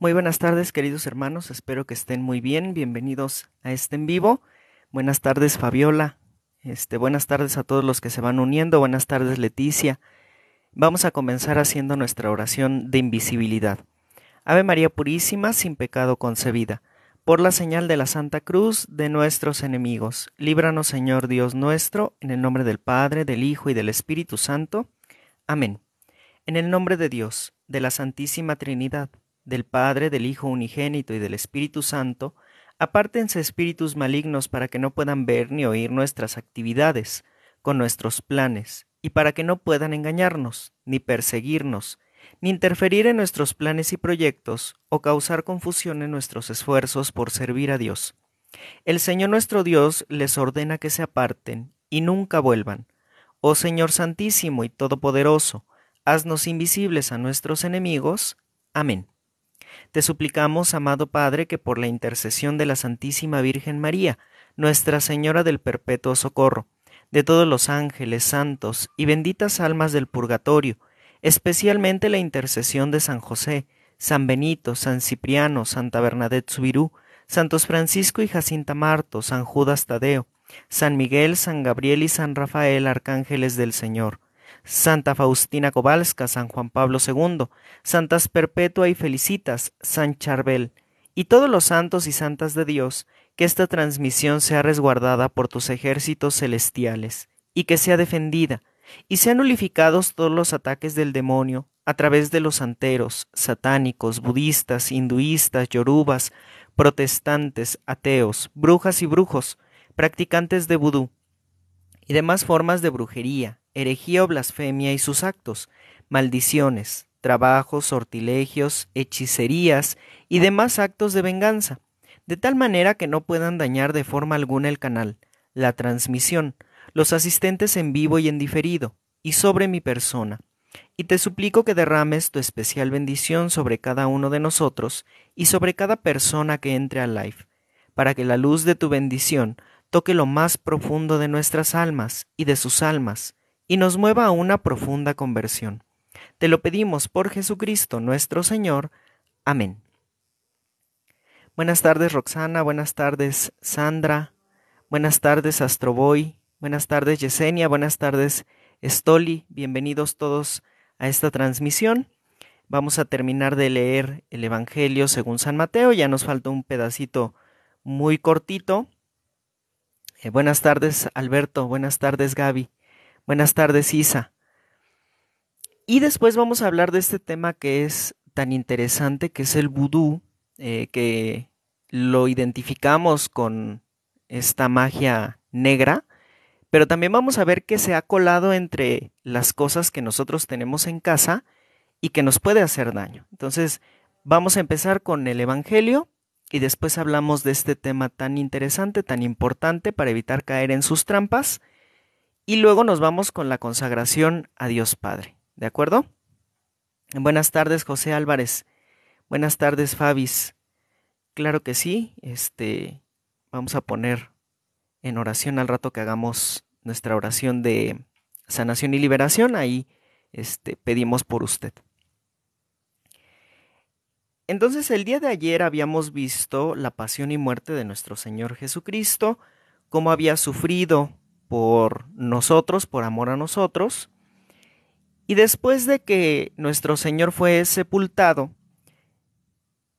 Muy buenas tardes, queridos hermanos. Espero que estén muy bien. Bienvenidos a este en vivo. Buenas tardes, Fabiola. Este, buenas tardes a todos los que se van uniendo. Buenas tardes, Leticia. Vamos a comenzar haciendo nuestra oración de invisibilidad. Ave María Purísima, sin pecado concebida. Por la señal de la Santa Cruz de nuestros enemigos, líbranos, Señor Dios nuestro, en el nombre del Padre, del Hijo y del Espíritu Santo. Amén. En el nombre de Dios, de la Santísima Trinidad del Padre, del Hijo unigénito y del Espíritu Santo, apártense espíritus malignos para que no puedan ver ni oír nuestras actividades, con nuestros planes, y para que no puedan engañarnos, ni perseguirnos, ni interferir en nuestros planes y proyectos, o causar confusión en nuestros esfuerzos por servir a Dios. El Señor nuestro Dios les ordena que se aparten y nunca vuelvan. Oh Señor Santísimo y Todopoderoso, haznos invisibles a nuestros enemigos. Amén. Te suplicamos, amado Padre, que por la intercesión de la Santísima Virgen María, Nuestra Señora del Perpetuo Socorro, de todos los ángeles, santos y benditas almas del purgatorio, especialmente la intercesión de San José, San Benito, San Cipriano, Santa Bernadette Subirú, Santos Francisco y Jacinta Marto, San Judas Tadeo, San Miguel, San Gabriel y San Rafael, arcángeles del Señor, Santa Faustina Kowalska, San Juan Pablo II, Santas Perpetua y Felicitas, San Charbel, y todos los santos y santas de Dios, que esta transmisión sea resguardada por tus ejércitos celestiales, y que sea defendida, y sean nulificados todos los ataques del demonio a través de los santeros, satánicos, budistas, hinduistas, yorubas, protestantes, ateos, brujas y brujos, practicantes de vudú, y demás formas de brujería, herejía o blasfemia y sus actos, maldiciones, trabajos, sortilegios, hechicerías y demás actos de venganza, de tal manera que no puedan dañar de forma alguna el canal, la transmisión, los asistentes en vivo y en diferido, y sobre mi persona. Y te suplico que derrames tu especial bendición sobre cada uno de nosotros y sobre cada persona que entre al live, para que la luz de tu bendición toque lo más profundo de nuestras almas y de sus almas, y nos mueva a una profunda conversión. Te lo pedimos por Jesucristo nuestro Señor. Amén. Buenas tardes Roxana, buenas tardes Sandra, buenas tardes Astroboy, buenas tardes Yesenia, buenas tardes Stoli, bienvenidos todos a esta transmisión. Vamos a terminar de leer el Evangelio según San Mateo, ya nos falta un pedacito muy cortito. Eh, buenas tardes Alberto, buenas tardes Gaby. Buenas tardes, Isa. Y después vamos a hablar de este tema que es tan interesante, que es el vudú, eh, que lo identificamos con esta magia negra, pero también vamos a ver que se ha colado entre las cosas que nosotros tenemos en casa y que nos puede hacer daño. Entonces, vamos a empezar con el Evangelio y después hablamos de este tema tan interesante, tan importante para evitar caer en sus trampas y luego nos vamos con la consagración a Dios Padre. ¿De acuerdo? Buenas tardes, José Álvarez. Buenas tardes, Fabis. Claro que sí, este vamos a poner en oración al rato que hagamos nuestra oración de sanación y liberación, ahí este, pedimos por usted. Entonces, el día de ayer habíamos visto la pasión y muerte de nuestro Señor Jesucristo, cómo había sufrido, por nosotros, por amor a nosotros. Y después de que nuestro Señor fue sepultado,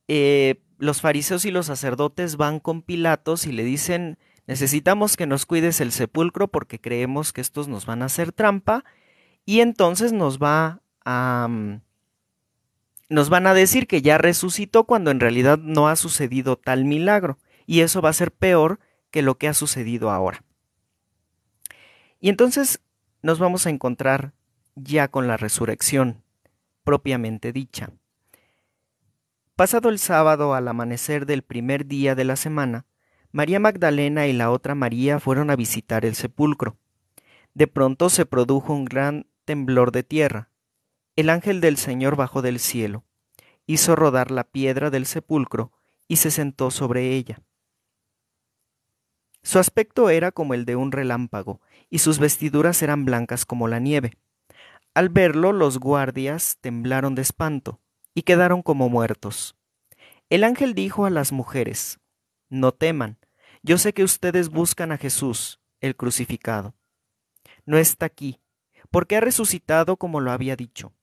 eh, los fariseos y los sacerdotes van con Pilatos y le dicen, necesitamos que nos cuides el sepulcro porque creemos que estos nos van a hacer trampa y entonces nos va a... Mm, nos van a decir que ya resucitó cuando en realidad no ha sucedido tal milagro y eso va a ser peor que lo que ha sucedido ahora. Y entonces nos vamos a encontrar ya con la resurrección propiamente dicha. Pasado el sábado al amanecer del primer día de la semana, María Magdalena y la otra María fueron a visitar el sepulcro. De pronto se produjo un gran temblor de tierra. El ángel del Señor bajó del cielo, hizo rodar la piedra del sepulcro y se sentó sobre ella. Su aspecto era como el de un relámpago, y sus vestiduras eran blancas como la nieve. Al verlo los guardias temblaron de espanto y quedaron como muertos. El ángel dijo a las mujeres, No teman, yo sé que ustedes buscan a Jesús, el crucificado. No está aquí, porque ha resucitado como lo había dicho.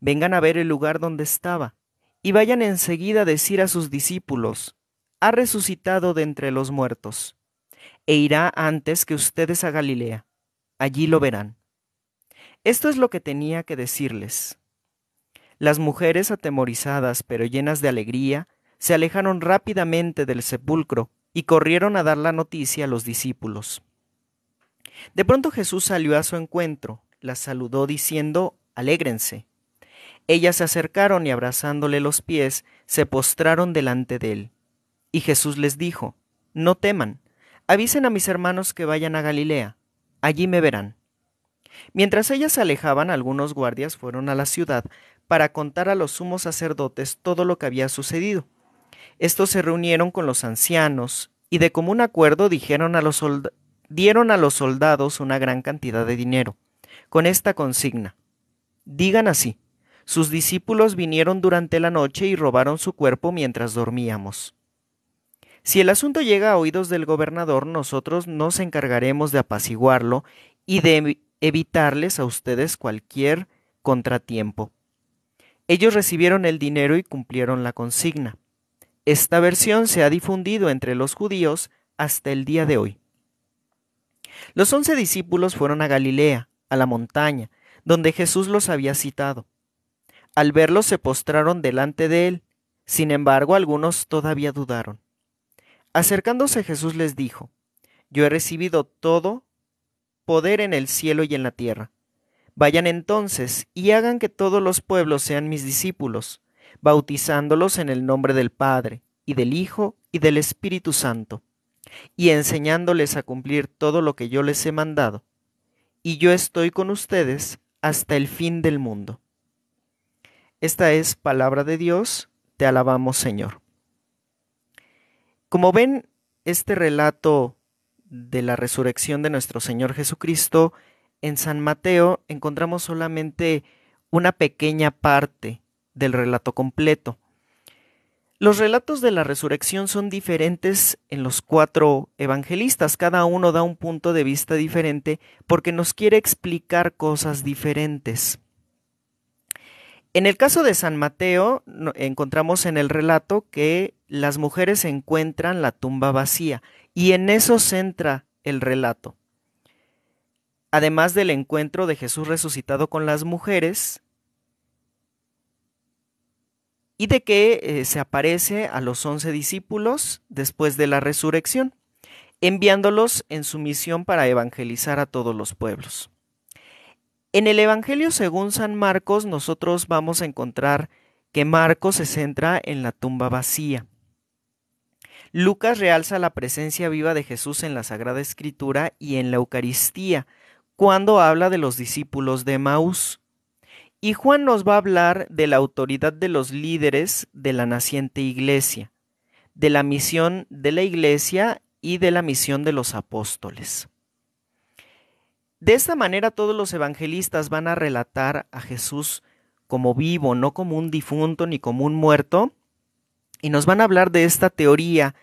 Vengan a ver el lugar donde estaba, y vayan enseguida a decir a sus discípulos, ha resucitado de entre los muertos e irá antes que ustedes a Galilea. Allí lo verán. Esto es lo que tenía que decirles. Las mujeres, atemorizadas pero llenas de alegría, se alejaron rápidamente del sepulcro y corrieron a dar la noticia a los discípulos. De pronto Jesús salió a su encuentro, las saludó diciendo, Alégrense. Ellas se acercaron y abrazándole los pies, se postraron delante de él. Y Jesús les dijo, No teman, Avisen a mis hermanos que vayan a Galilea, allí me verán. Mientras ellas se alejaban, algunos guardias fueron a la ciudad para contar a los sumos sacerdotes todo lo que había sucedido. Estos se reunieron con los ancianos y de común acuerdo dijeron a los dieron a los soldados una gran cantidad de dinero, con esta consigna. Digan así, sus discípulos vinieron durante la noche y robaron su cuerpo mientras dormíamos. Si el asunto llega a oídos del gobernador, nosotros nos encargaremos de apaciguarlo y de evitarles a ustedes cualquier contratiempo. Ellos recibieron el dinero y cumplieron la consigna. Esta versión se ha difundido entre los judíos hasta el día de hoy. Los once discípulos fueron a Galilea, a la montaña, donde Jesús los había citado. Al verlos se postraron delante de él, sin embargo algunos todavía dudaron. Acercándose Jesús les dijo, Yo he recibido todo poder en el cielo y en la tierra. Vayan entonces y hagan que todos los pueblos sean mis discípulos, bautizándolos en el nombre del Padre, y del Hijo, y del Espíritu Santo, y enseñándoles a cumplir todo lo que yo les he mandado. Y yo estoy con ustedes hasta el fin del mundo. Esta es palabra de Dios, te alabamos Señor. Como ven, este relato de la resurrección de nuestro Señor Jesucristo, en San Mateo encontramos solamente una pequeña parte del relato completo. Los relatos de la resurrección son diferentes en los cuatro evangelistas, cada uno da un punto de vista diferente porque nos quiere explicar cosas diferentes. En el caso de San Mateo, encontramos en el relato que las mujeres encuentran la tumba vacía y en eso centra el relato. Además del encuentro de Jesús resucitado con las mujeres y de que eh, se aparece a los once discípulos después de la resurrección, enviándolos en su misión para evangelizar a todos los pueblos. En el Evangelio según San Marcos nosotros vamos a encontrar que Marcos se centra en la tumba vacía. Lucas realza la presencia viva de Jesús en la Sagrada Escritura y en la Eucaristía, cuando habla de los discípulos de Maús. Y Juan nos va a hablar de la autoridad de los líderes de la naciente iglesia, de la misión de la iglesia y de la misión de los apóstoles. De esta manera todos los evangelistas van a relatar a Jesús como vivo, no como un difunto ni como un muerto, y nos van a hablar de esta teoría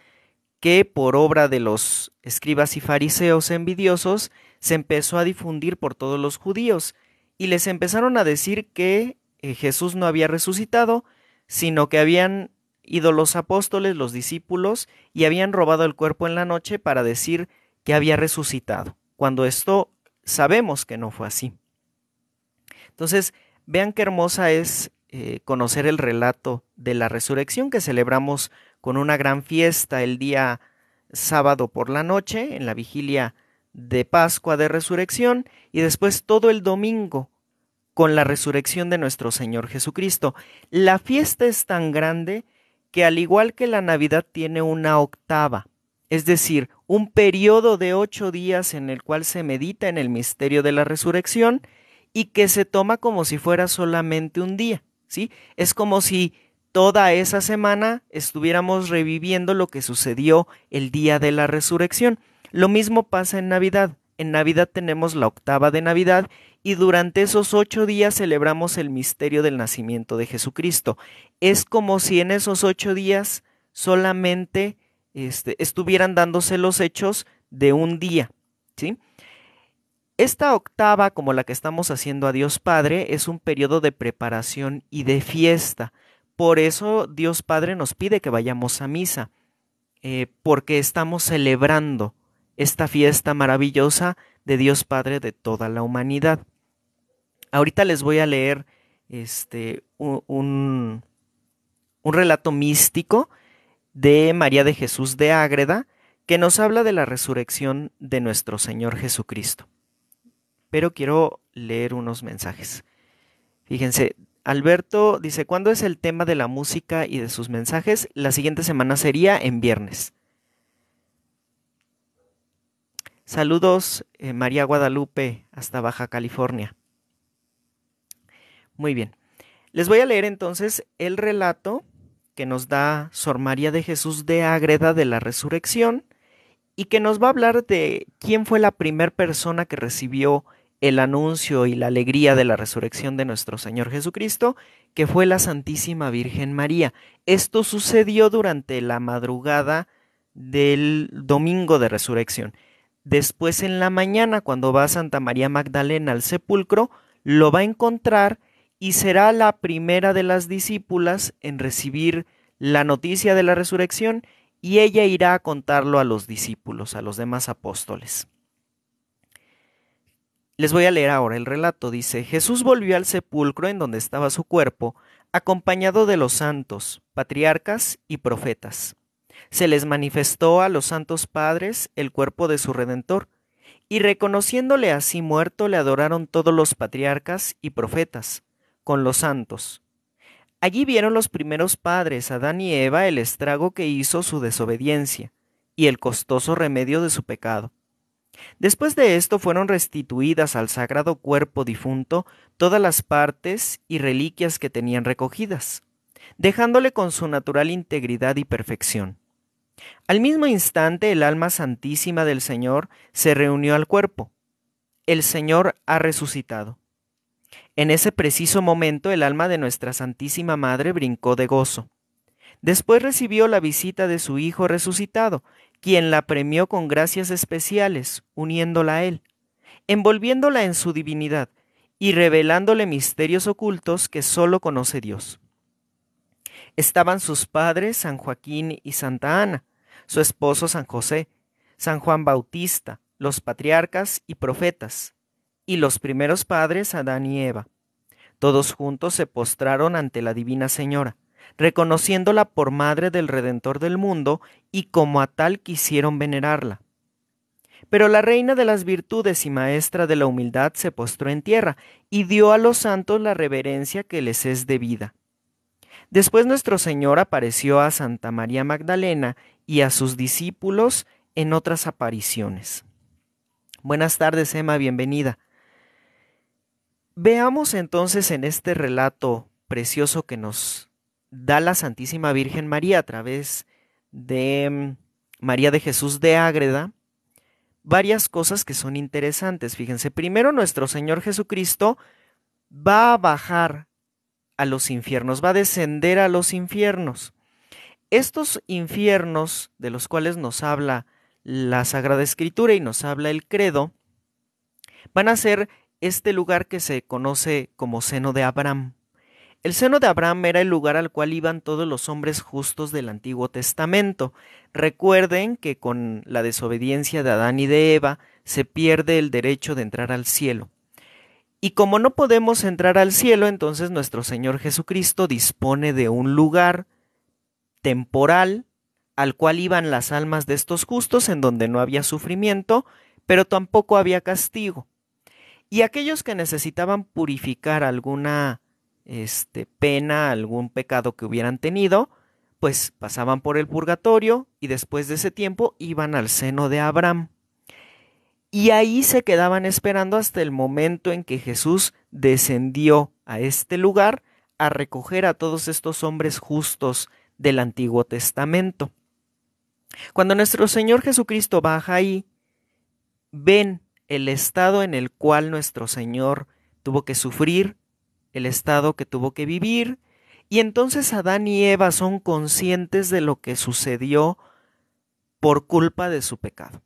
que por obra de los escribas y fariseos envidiosos se empezó a difundir por todos los judíos y les empezaron a decir que eh, Jesús no había resucitado, sino que habían ido los apóstoles, los discípulos, y habían robado el cuerpo en la noche para decir que había resucitado, cuando esto sabemos que no fue así. Entonces, vean qué hermosa es eh, conocer el relato de la resurrección que celebramos con una gran fiesta el día sábado por la noche, en la vigilia de Pascua de Resurrección, y después todo el domingo con la resurrección de nuestro Señor Jesucristo. La fiesta es tan grande que al igual que la Navidad tiene una octava, es decir, un periodo de ocho días en el cual se medita en el misterio de la resurrección y que se toma como si fuera solamente un día. ¿sí? Es como si toda esa semana estuviéramos reviviendo lo que sucedió el día de la resurrección. Lo mismo pasa en Navidad. En Navidad tenemos la octava de Navidad y durante esos ocho días celebramos el misterio del nacimiento de Jesucristo. Es como si en esos ocho días solamente este, estuvieran dándose los hechos de un día, ¿sí? Esta octava, como la que estamos haciendo a Dios Padre, es un periodo de preparación y de fiesta. Por eso Dios Padre nos pide que vayamos a misa, eh, porque estamos celebrando esta fiesta maravillosa de Dios Padre de toda la humanidad. Ahorita les voy a leer este, un, un relato místico de María de Jesús de Ágreda que nos habla de la resurrección de nuestro Señor Jesucristo pero quiero leer unos mensajes. Fíjense, Alberto dice, ¿cuándo es el tema de la música y de sus mensajes? La siguiente semana sería en viernes. Saludos, eh, María Guadalupe, hasta Baja California. Muy bien. Les voy a leer entonces el relato que nos da Sor María de Jesús de Ágreda de la Resurrección y que nos va a hablar de quién fue la primera persona que recibió el anuncio y la alegría de la resurrección de nuestro Señor Jesucristo, que fue la Santísima Virgen María. Esto sucedió durante la madrugada del domingo de resurrección. Después en la mañana, cuando va Santa María Magdalena al sepulcro, lo va a encontrar y será la primera de las discípulas en recibir la noticia de la resurrección y ella irá a contarlo a los discípulos, a los demás apóstoles. Les voy a leer ahora el relato. Dice, Jesús volvió al sepulcro en donde estaba su cuerpo, acompañado de los santos, patriarcas y profetas. Se les manifestó a los santos padres el cuerpo de su Redentor, y reconociéndole así muerto le adoraron todos los patriarcas y profetas, con los santos. Allí vieron los primeros padres, Adán y Eva, el estrago que hizo su desobediencia, y el costoso remedio de su pecado Después de esto fueron restituidas al sagrado cuerpo difunto todas las partes y reliquias que tenían recogidas, dejándole con su natural integridad y perfección. Al mismo instante el alma santísima del Señor se reunió al cuerpo. El Señor ha resucitado. En ese preciso momento el alma de nuestra Santísima Madre brincó de gozo. Después recibió la visita de su Hijo resucitado, quien la premió con gracias especiales, uniéndola a Él, envolviéndola en su divinidad y revelándole misterios ocultos que sólo conoce Dios. Estaban sus padres San Joaquín y Santa Ana, su esposo San José, San Juan Bautista, los patriarcas y profetas, y los primeros padres Adán y Eva. Todos juntos se postraron ante la Divina Señora reconociéndola por madre del Redentor del mundo y como a tal quisieron venerarla. Pero la reina de las virtudes y maestra de la humildad se postró en tierra y dio a los santos la reverencia que les es debida. Después nuestro Señor apareció a Santa María Magdalena y a sus discípulos en otras apariciones. Buenas tardes, Emma, bienvenida. Veamos entonces en este relato precioso que nos da la Santísima Virgen María a través de mm, María de Jesús de Ágreda varias cosas que son interesantes. Fíjense, primero nuestro Señor Jesucristo va a bajar a los infiernos, va a descender a los infiernos. Estos infiernos de los cuales nos habla la Sagrada Escritura y nos habla el credo, van a ser este lugar que se conoce como seno de Abraham. El seno de Abraham era el lugar al cual iban todos los hombres justos del Antiguo Testamento. Recuerden que con la desobediencia de Adán y de Eva se pierde el derecho de entrar al cielo. Y como no podemos entrar al cielo, entonces nuestro Señor Jesucristo dispone de un lugar temporal al cual iban las almas de estos justos, en donde no había sufrimiento, pero tampoco había castigo. Y aquellos que necesitaban purificar alguna este, pena, algún pecado que hubieran tenido, pues pasaban por el purgatorio y después de ese tiempo iban al seno de Abraham. Y ahí se quedaban esperando hasta el momento en que Jesús descendió a este lugar a recoger a todos estos hombres justos del Antiguo Testamento. Cuando nuestro Señor Jesucristo baja ahí, ven el estado en el cual nuestro Señor tuvo que sufrir, el estado que tuvo que vivir, y entonces Adán y Eva son conscientes de lo que sucedió por culpa de su pecado.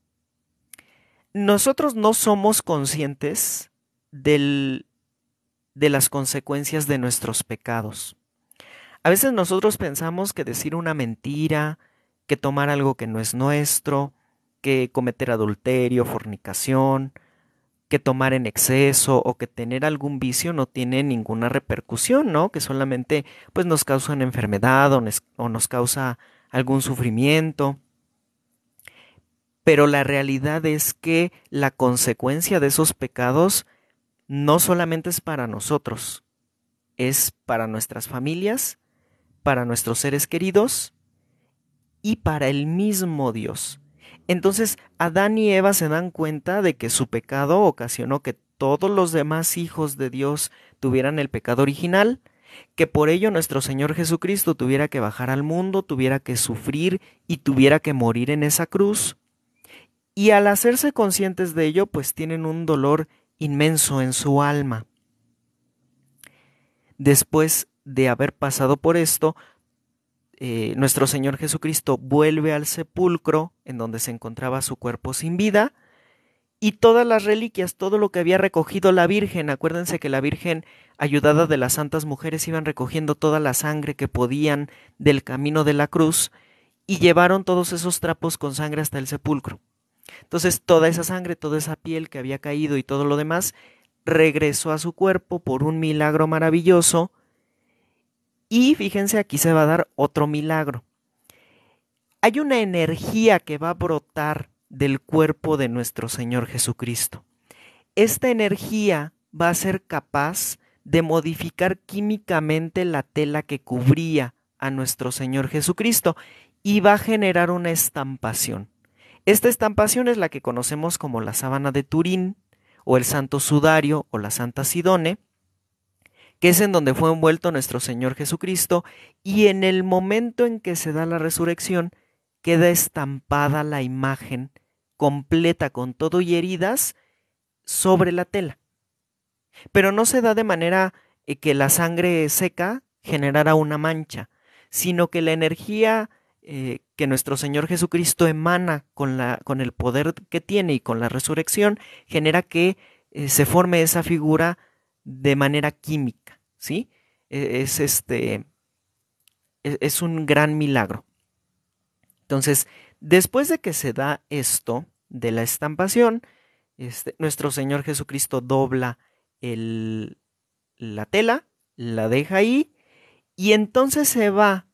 Nosotros no somos conscientes de las consecuencias de nuestros pecados. A veces nosotros pensamos que decir una mentira, que tomar algo que no es nuestro, que cometer adulterio, fornicación, que tomar en exceso o que tener algún vicio no tiene ninguna repercusión, ¿no? Que solamente pues nos causan enfermedad o nos causa algún sufrimiento. Pero la realidad es que la consecuencia de esos pecados no solamente es para nosotros, es para nuestras familias, para nuestros seres queridos y para el mismo Dios. Entonces Adán y Eva se dan cuenta de que su pecado ocasionó que todos los demás hijos de Dios tuvieran el pecado original, que por ello nuestro Señor Jesucristo tuviera que bajar al mundo, tuviera que sufrir y tuviera que morir en esa cruz. Y al hacerse conscientes de ello, pues tienen un dolor inmenso en su alma. Después de haber pasado por esto, eh, nuestro Señor Jesucristo vuelve al sepulcro en donde se encontraba su cuerpo sin vida y todas las reliquias, todo lo que había recogido la Virgen, acuérdense que la Virgen, ayudada de las santas mujeres, iban recogiendo toda la sangre que podían del camino de la cruz y llevaron todos esos trapos con sangre hasta el sepulcro. Entonces toda esa sangre, toda esa piel que había caído y todo lo demás regresó a su cuerpo por un milagro maravilloso y fíjense, aquí se va a dar otro milagro. Hay una energía que va a brotar del cuerpo de nuestro Señor Jesucristo. Esta energía va a ser capaz de modificar químicamente la tela que cubría a nuestro Señor Jesucristo y va a generar una estampación. Esta estampación es la que conocemos como la sábana de Turín o el santo sudario o la santa Sidone que es en donde fue envuelto nuestro Señor Jesucristo, y en el momento en que se da la resurrección, queda estampada la imagen completa con todo y heridas sobre la tela. Pero no se da de manera eh, que la sangre seca generara una mancha, sino que la energía eh, que nuestro Señor Jesucristo emana con, la, con, el poder que tiene y con la resurrección genera que eh, se forme esa figura de manera química, ¿sí? E, es este e, es, un gran milagro. Entonces, después de que se da esto de la estampación, este, nuestro Señor Jesucristo dobla la tela, la deja ahí, y entonces se va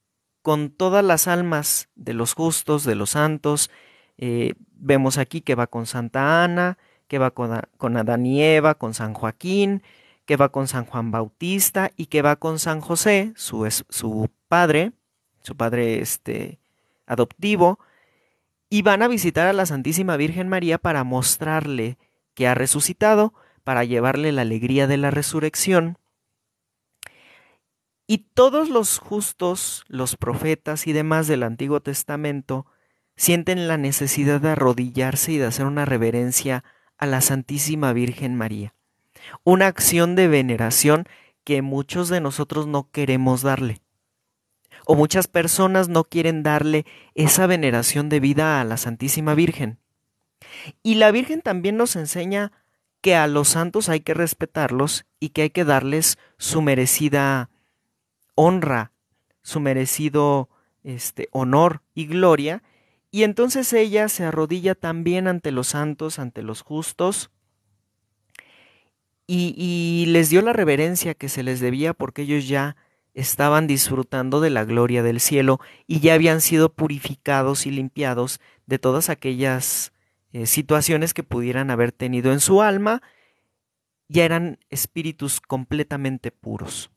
con todas las almas de los justos, de los santos. Eh, vemos aquí que va con Santa Ana, que va con, con Adán y Eva, con San Joaquín, que va con San Juan Bautista y que va con San José, su, su padre, su padre este, adoptivo, y van a visitar a la Santísima Virgen María para mostrarle que ha resucitado, para llevarle la alegría de la resurrección. Y todos los justos, los profetas y demás del Antiguo Testamento sienten la necesidad de arrodillarse y de hacer una reverencia a la Santísima Virgen María una acción de veneración que muchos de nosotros no queremos darle. O muchas personas no quieren darle esa veneración debida a la Santísima Virgen. Y la Virgen también nos enseña que a los santos hay que respetarlos y que hay que darles su merecida honra, su merecido este, honor y gloria. Y entonces ella se arrodilla también ante los santos, ante los justos, y, les dio la reverencia que se les debía porque ellos ya estaban disfrutando de la gloria del cielo y ya habían sido purificados y limpiados de todas aquellas eh, situaciones que pudieran haber tenido en su alma, ya eran espíritus completamente puros.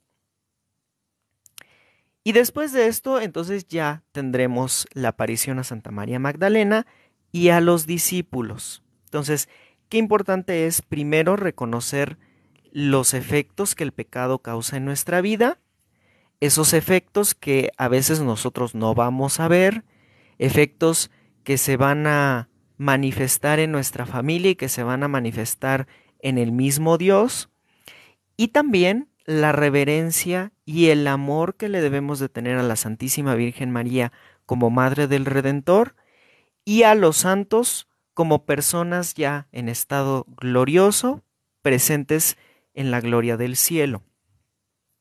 Y después de esto, entonces ya tendremos la aparición a Santa María Magdalena y a los discípulos. Entonces, qué importante es primero reconocer los efectos que el pecado causa en nuestra vida, esos efectos que a veces nosotros no vamos a ver, efectos que se van a manifestar en nuestra familia y que se van a manifestar en el mismo Dios, y también la reverencia y el amor que le debemos de tener a la Santísima Virgen María como Madre del Redentor y a los santos como personas ya en estado glorioso, presentes en la gloria del cielo.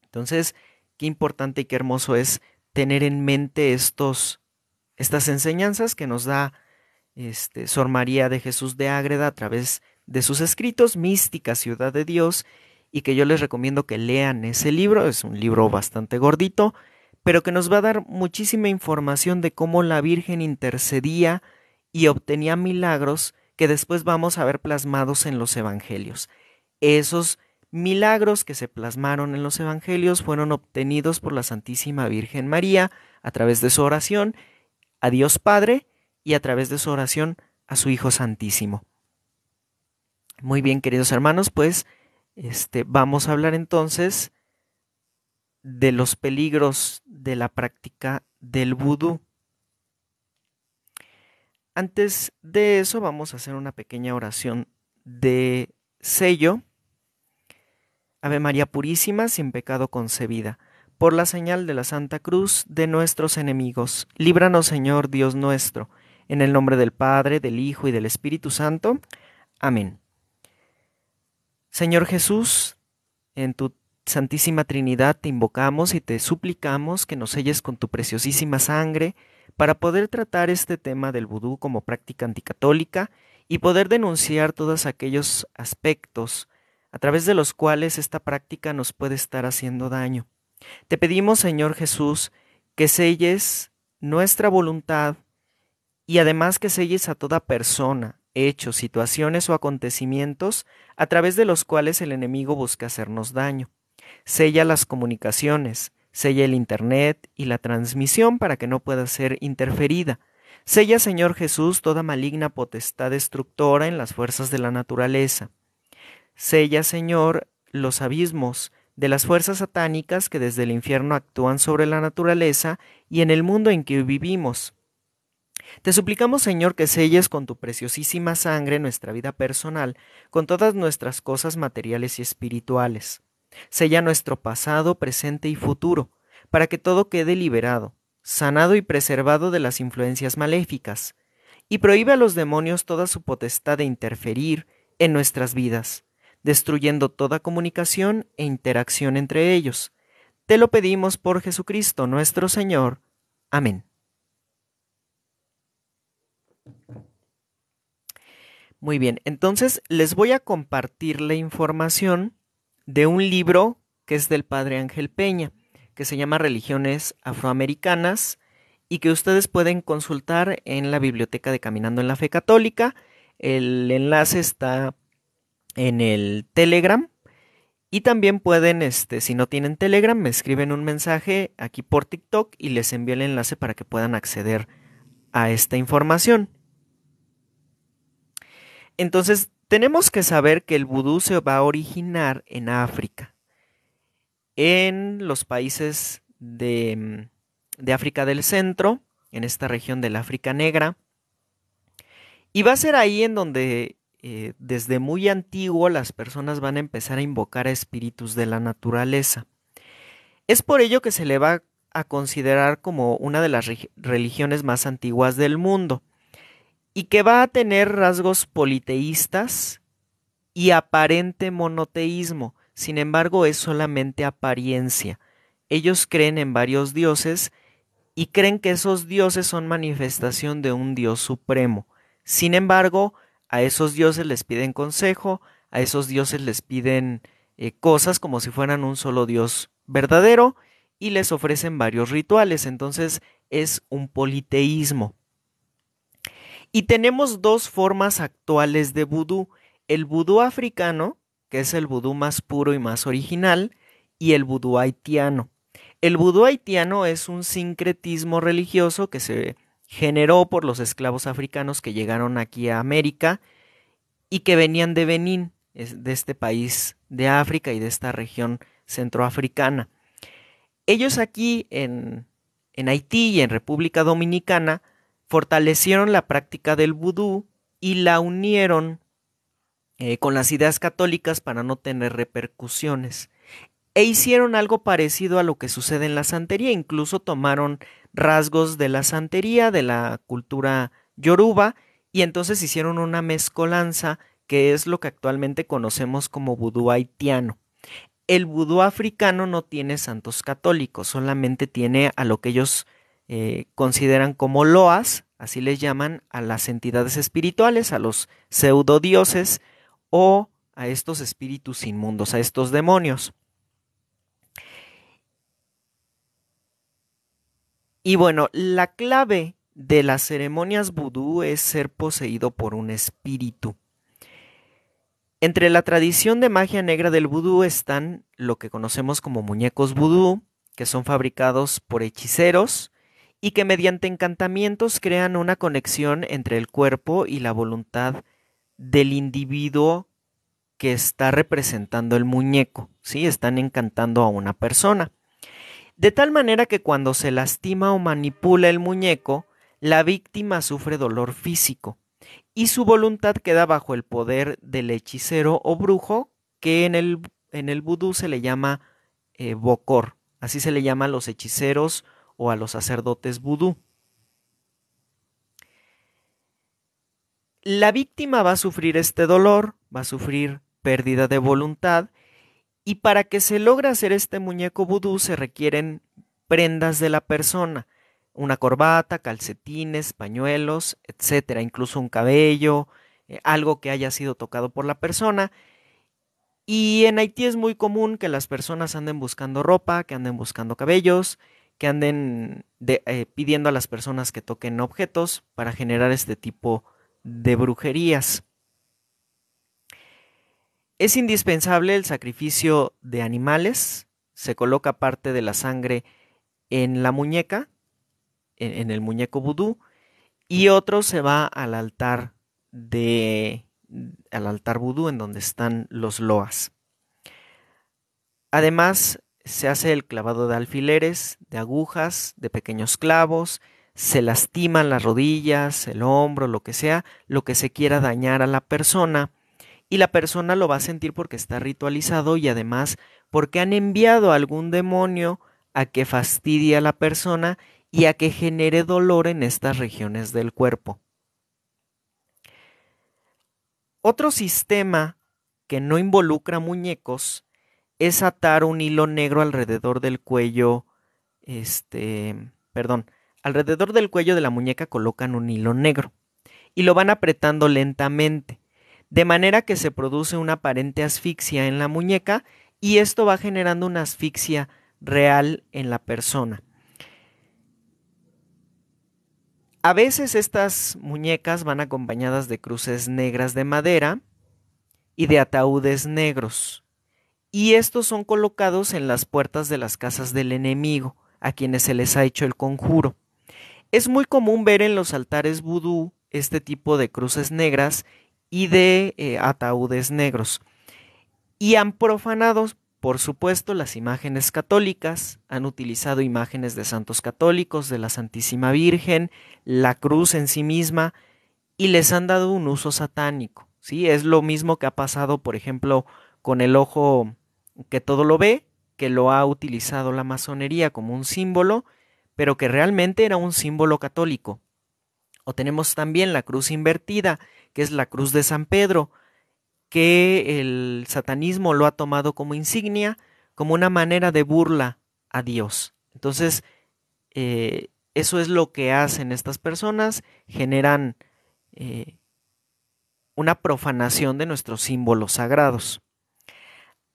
Entonces, qué importante y qué hermoso es tener en mente estos, estas enseñanzas que nos da este, Sor María de Jesús de Ágreda a través de sus escritos, Mística Ciudad de Dios, y que yo les recomiendo que lean ese libro, es un libro bastante gordito, pero que nos va a dar muchísima información de cómo la Virgen intercedía y obtenía milagros que después vamos a ver plasmados en los evangelios. Esos milagros que se plasmaron en los evangelios fueron obtenidos por la Santísima Virgen María a través de su oración a Dios Padre y a través de su oración a su Hijo Santísimo. Muy bien, queridos hermanos, pues este, vamos a hablar entonces de los peligros de la práctica del vudú. Antes de eso vamos a hacer una pequeña oración de sello Ave María Purísima, sin pecado concebida, por la señal de la Santa Cruz de nuestros enemigos, líbranos Señor Dios nuestro, en el nombre del Padre, del Hijo y del Espíritu Santo. Amén. Señor Jesús, en tu Santísima Trinidad te invocamos y te suplicamos que nos selles con tu preciosísima sangre para poder tratar este tema del vudú como práctica anticatólica y poder denunciar todos aquellos aspectos a través de los cuales esta práctica nos puede estar haciendo daño. Te pedimos, Señor Jesús, que selles nuestra voluntad y además que selles a toda persona, hechos, situaciones o acontecimientos a través de los cuales el enemigo busca hacernos daño. Sella las comunicaciones, sella el Internet y la transmisión para que no pueda ser interferida. Sella, Señor Jesús, toda maligna potestad destructora en las fuerzas de la naturaleza. Sella, Señor, los abismos de las fuerzas satánicas que desde el infierno actúan sobre la naturaleza y en el mundo en que vivimos. Te suplicamos, Señor, que selles con tu preciosísima sangre nuestra vida personal, con todas nuestras cosas materiales y espirituales. Sella nuestro pasado, presente y futuro, para que todo quede liberado, sanado y preservado de las influencias maléficas, y prohíbe a los demonios toda su potestad de interferir en nuestras vidas destruyendo toda comunicación e interacción entre ellos. Te lo pedimos por Jesucristo nuestro Señor. Amén. Muy bien, entonces les voy a compartir la información de un libro que es del padre Ángel Peña, que se llama Religiones Afroamericanas y que ustedes pueden consultar en la biblioteca de Caminando en la Fe Católica. El enlace está en el Telegram. Y también pueden, este, si no tienen Telegram, me escriben un mensaje aquí por TikTok y les envío el enlace para que puedan acceder a esta información. Entonces, tenemos que saber que el vudú se va a originar en África, en los países de, mm, de África del Centro, en esta región del África Negra. Y va a ser ahí en donde eh, desde muy antiguo las personas van a empezar a invocar a espíritus de la naturaleza. Es por ello que se le va a considerar como una de las religiones más antiguas del mundo y que va a tener rasgos politeístas y aparente monoteísmo. Sin embargo, es solamente apariencia. Ellos creen en varios dioses y creen que esos dioses son manifestación de un dios supremo. Sin embargo, a esos dioses les piden consejo, a esos dioses les piden eh, cosas como si fueran un solo dios verdadero y les ofrecen varios rituales, entonces es un politeísmo. Y tenemos dos formas actuales de vudú, el vudú africano, que es el vudú más puro y más original, y el vudú haitiano. El vudú haitiano es un sincretismo religioso que se generó por los esclavos africanos que llegaron aquí a América y que venían de Benín, de este país de África y de esta región centroafricana. Ellos aquí en, Haití y en República Dominicana fortalecieron la práctica del vudú y la unieron eh, con las ideas católicas para no tener repercusiones e hicieron algo parecido a lo que sucede en la santería, incluso tomaron rasgos de la santería, de la cultura yoruba, y entonces hicieron una mezcolanza que es lo que actualmente conocemos como vudú haitiano. El vudú africano no tiene santos católicos, solamente tiene a lo que ellos eh, consideran como loas, así les llaman a las entidades espirituales, a los pseudodioses o a estos espíritus inmundos, a estos demonios. Y bueno, la clave de las ceremonias vudú es ser poseído por un espíritu. Entre la tradición de magia negra del vudú están lo que conocemos como muñecos vudú, que son fabricados por hechiceros y que mediante encantamientos crean una conexión entre el cuerpo y la voluntad del individuo que está representando el muñeco, ¿sí? Están encantando a una persona. De tal manera que cuando se lastima o manipula el muñeco, la víctima sufre dolor físico y su voluntad queda bajo el poder del hechicero o brujo que en el, en vudú se le llama eh, bokor. Así se le llama a los hechiceros o a los sacerdotes vudú. La víctima va a sufrir este dolor, va a sufrir pérdida de voluntad y para que se logre hacer este muñeco vudú se requieren prendas de la persona, una corbata, calcetines, pañuelos, etcétera, incluso un cabello, eh, algo que haya sido tocado por la persona. Y en Haití es muy común que las personas anden buscando ropa, que anden buscando cabellos, que anden eh, pidiendo a las personas que toquen objetos para generar este tipo de brujerías. Es indispensable el sacrificio de animales. Se coloca parte de la sangre en la muñeca, en, el muñeco vudú, y otro se va al altar de al altar vudú en donde están los loas. Además, se hace el clavado de alfileres, de agujas, de pequeños clavos, se lastiman las rodillas, el hombro, lo que sea, lo que se quiera dañar a la persona y la persona lo va a sentir porque está ritualizado y además porque han enviado a algún demonio a que fastidie a la persona y a que genere dolor en estas regiones del cuerpo. Otro sistema que no involucra muñecos es atar un hilo negro alrededor del cuello, este, perdón, alrededor del cuello de la muñeca colocan un hilo negro y lo van apretando lentamente de manera que se produce una aparente asfixia en la muñeca y esto va generando una asfixia real en la persona. A veces estas muñecas van acompañadas de cruces negras de madera y de ataúdes negros, y estos son colocados en las puertas de las casas del enemigo, a quienes se les ha hecho el conjuro. Es muy común ver en los altares vudú este tipo de cruces negras y de eh, ataúdes negros. Y han profanado, por supuesto, las imágenes católicas, han utilizado imágenes de santos católicos, de la Santísima Virgen, la cruz en sí misma, y les han dado un uso satánico. ¿sí? Es lo mismo que ha pasado, por ejemplo, con el ojo que todo lo ve, que lo ha utilizado la masonería como un símbolo, pero que realmente era un símbolo católico. O tenemos también la cruz invertida, que es la cruz de San Pedro, que el satanismo lo ha tomado como insignia, como una manera de burla a Dios. Entonces, eh, eso es lo que hacen estas personas, generan eh, una profanación de nuestros símbolos sagrados.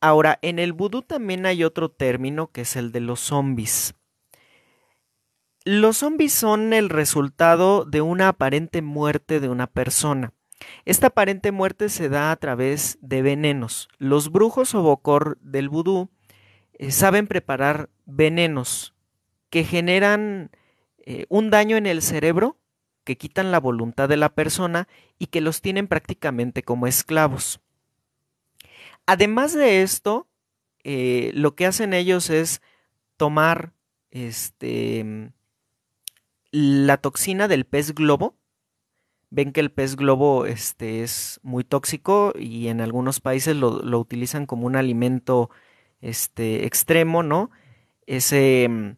Ahora, en el vudú también hay otro término que es el de los zombies. Los zombies son el resultado de una aparente muerte de una persona. Esta aparente muerte se da a través de venenos. Los brujos o bocor del vudú eh, saben preparar venenos que generan eh, un daño en el cerebro, que quitan la voluntad de la persona y que los tienen prácticamente como esclavos. Además de esto, eh, lo que hacen ellos es tomar este, la toxina del pez globo, ven que el pez globo este, es muy tóxico y en algunos países lo, utilizan como un alimento este, extremo, ¿no? Ese, mm,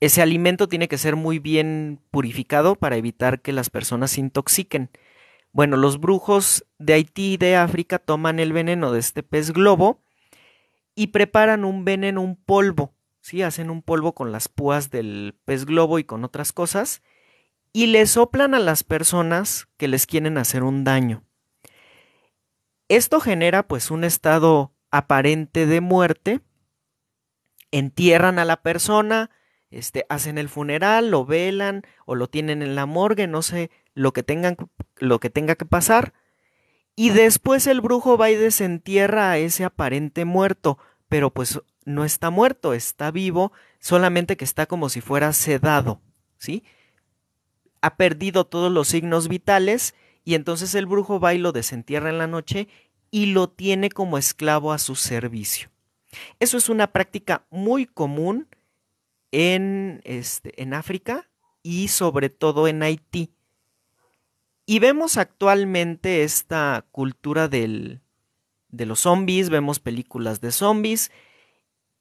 ese alimento tiene que ser muy bien purificado para evitar que las personas se intoxiquen. Bueno, los brujos de Haití y de África toman el veneno de este pez globo y preparan un veneno, un polvo, ¿sí? Hacen un polvo con las púas del pez globo y con otras cosas y le soplan a las personas que les quieren hacer un daño. Esto genera pues un estado aparente de muerte, entierran a la persona, este, hacen el funeral, lo velan o lo tienen en la morgue, no sé lo que, tengan, lo que tenga que pasar, y después el brujo va y desentierra a ese aparente muerto, pero pues no está muerto, está vivo, solamente que está como si fuera sedado, ¿sí? ha perdido todos los signos vitales y entonces el brujo va y lo desentierra en la noche y lo tiene como esclavo a su servicio. Eso es una práctica muy común en, este, África y sobre todo en Haití. Y vemos actualmente esta cultura de los zombies, vemos películas de zombies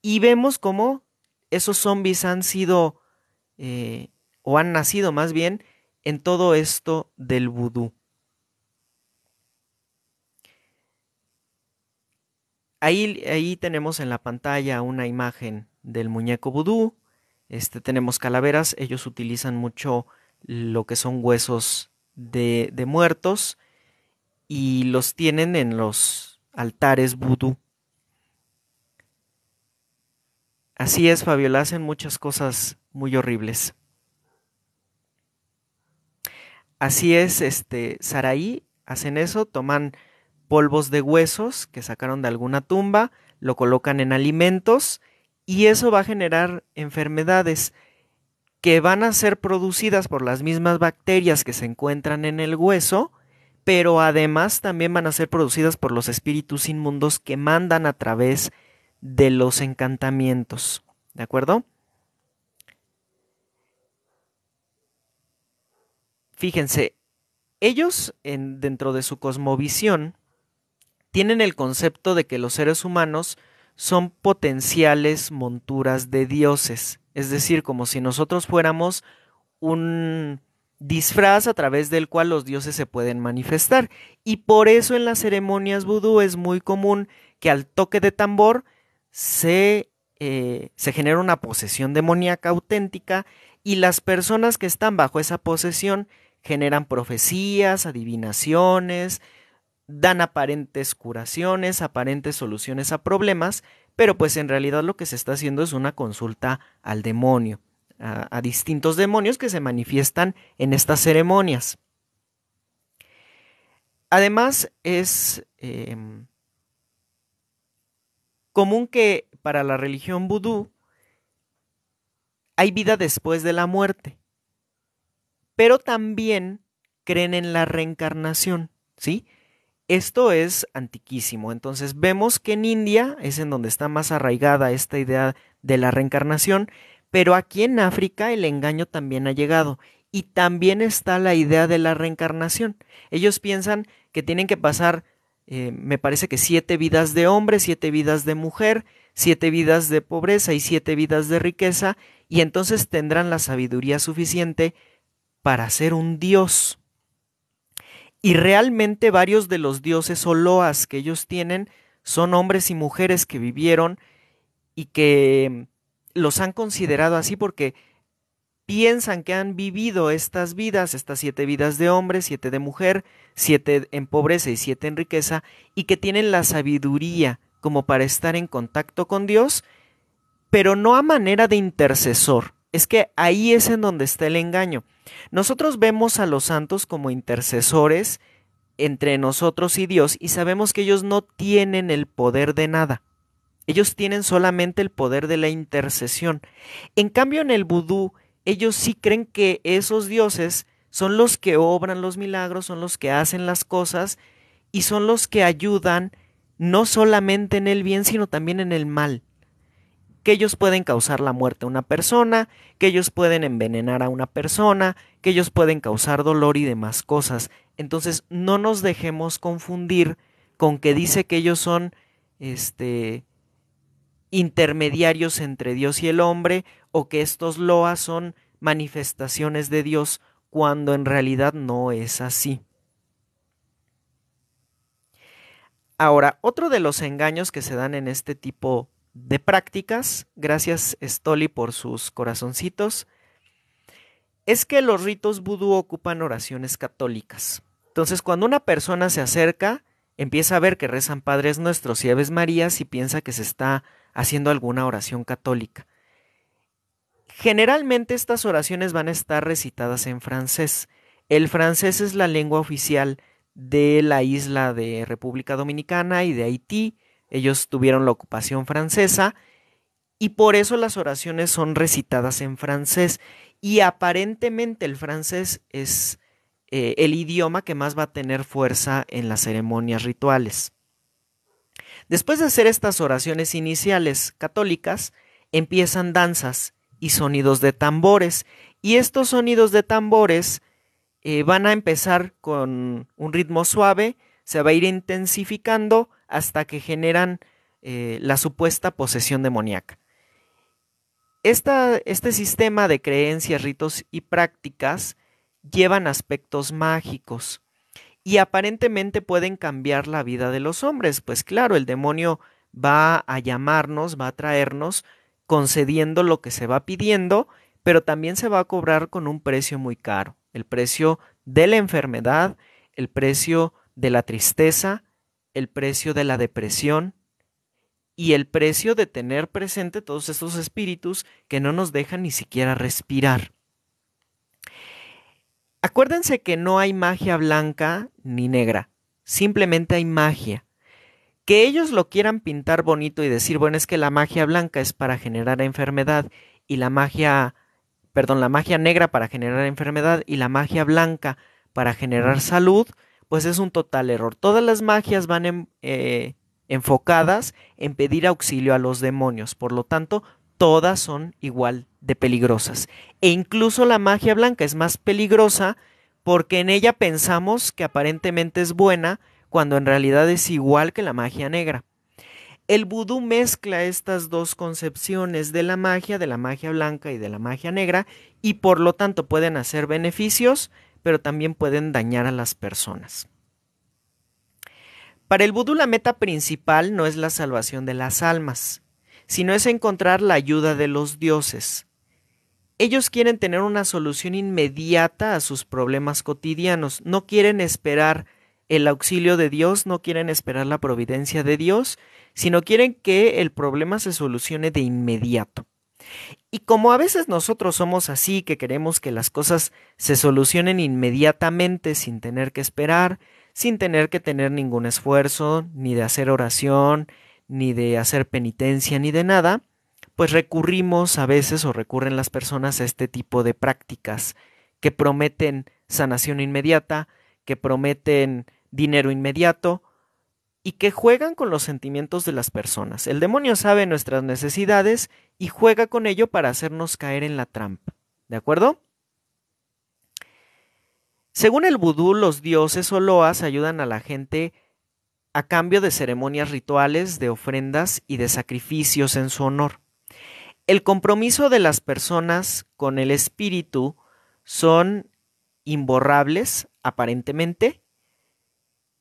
y vemos cómo esos zombies han sido eh, o han nacido más bien en todo esto del vudú. Ahí, ahí tenemos en la pantalla una imagen del muñeco vudú. Este, tenemos calaveras, ellos utilizan mucho lo que son huesos de, de muertos y los tienen en los altares vudú. Así es, Fabiola, hacen muchas cosas muy horribles. Así es, este, Saraí hacen eso, toman polvos de huesos que sacaron de alguna tumba, lo colocan en alimentos y eso va a generar enfermedades que van a ser producidas por las mismas bacterias que se encuentran en el hueso, pero además también van a ser producidas por los espíritus inmundos que mandan a través de los encantamientos. ¿De acuerdo? Fíjense, ellos dentro de su cosmovisión tienen el concepto de que los seres humanos son potenciales monturas de dioses, es decir, como si nosotros fuéramos un disfraz a través del cual los dioses se pueden manifestar. Y por eso en las ceremonias vudú es muy común que al toque de tambor se, eh, se genera una posesión demoníaca auténtica y las personas que están bajo esa posesión generan profecías, adivinaciones, dan aparentes curaciones, aparentes soluciones a problemas, pero pues en realidad lo que se está haciendo es una consulta al demonio, a, distintos demonios que se manifiestan en estas ceremonias. Además es em, común que para la religión vudú hay vida después de la muerte pero también creen en la reencarnación, ¿sí? Esto es antiquísimo, entonces vemos que en India es en donde está más arraigada esta idea de la reencarnación, pero aquí en África el engaño también ha llegado y también está la idea de la reencarnación. Ellos piensan que tienen que pasar, eh, me parece que siete vidas de hombre, siete vidas de mujer, siete vidas de pobreza y siete vidas de riqueza, y entonces tendrán la sabiduría suficiente para ser un dios. Y realmente varios de los dioses o loas que ellos tienen son hombres y mujeres que vivieron y que mm, los han considerado así porque piensan que han vivido estas vidas, estas siete vidas de hombre, siete de mujer, siete en pobreza y siete en riqueza, y que tienen la sabiduría como para estar en contacto con Dios, pero no a manera de intercesor, es que ahí es en donde está el engaño. Nosotros vemos a los santos como intercesores entre nosotros y Dios y sabemos que ellos no tienen el poder de nada. Ellos tienen solamente el poder de la intercesión. En cambio, en el vudú, ellos sí creen que esos dioses son los que obran los milagros, son los que hacen las cosas y son los que ayudan no solamente en el bien, sino también en el mal que ellos pueden causar la muerte a una persona, que ellos pueden envenenar a una persona, que ellos pueden causar dolor y demás cosas. Entonces, no nos dejemos confundir con que dice que ellos son este intermediarios entre Dios y el hombre o que estos loas son manifestaciones de Dios cuando en realidad no es así. Ahora, otro de los engaños que se dan en este tipo de prácticas, gracias Stoli por sus corazoncitos, es que los ritos vudú ocupan oraciones católicas. Entonces, cuando una persona se acerca, empieza a ver que rezan Padres Nuestros y Aves Marías y piensa que se está haciendo alguna oración católica. Generalmente estas oraciones van a estar recitadas en francés. El francés es la lengua oficial de la isla de República Dominicana y de Haití, ellos tuvieron la ocupación francesa y por eso las oraciones son recitadas en francés. Y aparentemente el francés es eh, el idioma que más va a tener fuerza en las ceremonias rituales. Después de hacer estas oraciones iniciales católicas, empiezan danzas y sonidos de tambores. Y estos sonidos de tambores eh, van a empezar con un ritmo suave, se va a ir intensificando hasta que generan eh, la supuesta posesión demoníaca. este sistema de creencias, ritos y prácticas llevan aspectos mágicos y aparentemente pueden cambiar la vida de los hombres, pues claro, el demonio va a llamarnos, va a traernos, concediendo lo que se va pidiendo, pero también se va a cobrar con un precio muy caro, el precio de la enfermedad, el precio de la tristeza, el precio de la depresión y el precio de tener presente todos estos espíritus que no nos dejan ni siquiera respirar. Acuérdense que no hay magia blanca ni negra, simplemente hay magia. Que ellos lo quieran pintar bonito y decir, bueno, es que la magia blanca es para generar enfermedad y la magia, perdón, la magia negra para generar enfermedad y la magia blanca para generar salud, pues es un total error. Todas las magias van eh, enfocadas en pedir auxilio a los demonios, por lo tanto, todas son igual de peligrosas. E incluso la magia blanca es más peligrosa porque en ella pensamos que aparentemente es buena cuando en realidad es igual que la magia negra. El vudú mezcla estas dos concepciones de la magia, de la magia blanca y de la magia negra, y por lo tanto pueden hacer beneficios, pero también pueden dañar a las personas. Para el vudú la meta principal no es la salvación de las almas, sino es encontrar la ayuda de los dioses. Ellos quieren tener una solución inmediata a sus problemas cotidianos, no quieren esperar el auxilio de Dios, no quieren esperar la providencia de Dios, sino quieren que el problema se solucione de inmediato. Y como a veces nosotros somos así, que queremos que las cosas se solucionen inmediatamente sin tener que esperar, sin tener que tener ningún esfuerzo, ni de hacer oración, ni de hacer penitencia, ni de nada, pues recurrimos a veces o recurren las personas a este tipo de prácticas que prometen sanación inmediata, que prometen dinero inmediato y que juegan con los sentimientos de las personas. El demonio sabe nuestras necesidades y juega con ello para hacernos caer en la trampa. ¿De acuerdo? Según el vudú, los dioses o loas ayudan a la gente a cambio de ceremonias rituales, de ofrendas y de sacrificios en su honor. El compromiso de las personas con el espíritu son imborrables, aparentemente,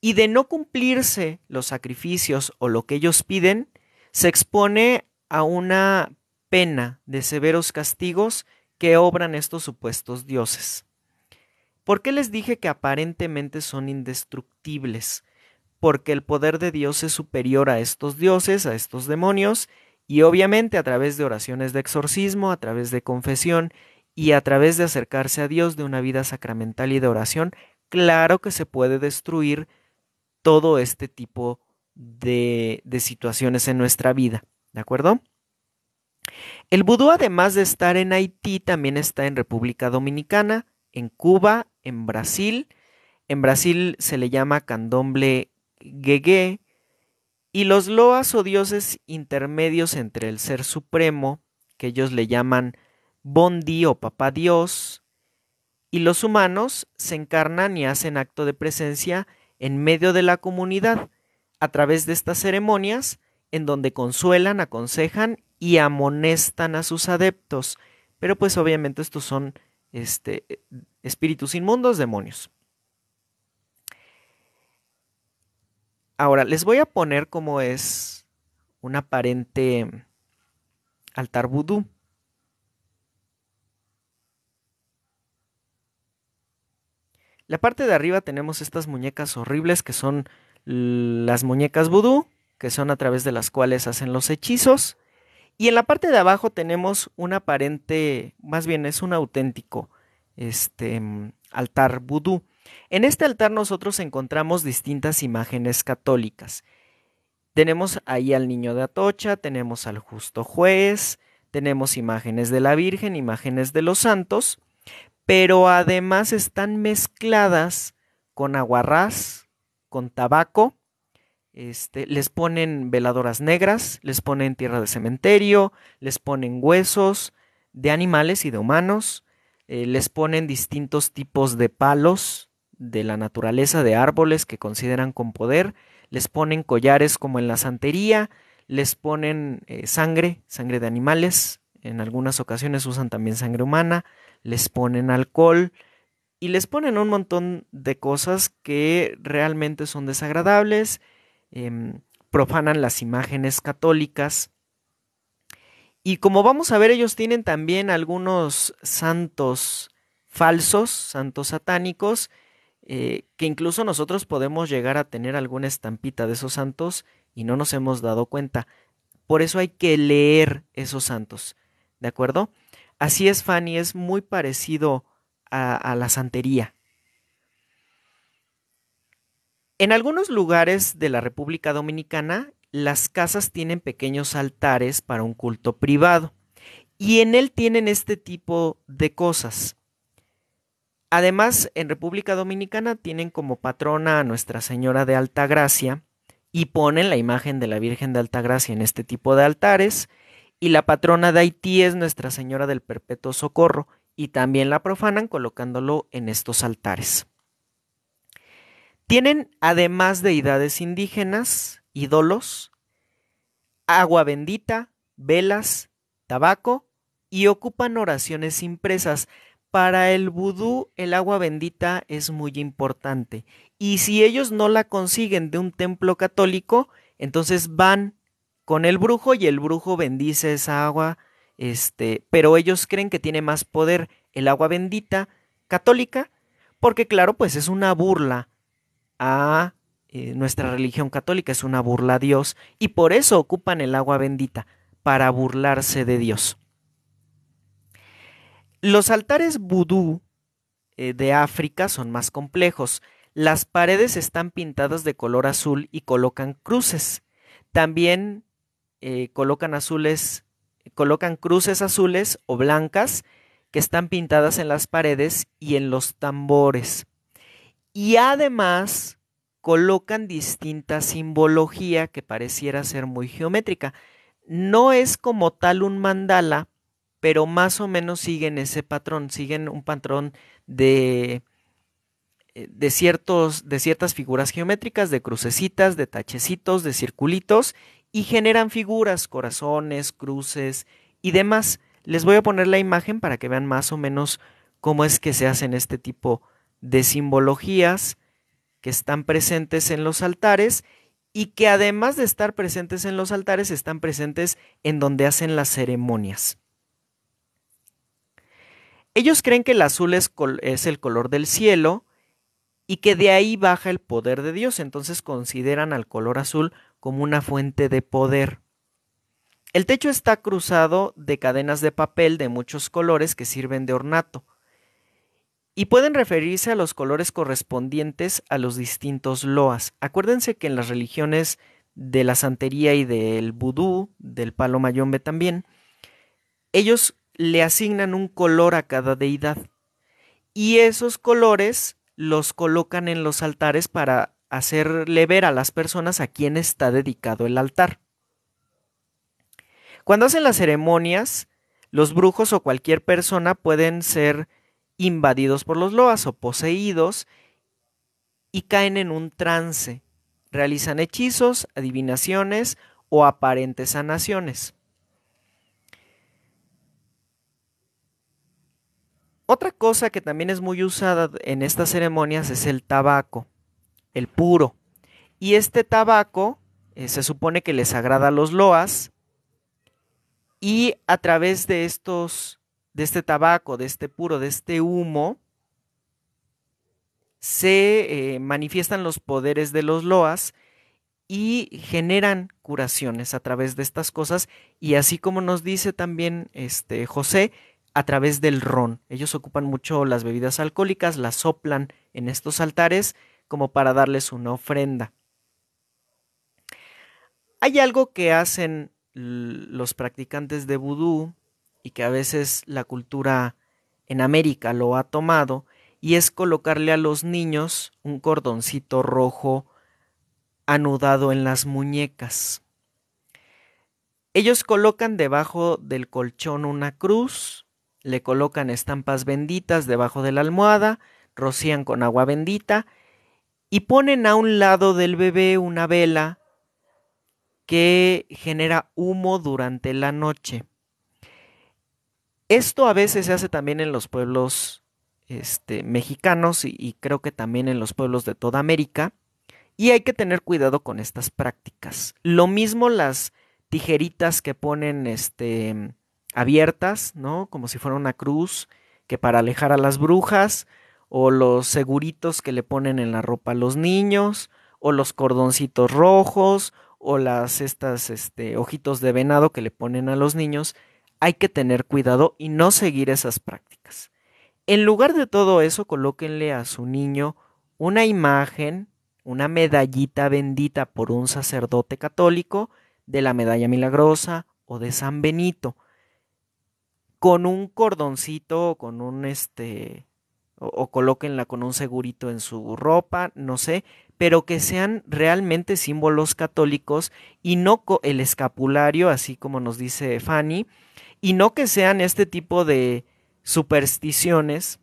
y de no cumplirse los sacrificios o lo que ellos piden, se expone a una pena de severos castigos que obran estos supuestos dioses. ¿Por qué les dije que aparentemente son indestructibles? Porque el poder de Dios es superior a estos dioses, a estos demonios, y obviamente a través de oraciones de exorcismo, a través de confesión y a través de acercarse a Dios de una vida sacramental y de oración, claro que se puede destruir todo este tipo de, situaciones en nuestra vida, ¿de acuerdo? El vudú, además de estar en Haití, también está en República Dominicana, en Cuba, en Brasil. En Brasil se le llama candomble guegue Y los loas o dioses intermedios entre el Ser Supremo, que ellos le llaman Bondi o Papá Dios, y los humanos se encarnan y hacen acto de presencia en medio de la comunidad a través de estas ceremonias en donde consuelan, aconsejan y amonestan a sus adeptos. Pero pues obviamente estos son este, espíritus inmundos, demonios. Ahora, les voy a poner como es un aparente altar vudú. La parte de arriba tenemos estas muñecas horribles que son las muñecas vudú, que son a través de las cuales hacen los hechizos. Y en la parte de abajo tenemos un aparente, más bien es un auténtico este, altar vudú. En este altar nosotros encontramos distintas imágenes católicas. Tenemos ahí al niño de Atocha, tenemos al justo juez, tenemos imágenes de la Virgen, imágenes de los santos pero además están mezcladas con aguarrás, con tabaco, este, les ponen veladoras negras, les ponen tierra de cementerio, les ponen huesos de animales y de humanos, eh, les ponen distintos tipos de palos de la naturaleza, de árboles que consideran con poder, les ponen collares como en la santería, les ponen eh, sangre, sangre de animales, en algunas ocasiones usan también sangre humana, les ponen alcohol y les ponen un montón de cosas que realmente son desagradables, em, profanan las imágenes católicas. Y como vamos a ver, ellos tienen también algunos santos falsos, santos satánicos, eh, que incluso nosotros podemos llegar a tener alguna estampita de esos santos y no nos hemos dado cuenta. Por eso hay que leer esos santos, ¿de acuerdo? Así es, Fanny, es muy parecido a, la santería. En algunos lugares de la República Dominicana, las casas tienen pequeños altares para un culto privado y en él tienen este tipo de cosas. Además, en República Dominicana tienen como patrona a Nuestra Señora de Altagracia y ponen la imagen de la Virgen de Gracia en este tipo de altares y la patrona de Haití es Nuestra Señora del Perpetuo Socorro, y también la profanan colocándolo en estos altares. Tienen además deidades indígenas, ídolos, agua bendita, velas, tabaco y ocupan oraciones impresas. Para el vudú el agua bendita es muy importante y si ellos no la consiguen de un templo católico, entonces van con el brujo y el brujo bendice esa agua, este, pero ellos creen que tiene más poder el agua bendita católica, porque claro, pues es una burla a eh, nuestra religión católica, es una burla a Dios, y por eso ocupan el agua bendita, para burlarse de Dios. Los altares vudú eh, de África son más complejos. Las paredes están pintadas de color azul y colocan cruces. También eh, colocan azules, colocan cruces azules o blancas que están pintadas en las paredes y en los tambores. Y además colocan distinta simbología que pareciera ser muy geométrica. No es como tal un mandala, pero más o menos siguen ese patrón, siguen un patrón de, eh, ciertos, de ciertas figuras geométricas, de crucecitas, de tachecitos, de circulitos y generan figuras, corazones, cruces y demás. Les voy a poner la imagen para que vean más o menos cómo es que se hacen este tipo de simbologías que están presentes en los altares y que además de estar presentes en los altares, están presentes en donde hacen las ceremonias. Ellos creen que el azul es, el color del cielo y que de ahí baja el poder de Dios, entonces consideran al color azul como una fuente de poder. El techo está cruzado de cadenas de papel de muchos colores que sirven de ornato y pueden referirse a los colores correspondientes a los distintos loas. Acuérdense que en las religiones de la santería y del vudú, del palo mayombe también, ellos le asignan un color a cada deidad y esos colores los colocan en los altares para hacerle ver a las personas a quién está dedicado el altar. Cuando hacen las ceremonias, los brujos o cualquier persona pueden ser invadidos por los loas o poseídos y caen en un trance. Realizan hechizos, adivinaciones o aparentes sanaciones. Otra cosa que también es muy usada en estas ceremonias es el tabaco el puro. Y este tabaco eh, se supone que les agrada a los loas y a través de estos, de este tabaco, de este puro, de este humo, se eh, manifiestan los poderes de los loas y generan curaciones a través de estas cosas y así como nos dice también este José a través del ron. Ellos ocupan mucho las bebidas alcohólicas, las soplan en estos altares como para darles una ofrenda. Hay algo que hacen los practicantes de vudú y que a veces la cultura en América lo ha tomado, y es colocarle a los niños un cordoncito rojo anudado en las muñecas. Ellos colocan debajo del colchón una cruz, le colocan estampas benditas debajo de la almohada, rocían con agua bendita y ponen a un lado del bebé una vela que genera humo durante la noche. Esto a veces se hace también en los pueblos este, mexicanos y, creo que también en los pueblos de toda América. Y hay que tener cuidado con estas prácticas. Lo mismo las tijeritas que ponen este, abiertas, ¿no? Como si fuera una cruz, que para alejar a las brujas, o los seguritos que le ponen en la ropa a los niños, o los cordoncitos rojos, o las estas este, ojitos de venado que le ponen a los niños, hay que tener cuidado y no seguir esas prácticas. En lugar de todo eso, colóquenle a su niño una imagen, una medallita bendita por un sacerdote católico de la medalla milagrosa o de San Benito, con un cordoncito, con un este, o, colóquenla con un segurito en su ropa, no sé, pero que sean realmente símbolos católicos y no el escapulario, así como nos dice Fanny, y no que sean este tipo de supersticiones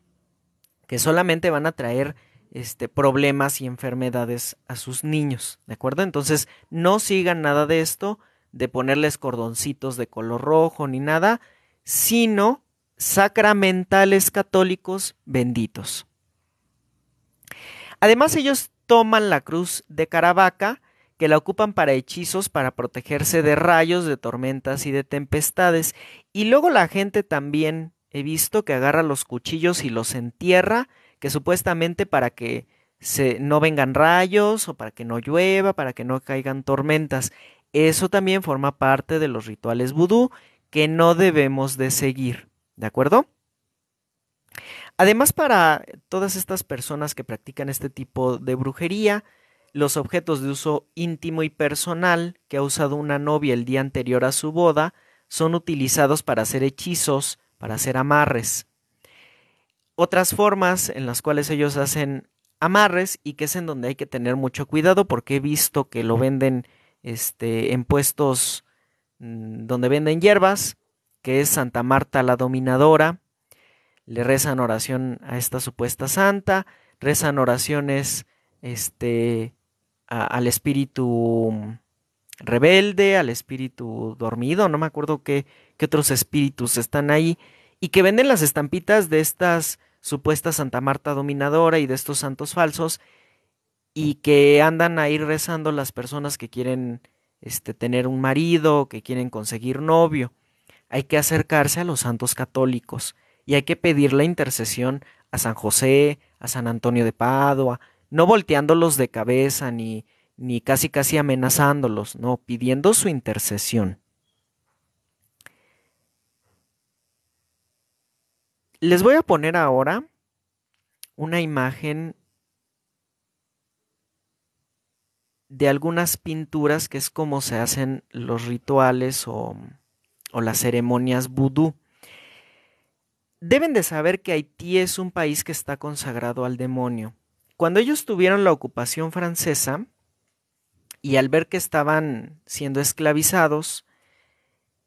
que solamente van a traer este, problemas y enfermedades a sus niños, ¿de acuerdo? Entonces, no sigan nada de esto, de ponerles cordoncitos de color rojo ni nada, sino sacramentales católicos benditos. Además, ellos toman la cruz de Caravaca, que la ocupan para hechizos, para protegerse de rayos, de tormentas y de tempestades. Y luego la gente también he visto que agarra los cuchillos y los entierra, que supuestamente para que se, no vengan rayos o para que no llueva, para que no caigan tormentas. Eso también forma parte de los rituales vudú que no debemos de seguir. ¿De acuerdo? Además, para todas estas personas que practican este tipo de brujería, los objetos de uso íntimo y personal que ha usado una novia el día anterior a su boda son utilizados para hacer hechizos, para hacer amarres. Otras formas en las cuales ellos hacen amarres y que es en donde hay que tener mucho cuidado porque he visto que lo venden este, en puestos mm, donde venden hierbas, que es Santa Marta la Dominadora. Le rezan oración a esta supuesta santa, rezan oraciones este, al espíritu rebelde, al espíritu dormido, no me acuerdo qué, qué otros espíritus están ahí, y que venden las estampitas de estas supuestas Santa Marta dominadora y de estos santos falsos y que andan ahí rezando las personas que quieren este, tener un marido, que quieren conseguir novio hay que acercarse a los santos católicos y hay que pedir la intercesión a San José, a San Antonio de Padua, no volteándolos de cabeza ni, ni casi casi amenazándolos, no, pidiendo su intercesión. Les voy a poner ahora una imagen de algunas pinturas que es como se hacen los rituales o o las ceremonias vudú. Deben de saber que Haití es un país que está consagrado al demonio. Cuando ellos tuvieron la ocupación francesa y al ver que estaban siendo esclavizados,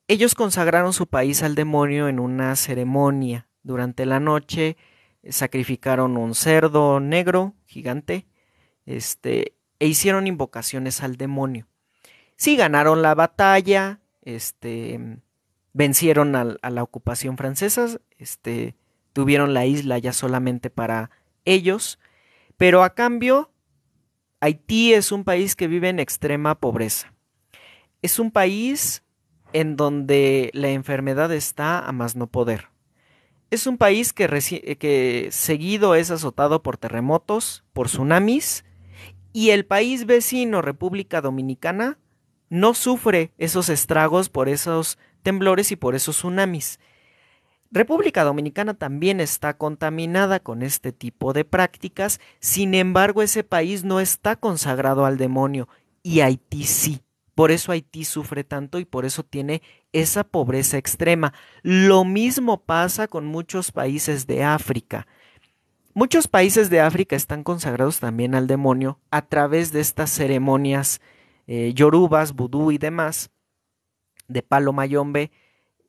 ellos consagraron su país al demonio en una ceremonia. Durante la noche eh, sacrificaron un cerdo negro gigante este, e hicieron invocaciones al demonio. Sí ganaron la batalla, este, vencieron a, la ocupación francesa, este, tuvieron la isla ya solamente para ellos, pero a cambio, Haití es un país que vive en extrema pobreza. Es un país en donde la enfermedad está a más no poder. Es un país que, que seguido es azotado por terremotos, por tsunamis, y el país vecino, República Dominicana, no sufre esos estragos por esos temblores y por eso tsunamis. República Dominicana también está contaminada con este tipo de prácticas, sin embargo ese país no está consagrado al demonio y Haití sí. Por eso Haití sufre tanto y por eso tiene esa pobreza extrema. Lo mismo pasa con muchos países de África. Muchos países de África están consagrados también al demonio a través de estas ceremonias eh, yorubas, vudú y demás, de palo mayombe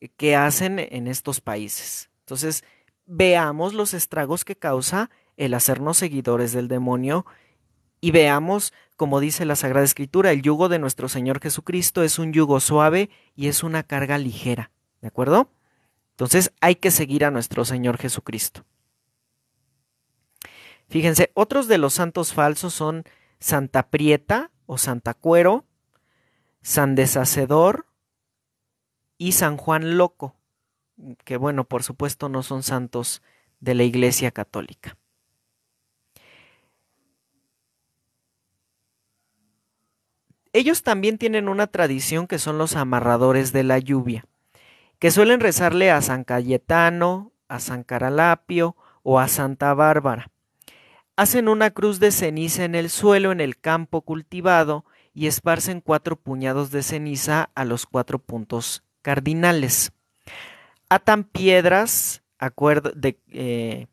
eh, que hacen en estos países. Entonces, veamos los estragos que causa el hacernos seguidores del demonio y veamos, como dice la Sagrada Escritura, el yugo de nuestro Señor Jesucristo es un yugo suave y es una carga ligera, ¿de acuerdo? Entonces hay que seguir a nuestro Señor Jesucristo. Fíjense, otros de los santos falsos son Santa Prieta o Santa Cuero, San Deshacedor, y San Juan Loco, que bueno, por supuesto no son santos de la Iglesia Católica. Ellos también tienen una tradición que son los amarradores de la lluvia, que suelen rezarle a San Cayetano, a San Caralapio o a Santa Bárbara. Hacen una cruz de ceniza en el suelo en el campo cultivado y esparcen cuatro puñados de ceniza a los cuatro puntos cardinales. Atan piedras eh,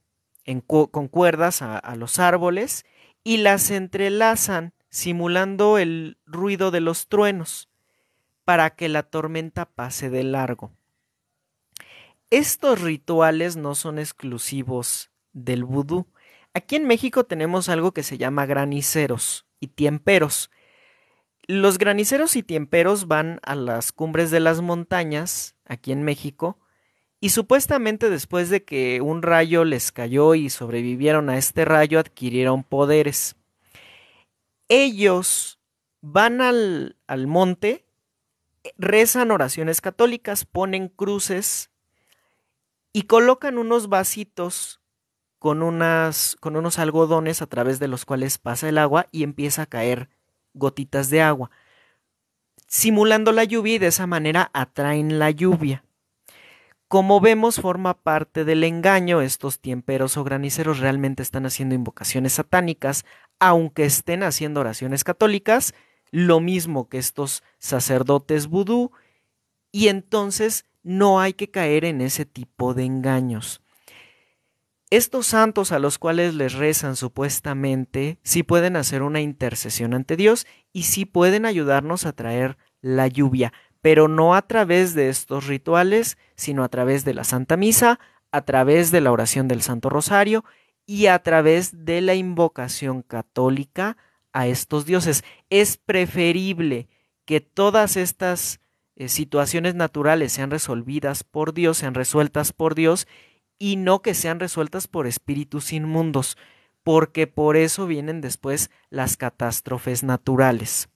con cuerdas a, a los árboles y las entrelazan simulando el ruido de los truenos para que la tormenta pase de largo. Estos rituales no son exclusivos del vudú. Aquí en México tenemos algo que se llama graniceros y tiemperos, los graniceros y tiemperos van a las cumbres de las montañas, aquí en México, y supuestamente después de que un rayo les cayó y sobrevivieron a este rayo, adquirieron poderes. Ellos van al, al monte, rezan oraciones católicas, ponen cruces y colocan unos vasitos con, unas, con unos algodones a través de los cuales pasa el agua y empieza a caer gotitas de agua, simulando la lluvia y de esa manera atraen la lluvia. Como vemos, forma parte del engaño. Estos tiemperos o graniceros realmente están haciendo invocaciones satánicas, aunque estén haciendo oraciones católicas, lo mismo que estos sacerdotes vudú, y entonces no hay que caer en ese tipo de engaños. Estos santos a los cuales les rezan supuestamente sí pueden hacer una intercesión ante Dios y sí pueden ayudarnos a traer la lluvia, pero no a través de estos rituales, sino a través de la Santa Misa, a través de la oración del Santo Rosario y a través de la invocación católica a estos dioses. Es preferible que todas estas eh, situaciones naturales sean resolvidas por Dios, sean resueltas por Dios y no que sean resueltas por espíritus inmundos, porque por eso vienen después las catástrofes naturales.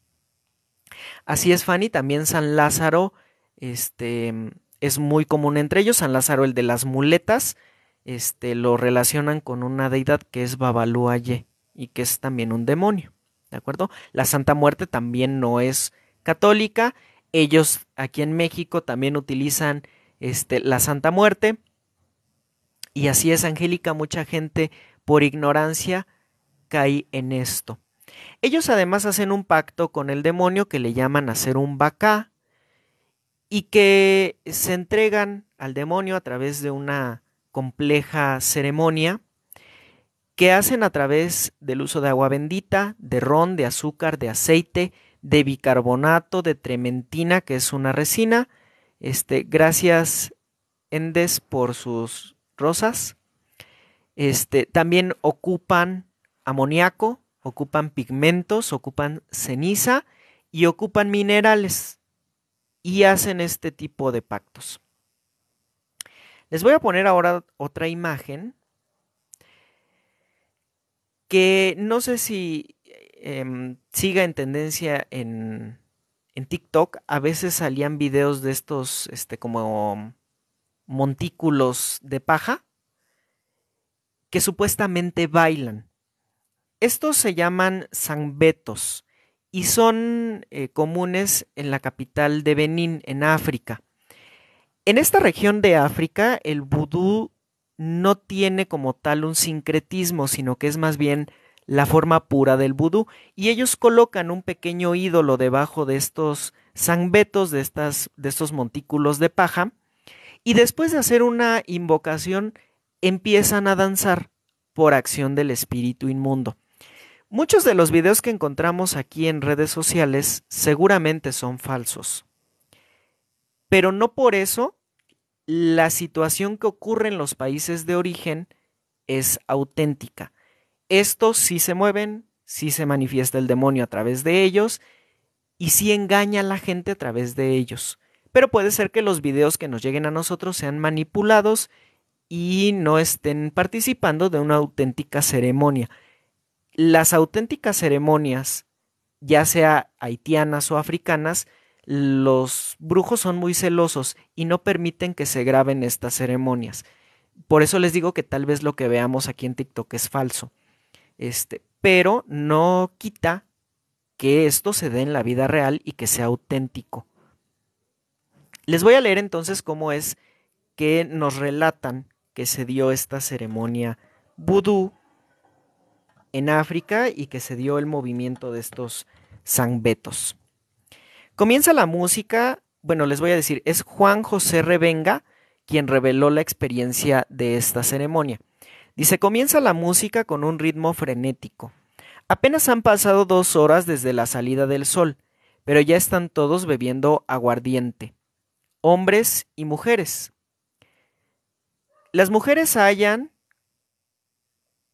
Así es, Fanny, también San Lázaro este, es muy común entre ellos, San Lázaro el de las muletas, este, lo relacionan con una deidad que es Babaluaye y que es también un demonio, ¿de acuerdo? La Santa Muerte también no es católica, ellos aquí en México también utilizan este, la Santa Muerte, y así es, Angélica, mucha gente por ignorancia cae en esto. Ellos además hacen un pacto con el demonio que le llaman hacer un bacá y que se entregan al demonio a través de una compleja ceremonia que hacen a través del uso de agua bendita, de ron, de azúcar, de aceite, de bicarbonato, de trementina, que es una resina. Este, gracias, Endes, por sus rosas. Este, también ocupan amoníaco, ocupan pigmentos, ocupan ceniza y ocupan minerales y hacen este tipo de pactos. Les voy a poner ahora otra imagen que no sé si em, siga en tendencia en, en, TikTok. A veces salían videos de estos, este, como montículos de paja que supuestamente bailan. Estos se llaman zambetos y son eh, comunes en la capital de Benín, en África. En esta región de África, el vudú no tiene como tal un sincretismo, sino que es más bien la forma pura del vudú. Y ellos colocan un pequeño ídolo debajo de estos zambetos, de, de estos montículos de paja, y después de hacer una invocación, empiezan a danzar por acción del espíritu inmundo. Muchos de los videos que encontramos aquí en redes sociales seguramente son falsos. Pero no por eso la situación que ocurre en los países de origen es auténtica. Estos sí se mueven, sí se manifiesta el demonio a través de ellos y sí engaña a la gente a través de ellos pero puede ser que los videos que nos lleguen a nosotros sean manipulados y no estén participando de una auténtica ceremonia. Las auténticas ceremonias, ya sea haitianas o africanas, los brujos son muy celosos y no permiten que se graben estas ceremonias. Por eso les digo que tal vez lo que veamos aquí en TikTok es falso. Este, pero no quita que esto se dé en la vida real y que sea auténtico. Les voy a leer entonces cómo es que nos relatan que se dio esta ceremonia vudú en África y que se dio el movimiento de estos zangbetos. Comienza la música, bueno, les voy a decir, es Juan José Revenga quien reveló la experiencia de esta ceremonia. Dice, comienza la música con un ritmo frenético. Apenas han pasado dos horas desde la salida del sol, pero ya están todos bebiendo aguardiente hombres y mujeres. Las mujeres hallan,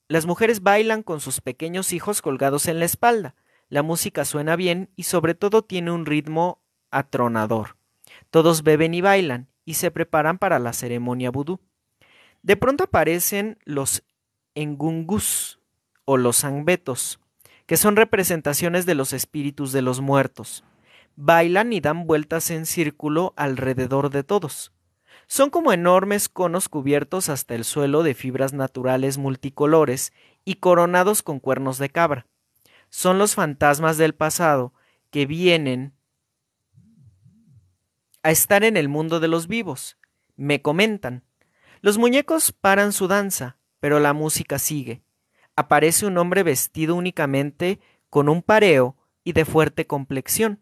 las mujeres bailan con sus pequeños hijos colgados en la espalda. La música suena bien y sobre todo tiene un ritmo atronador. Todos beben y bailan y se preparan para la ceremonia vudú. De pronto aparecen los engungus o los angbetos, que son representaciones de los espíritus de los muertos bailan y dan vueltas en círculo alrededor de todos. Son como enormes conos cubiertos hasta el suelo de fibras naturales multicolores y coronados con cuernos de cabra. Son los fantasmas del pasado que vienen a estar en el mundo de los vivos. Me comentan. Los muñecos paran su danza, pero la música sigue. Aparece un hombre vestido únicamente con un pareo y de fuerte complexión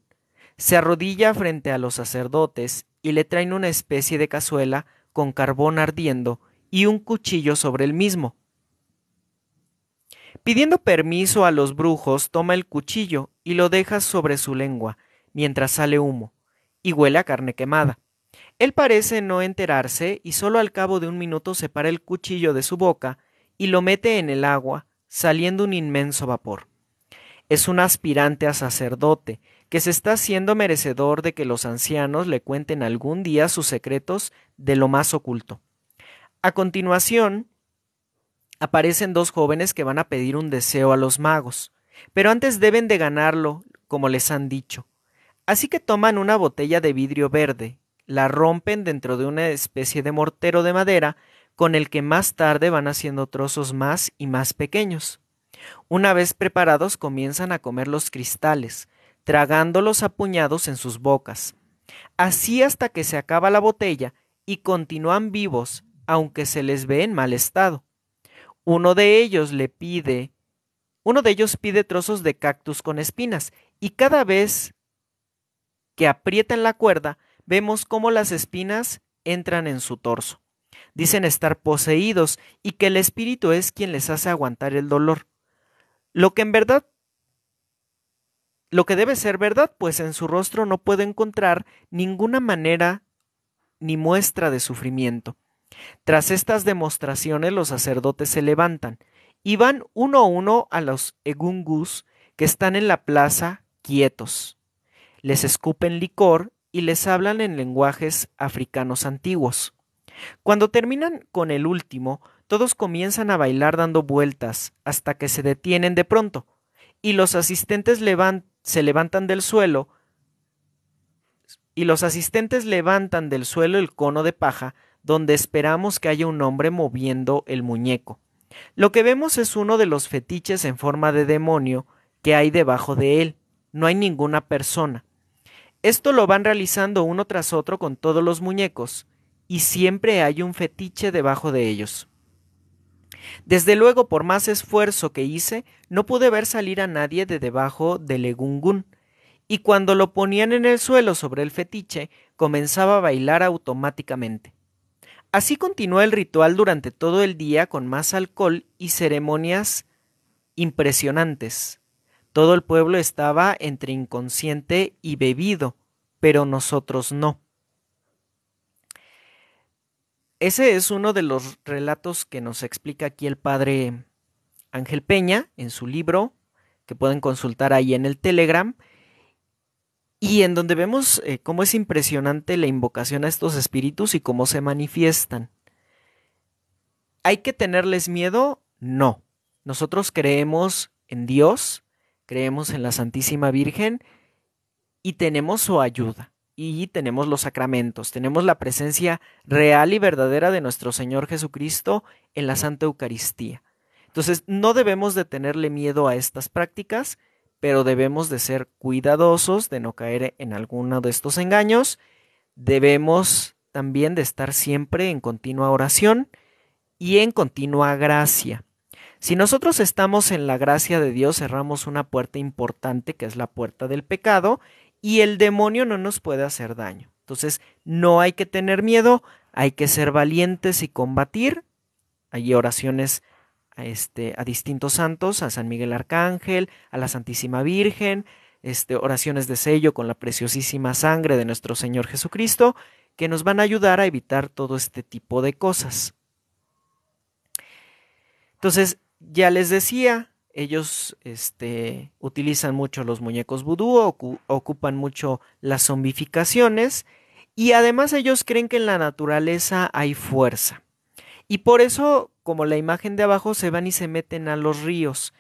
se arrodilla frente a los sacerdotes y le traen una especie de cazuela con carbón ardiendo y un cuchillo sobre el mismo. Pidiendo permiso a los brujos, toma el cuchillo y lo deja sobre su lengua, mientras sale humo, y huele a carne quemada. Él parece no enterarse y solo al cabo de un minuto separa el cuchillo de su boca y lo mete en el agua, saliendo un inmenso vapor. Es un aspirante a sacerdote, que se está haciendo merecedor de que los ancianos le cuenten algún día sus secretos de lo más oculto. A continuación, aparecen dos jóvenes que van a pedir un deseo a los magos, pero antes deben de ganarlo, como les han dicho. Así que toman una botella de vidrio verde, la rompen dentro de una especie de mortero de madera, con el que más tarde van haciendo trozos más y más pequeños. Una vez preparados comienzan a comer los cristales, tragándolos a puñados en sus bocas. Así hasta que se acaba la botella y continúan vivos, aunque se les ve en mal estado. Uno de ellos le pide, uno de ellos pide trozos de cactus con espinas, y cada vez que aprietan la cuerda, vemos cómo las espinas entran en su torso. Dicen estar poseídos y que el espíritu es quien les hace aguantar el dolor. Lo que en verdad lo que debe ser verdad, pues en su rostro no puedo encontrar ninguna manera ni muestra de sufrimiento. Tras estas demostraciones los sacerdotes se levantan y van uno a uno a los egungus que están en la plaza quietos. Les escupen licor y les hablan en lenguajes africanos antiguos. Cuando terminan con el último, todos comienzan a bailar dando vueltas hasta que se detienen de pronto y los asistentes levantan se levantan del suelo y los asistentes levantan del suelo el cono de paja donde esperamos que haya un hombre moviendo el muñeco. Lo que vemos es uno de los fetiches en forma de demonio que hay debajo de él. No hay ninguna persona. Esto lo van realizando uno tras otro con todos los muñecos, y siempre hay un fetiche debajo de ellos. Desde luego, por más esfuerzo que hice, no pude ver salir a nadie de debajo del legungún, y cuando lo ponían en el suelo sobre el fetiche, comenzaba a bailar automáticamente. Así continuó el ritual durante todo el día con más alcohol y ceremonias impresionantes. Todo el pueblo estaba entre inconsciente y bebido, pero nosotros no. Ese es uno de los relatos que nos explica aquí el padre Ángel Peña en su libro, que pueden consultar ahí en el Telegram, y en donde vemos eh, cómo es impresionante la invocación a estos espíritus y cómo se manifiestan. ¿Hay que tenerles miedo? No. Nosotros creemos en Dios, creemos en la Santísima Virgen y tenemos su ayuda y tenemos los sacramentos, tenemos la presencia real y verdadera de nuestro Señor Jesucristo en la Santa Eucaristía. Entonces, no debemos de tenerle miedo a estas prácticas, pero debemos de ser cuidadosos de no caer en alguno de estos engaños. Debemos también de estar siempre en continua oración y en continua gracia. Si nosotros estamos en la gracia de Dios, cerramos una puerta importante que es la puerta del pecado y el demonio no nos puede hacer daño. Entonces, no hay que tener miedo, hay que ser valientes y combatir. Hay oraciones a, este, a distintos santos, a San Miguel Arcángel, a la Santísima Virgen, este, oraciones de sello con la preciosísima sangre de nuestro Señor Jesucristo, que nos van a ayudar a evitar todo este tipo de cosas. Entonces, ya les decía, ellos este, utilizan mucho los muñecos vudú, ocupan mucho las zombificaciones y además ellos creen que en la naturaleza hay fuerza. Y por eso, como la imagen de abajo, se van y se meten a los ríos,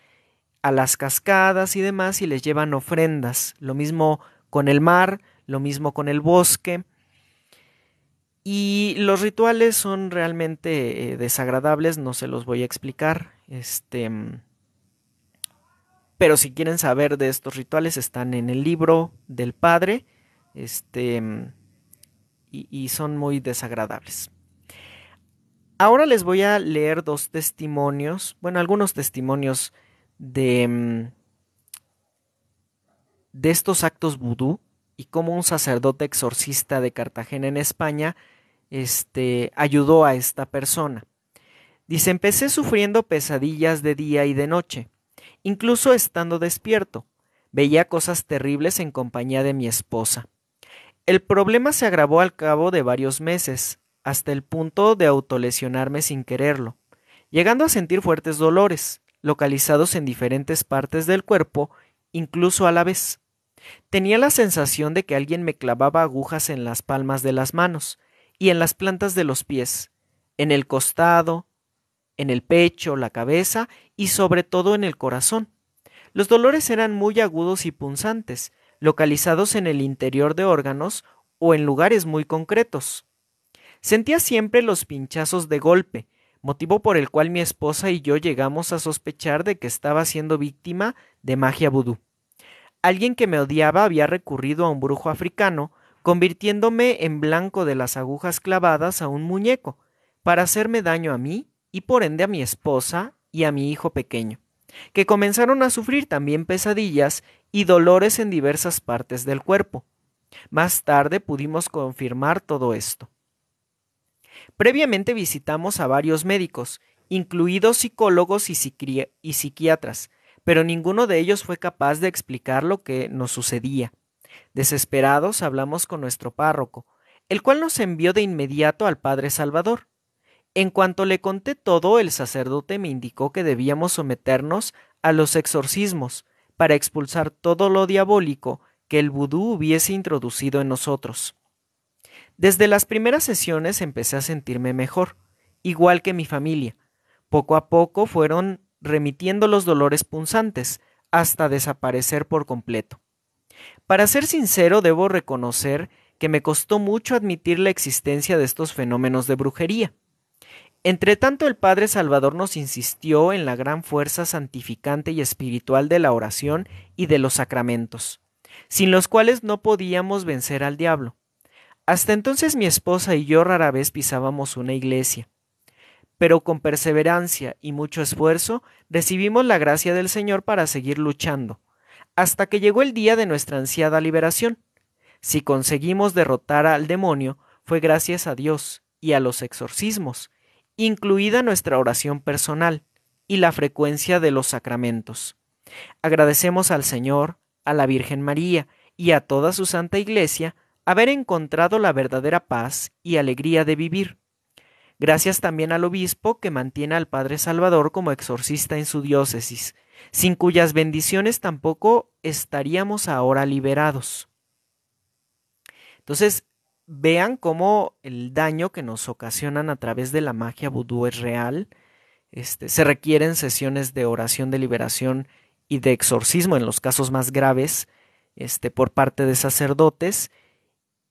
a las cascadas y demás y les llevan ofrendas. Lo mismo con el mar, lo mismo con el bosque. Y los rituales son realmente eh, desagradables, no se los voy a explicar. Este pero si quieren saber de estos rituales, están en el libro del padre. Este. Y, son muy desagradables. Ahora les voy a leer dos testimonios. Bueno, algunos testimonios de. Mm, de estos actos vudú. Y cómo un sacerdote exorcista de Cartagena en España. Este. ayudó a esta persona. Dice, empecé sufriendo pesadillas de día y de noche Incluso estando despierto, veía cosas terribles en compañía de mi esposa. El problema se agravó al cabo de varios meses, hasta el punto de autolesionarme sin quererlo, llegando a sentir fuertes dolores, localizados en diferentes partes del cuerpo, incluso a la vez. Tenía la sensación de que alguien me clavaba agujas en las palmas de las manos y en las plantas de los pies, en el costado, en el pecho, la cabeza y sobre todo en el corazón. Los dolores eran muy agudos y punzantes, localizados en el interior de órganos o en lugares muy concretos. Sentía siempre los pinchazos de golpe, motivo por el cual mi esposa y yo llegamos a sospechar de que estaba siendo víctima de magia vudú. Alguien que me odiaba había recurrido a un brujo africano, convirtiéndome en blanco de las agujas clavadas a un muñeco, para hacerme daño a mí y por ende a mi esposa y a mi hijo pequeño, que comenzaron a sufrir también pesadillas y dolores en diversas partes del cuerpo. Más tarde pudimos confirmar todo esto. Previamente visitamos a varios médicos, incluidos psicólogos y, psiquiatras, pero ninguno de ellos fue capaz de explicar lo que nos sucedía. Desesperados hablamos con nuestro párroco, el cual nos envió de inmediato al Padre Salvador, en cuanto le conté todo, el sacerdote me indicó que debíamos someternos a los exorcismos para expulsar todo lo diabólico que el vudú hubiese introducido en nosotros. Desde las primeras sesiones empecé a sentirme mejor, igual que mi familia. Poco a poco fueron remitiendo los dolores punzantes, hasta desaparecer por completo. Para ser sincero, debo reconocer que me costó mucho admitir la existencia de estos fenómenos de brujería. Entre tanto, el Padre Salvador nos insistió en la gran fuerza santificante y espiritual de la oración y de los sacramentos, sin los cuales no podíamos vencer al diablo. Hasta entonces mi esposa y yo rara vez pisábamos una iglesia, pero con perseverancia y mucho esfuerzo recibimos la gracia del Señor para seguir luchando, hasta que llegó el día de nuestra ansiada liberación. Si conseguimos derrotar al demonio, fue gracias a Dios y a los exorcismos, incluida nuestra oración personal y la frecuencia de los sacramentos. Agradecemos al Señor, a la Virgen María y a toda su Santa Iglesia haber encontrado la verdadera paz y alegría de vivir. Gracias también al obispo que mantiene al Padre Salvador como exorcista en su diócesis, sin cuyas bendiciones tampoco estaríamos ahora liberados. Entonces, vean cómo el daño que nos ocasionan a través de la magia vudú es real. Este, se requieren sesiones de oración de liberación y de exorcismo en los casos más graves este, por parte de sacerdotes.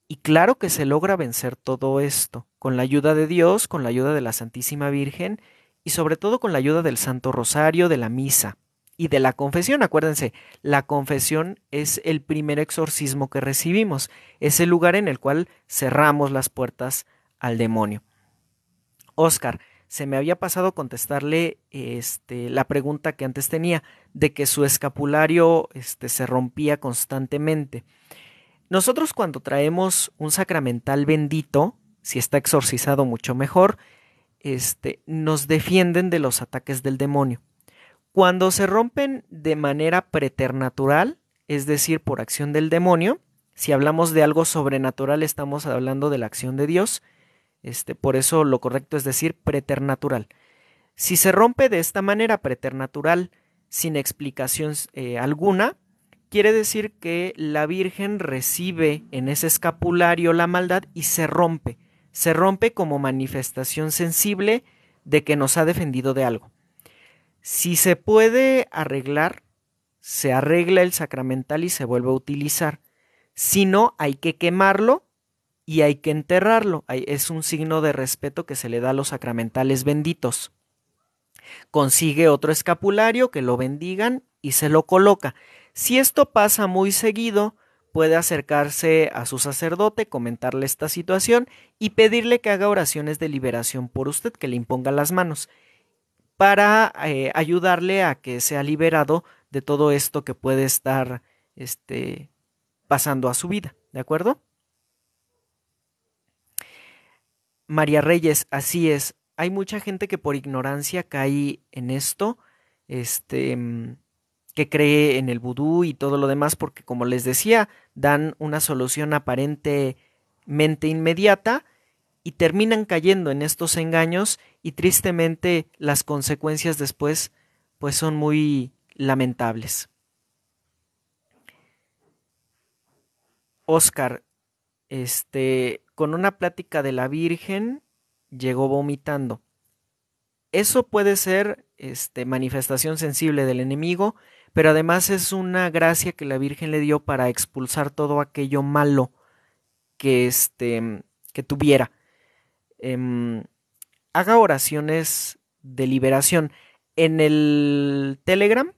Y claro que se logra vencer todo esto, con la ayuda de Dios, con la ayuda de la Santísima Virgen y sobre todo con la ayuda del Santo Rosario, de la Misa y de la confesión. Acuérdense, la confesión es el primer exorcismo que recibimos, es el lugar en el cual cerramos las puertas al demonio. Oscar, se me había pasado contestarle este, la pregunta que antes tenía de que su escapulario este, se rompía constantemente. Nosotros cuando traemos un sacramental bendito, si está exorcizado mucho mejor, este, nos defienden de los ataques del demonio. Cuando se rompen de manera preternatural, es decir, por acción del demonio, si hablamos de algo sobrenatural estamos hablando de la acción de Dios, este, por eso lo correcto es decir preternatural. Si se rompe de esta manera preternatural sin explicación eh, alguna, quiere decir que la Virgen recibe en ese escapulario la maldad y se rompe, se rompe como manifestación sensible de que nos ha defendido de algo. Si se puede arreglar, se arregla el sacramental y se vuelve a utilizar. Si no, hay que quemarlo y hay que enterrarlo. Es un signo de respeto que se le da a los sacramentales benditos. Consigue otro escapulario que lo bendigan y se lo coloca. Si esto pasa muy seguido, puede acercarse a su sacerdote, comentarle esta situación y pedirle que haga oraciones de liberación por usted, que le imponga las manos para eh, ayudarle a que sea liberado de todo esto que puede estar este, pasando a su vida, ¿de acuerdo? María Reyes, así es. Hay mucha gente que por ignorancia cae en esto, este, mm, que cree en el vudú y todo lo demás, porque como les decía, dan una solución aparentemente inmediata, y terminan cayendo en estos engaños y tristemente las consecuencias después pues son muy lamentables. Oscar, este, con una plática de la Virgen llegó vomitando. Eso puede ser este, manifestación sensible del enemigo, pero además es una gracia que la Virgen le dio para expulsar todo aquello malo que, este, que tuviera. Em, haga oraciones de liberación. En el Telegram,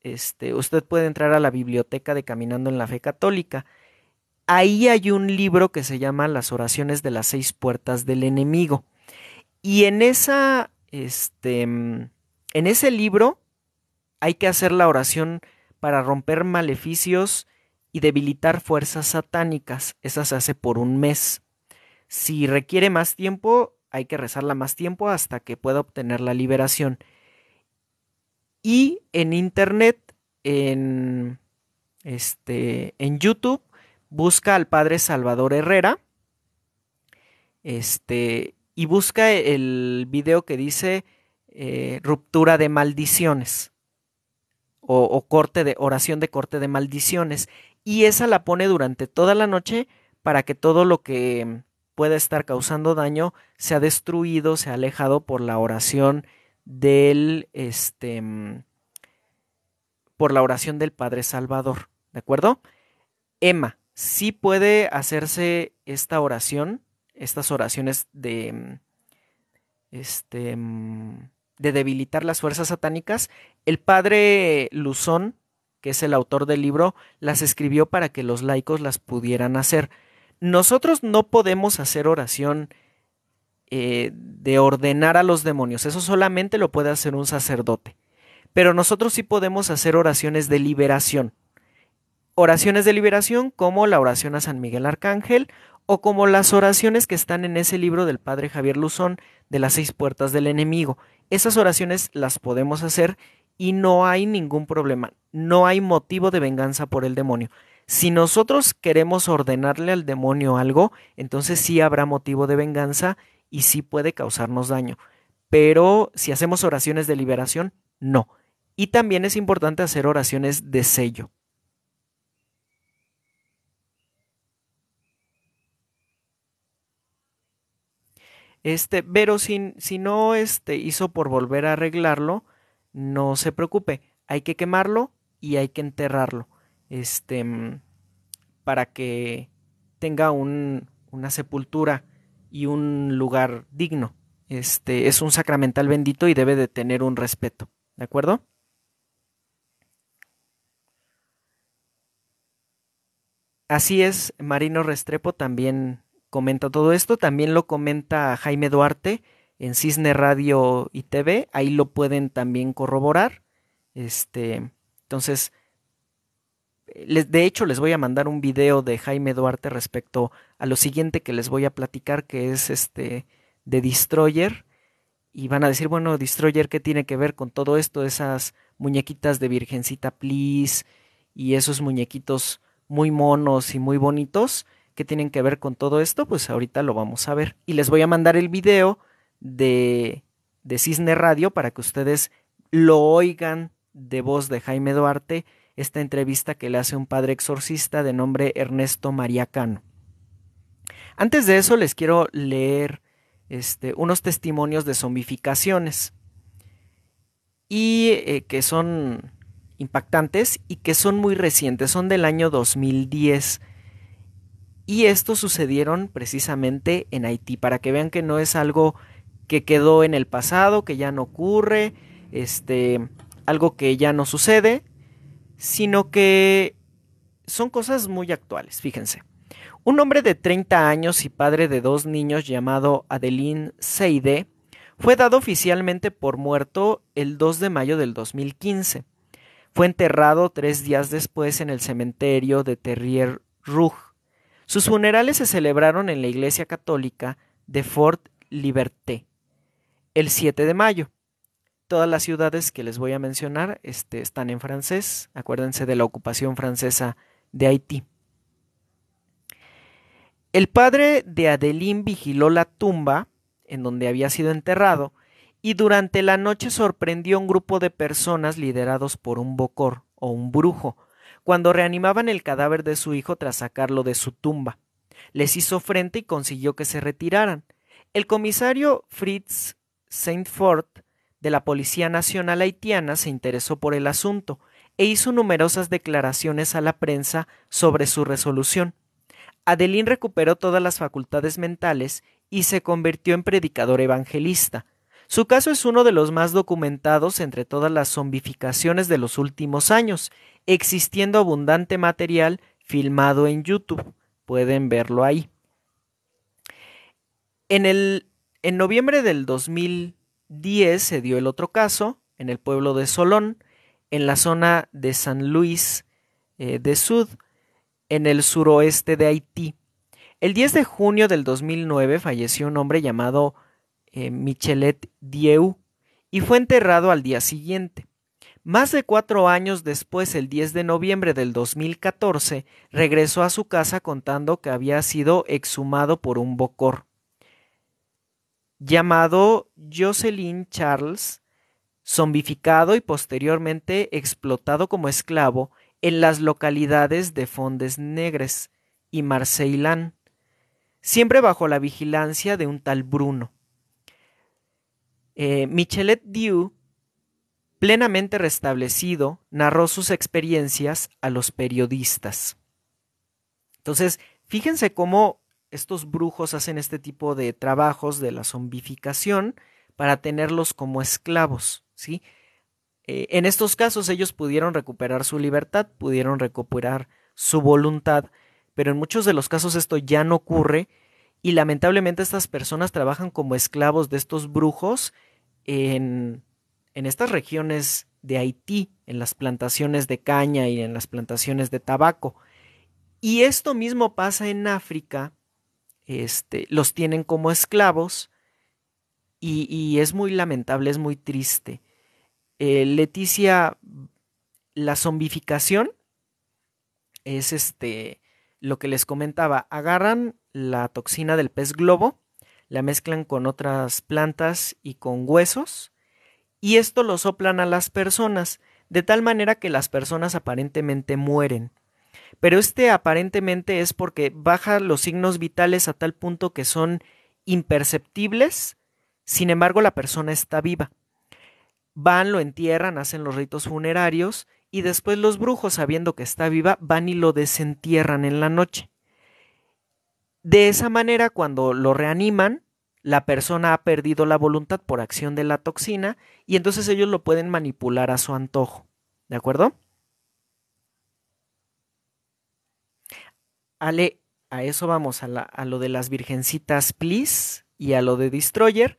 este, usted puede entrar a la biblioteca de Caminando en la Fe Católica. Ahí hay un libro que se llama Las oraciones de las seis puertas del enemigo. Y en esa, este, en ese libro hay que hacer la oración para romper maleficios y debilitar fuerzas satánicas. Esa se hace por un mes. Si requiere más tiempo, hay que rezarla más tiempo hasta que pueda obtener la liberación. Y en internet, en, este, en YouTube, busca al padre Salvador Herrera. Este, y busca el video que dice eh, ruptura de maldiciones o, o, corte de oración de corte de maldiciones y esa la pone durante toda la noche para que todo lo que Puede estar causando daño se ha destruido, se ha alejado por la oración del este mm, por la oración del Padre Salvador, ¿de acuerdo? Emma, sí puede hacerse esta oración, estas oraciones de mm, este mm, de debilitar las fuerzas satánicas, el padre Luzón, que es el autor del libro, las escribió para que los laicos las pudieran hacer. Nosotros no podemos hacer oración eh, de ordenar a los demonios, eso solamente lo puede hacer un sacerdote. Pero nosotros sí podemos hacer oraciones de liberación. Oraciones de liberación como la oración a San Miguel Arcángel o como las oraciones que están en ese libro del padre Javier Luzón de las seis puertas del enemigo. Esas oraciones las podemos hacer y no hay ningún problema, no hay motivo de venganza por el demonio. Si nosotros queremos ordenarle al demonio algo, entonces sí habrá motivo de venganza y sí puede causarnos daño. Pero si hacemos oraciones de liberación, no. Y también es importante hacer oraciones de sello. Este, pero si, si no este, hizo por volver a arreglarlo, no se preocupe, hay que quemarlo y hay que enterrarlo. Este mm, para que tenga un, una sepultura y un lugar digno. Este es un sacramental bendito y debe de tener un respeto, ¿de acuerdo? Así es, Marino Restrepo también comenta todo esto, también lo comenta Jaime Duarte en Cisne Radio y TV, ahí lo pueden también corroborar. Este, entonces, les, de hecho les voy a mandar un video de Jaime Duarte respecto a lo siguiente que les voy a platicar, que es este de Destroyer. Y van a decir, bueno, Destroyer, ¿qué tiene que ver con todo esto? Esas muñequitas de Virgencita Please y esos muñequitos muy monos y muy bonitos. ¿Qué tienen que ver con todo esto? Pues ahorita lo vamos a ver. Y les voy a mandar el video de, Cisne Radio para que ustedes lo oigan de voz de Jaime Duarte, esta entrevista que le hace un padre exorcista de nombre Ernesto María Cano. Antes de eso les quiero leer este, unos testimonios de zombificaciones y eh, que son impactantes y que son muy recientes, son del año 2010. Y estos sucedieron precisamente en Haití, para que vean que no es algo que quedó en el pasado, que ya no ocurre, este, algo que ya no sucede, sino que son cosas muy actuales, fíjense. Un hombre de 30 años y padre de dos niños llamado Adeline Seide fue dado oficialmente por muerto el 2 de mayo del 2015. Fue enterrado tres días después en el cementerio de Terrier Rouge. Sus funerales se celebraron en la iglesia católica de Fort Liberté el 7 de mayo. Todas las ciudades que les voy a mencionar este, están en francés. Acuérdense de la ocupación francesa de Haití. El padre de Adelín vigiló la tumba en donde había sido enterrado y durante la noche sorprendió un grupo de personas liderados por un bocor o un brujo, cuando reanimaban el cadáver de su hijo tras sacarlo de su tumba. Les hizo frente y consiguió que se retiraran. El comisario Fritz Saint-Fort de la Policía Nacional Haitiana se interesó por el asunto e hizo numerosas declaraciones a la prensa sobre su resolución. Adelín recuperó todas las facultades mentales y se convirtió en predicador evangelista. Su caso es uno de los más documentados entre todas las zombificaciones de los últimos años, existiendo abundante material filmado en YouTube. Pueden verlo ahí. En el en noviembre del 2010 se dio el otro caso en el pueblo de Solón, en la zona de San Luis eh, de Sud, en el suroeste de Haití. El 10 de junio del 2009 falleció un hombre llamado eh, Michelet Dieu y fue enterrado al día siguiente. Más de cuatro años después, el 10 de noviembre del 2014, regresó a su casa contando que había sido exhumado por un bocor llamado Jocelyn Charles, zombificado y posteriormente explotado como esclavo en las localidades de Fondes Negres y Marseillan, siempre bajo la vigilancia de un tal Bruno. Eh, Michelet Dieu, plenamente restablecido, narró sus experiencias a los periodistas. Entonces, fíjense cómo estos brujos hacen este tipo de trabajos de la zombificación para tenerlos como esclavos, ¿sí? Eh, en estos casos ellos pudieron recuperar su libertad, pudieron recuperar su voluntad, pero en muchos de los casos esto ya no ocurre y lamentablemente estas personas trabajan como esclavos de estos brujos en, en estas regiones de Haití, en las plantaciones de caña y en las plantaciones de tabaco. Y esto mismo pasa en África este, los tienen como esclavos y, es muy lamentable, es muy triste. Eh, Leticia, la zombificación es este, lo que les comentaba, agarran la toxina del pez globo, la mezclan con otras plantas y con huesos y esto lo soplan a las personas, de tal manera que las personas aparentemente mueren pero este aparentemente es porque baja los signos vitales a tal punto que son imperceptibles, sin embargo la persona está viva. Van, lo entierran, hacen los ritos funerarios y después los brujos, sabiendo que está viva, van y lo desentierran en la noche. De esa manera, cuando lo reaniman, la persona ha perdido la voluntad por acción de la toxina y entonces ellos lo pueden manipular a su antojo. ¿De acuerdo? Ale, a eso vamos, a, lo de las virgencitas, please, y a lo de Destroyer.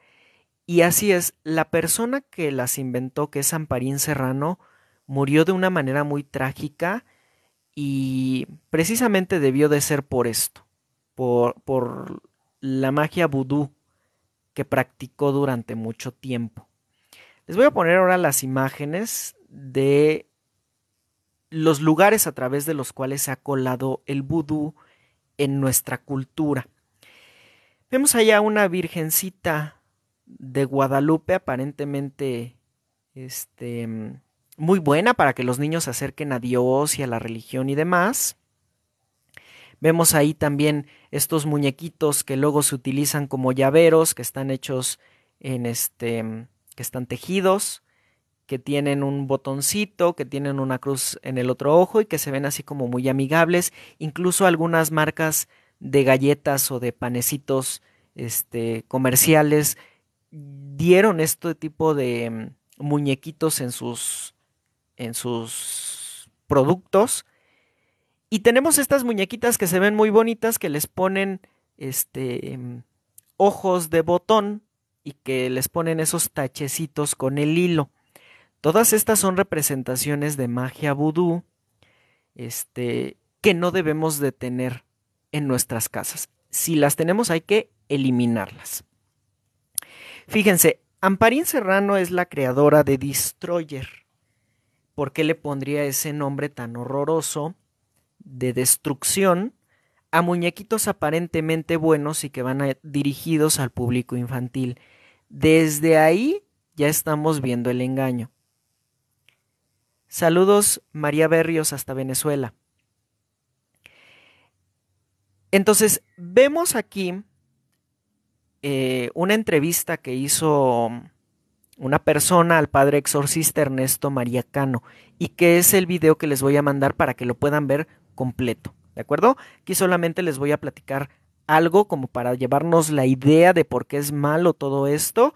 Y así es, la persona que las inventó, que es Amparín Serrano, murió de una manera muy trágica y precisamente debió de ser por esto, por, por la magia vudú que practicó durante mucho tiempo. Les voy a poner ahora las imágenes de los lugares a través de los cuales se ha colado el vudú en nuestra cultura. Vemos allá una virgencita de Guadalupe aparentemente este, muy buena para que los niños se acerquen a Dios y a la religión y demás. Vemos ahí también estos muñequitos que luego se utilizan como llaveros, que están hechos en este, que están tejidos que tienen un botoncito, que tienen una cruz en el otro ojo y que se ven así como muy amigables, incluso algunas marcas de galletas o de panecitos este, comerciales dieron este tipo de mm, muñequitos en sus, en sus productos. Y tenemos estas muñequitas que se ven muy bonitas, que les ponen este, mm, ojos de botón y que les ponen esos tachecitos con el hilo. Todas estas son representaciones de magia vudú este, que no debemos de tener en nuestras casas. Si las tenemos hay que eliminarlas. Fíjense, Amparín Serrano es la creadora de Destroyer. ¿Por qué le pondría ese nombre tan horroroso de destrucción a muñequitos aparentemente buenos y que van dirigidos al público infantil? Desde ahí ya estamos viendo el engaño. Saludos María Berrios hasta Venezuela. Entonces, vemos aquí eh, una entrevista que hizo una persona al padre exorcista Ernesto María Cano y que es el video que les voy a mandar para que lo puedan ver completo. ¿De acuerdo? Aquí solamente les voy a platicar algo como para llevarnos la idea de por qué es malo todo esto,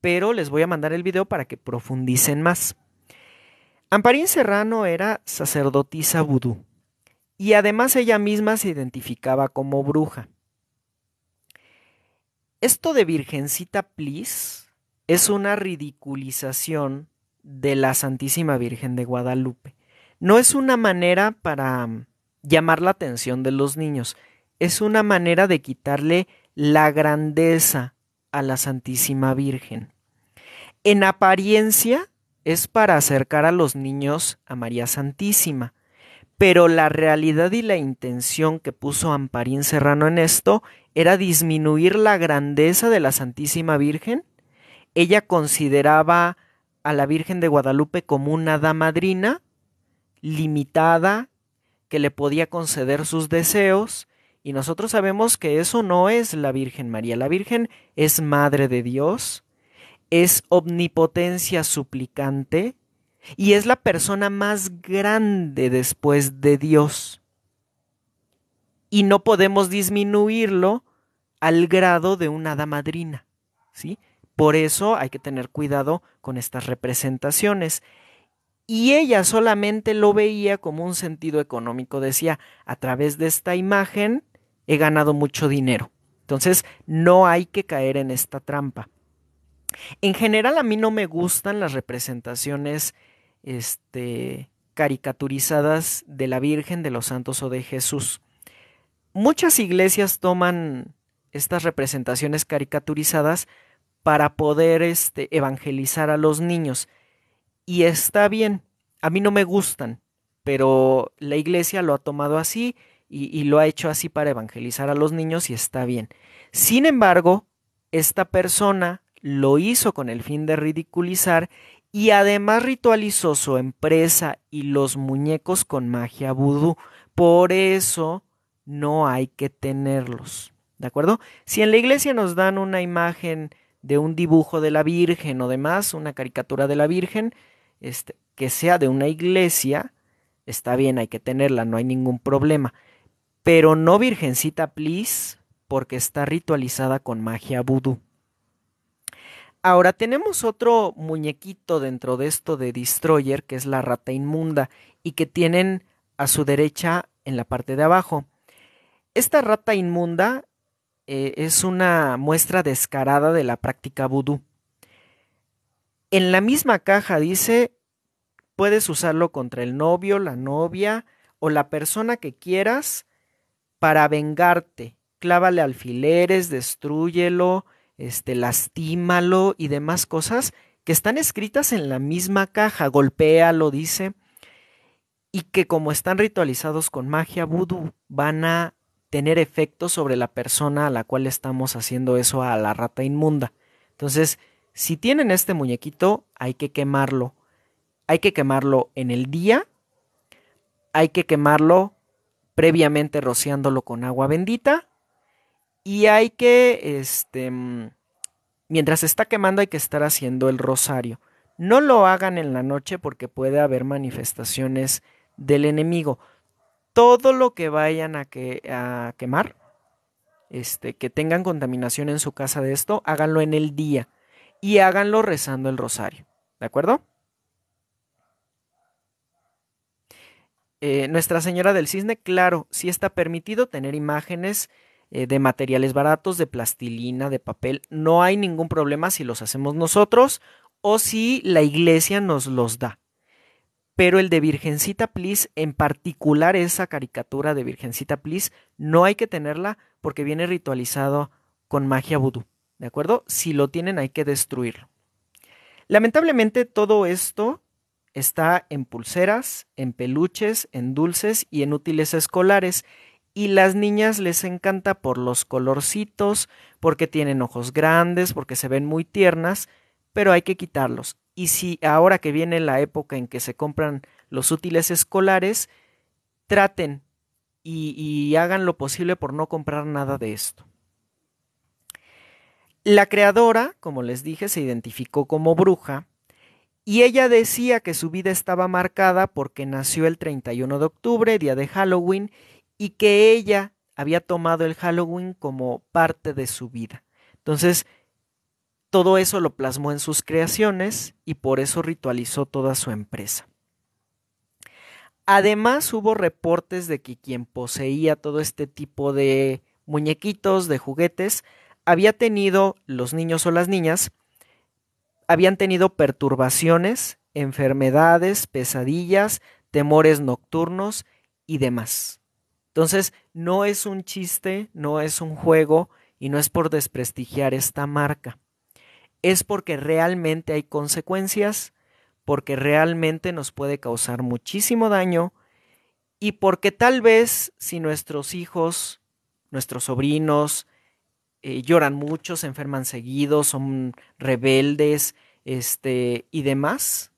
pero les voy a mandar el video para que profundicen más. Amparín Serrano era sacerdotisa vudú y además ella misma se identificaba como bruja. Esto de Virgencita Plis es una ridiculización de la Santísima Virgen de Guadalupe. No es una manera para mm, llamar la atención de los niños, es una manera de quitarle la grandeza a la Santísima Virgen. En apariencia, es para acercar a los niños a María Santísima. Pero la realidad y la intención que puso Amparín Serrano en esto era disminuir la grandeza de la Santísima Virgen. Ella consideraba a la Virgen de Guadalupe como una damadrina limitada que le podía conceder sus deseos y nosotros sabemos que eso no es la Virgen María. La Virgen es madre de Dios, es omnipotencia suplicante y es la persona más grande después de Dios. Y no podemos disminuirlo al grado de una damadrina, madrina, ¿sí? Por eso hay que tener cuidado con estas representaciones. Y ella solamente lo veía como un sentido económico, decía, a través de esta imagen he ganado mucho dinero. Entonces, no hay que caer en esta trampa. En general a mí no me gustan las representaciones este, caricaturizadas de la Virgen, de los santos o de Jesús. Muchas iglesias toman estas representaciones caricaturizadas para poder este, evangelizar a los niños. Y está bien, a mí no me gustan, pero la iglesia lo ha tomado así y, y lo ha hecho así para evangelizar a los niños y está bien. Sin embargo, esta persona lo hizo con el fin de ridiculizar y además ritualizó su empresa y los muñecos con magia vudú. Por eso no hay que tenerlos. ¿De acuerdo? Si en la iglesia nos dan una imagen de un dibujo de la Virgen o demás, una caricatura de la Virgen, este, que sea de una iglesia, está bien, hay que tenerla, no hay ningún problema. Pero no Virgencita, please, porque está ritualizada con magia vudú. Ahora tenemos otro muñequito dentro de esto de Destroyer, que es la rata inmunda, y que tienen a su derecha en la parte de abajo. Esta rata inmunda eh, es una muestra descarada de la práctica vudú. En la misma caja dice, puedes usarlo contra el novio, la novia o la persona que quieras para vengarte. Clávale alfileres, destruyelo, este, lastímalo y demás cosas que están escritas en la misma caja, golpéalo, dice, y que como están ritualizados con magia vudú, van a tener efecto sobre la persona a la cual estamos haciendo eso a la rata inmunda. Entonces, si tienen este muñequito, hay que quemarlo. Hay que quemarlo en el día, hay que quemarlo previamente rociándolo con agua bendita y hay que, este, mm, mientras se está quemando hay que estar haciendo el rosario. No lo hagan en la noche porque puede haber manifestaciones del enemigo. Todo lo que vayan a, que, a quemar, este, que tengan contaminación en su casa de esto, háganlo en el día y háganlo rezando el rosario. ¿De acuerdo? Eh, Nuestra Señora del Cisne, claro, sí está permitido tener imágenes eh, de materiales baratos, de plastilina, de papel. No hay ningún problema si los hacemos nosotros o si la iglesia nos los da. Pero el de Virgencita Plis, en particular esa caricatura de Virgencita Plis, no hay que tenerla porque viene ritualizado con magia vudú. ¿De acuerdo? Si lo tienen hay que destruirlo. Lamentablemente todo esto está en pulseras, en peluches, en dulces y en útiles escolares y las niñas les encanta por los colorcitos, porque tienen ojos grandes, porque se ven muy tiernas, pero hay que quitarlos. Y si ahora que viene la época en que se compran los útiles escolares, traten y, hagan lo posible por no comprar nada de esto. La creadora, como les dije, se identificó como bruja y ella decía que su vida estaba marcada porque nació el 31 de octubre, día de Halloween, y que ella había tomado el Halloween como parte de su vida. Entonces, todo eso lo plasmó en sus creaciones y por eso ritualizó toda su empresa. Además, hubo reportes de que quien poseía todo este tipo de muñequitos, de juguetes, había tenido, los niños o las niñas, habían tenido perturbaciones, enfermedades, pesadillas, temores nocturnos y demás. Entonces, no es un chiste, no es un juego y no es por desprestigiar esta marca. Es porque realmente hay consecuencias, porque realmente nos puede causar muchísimo daño y porque tal vez si nuestros hijos, nuestros sobrinos, eh, lloran mucho, se enferman seguido, son rebeldes, este, y demás,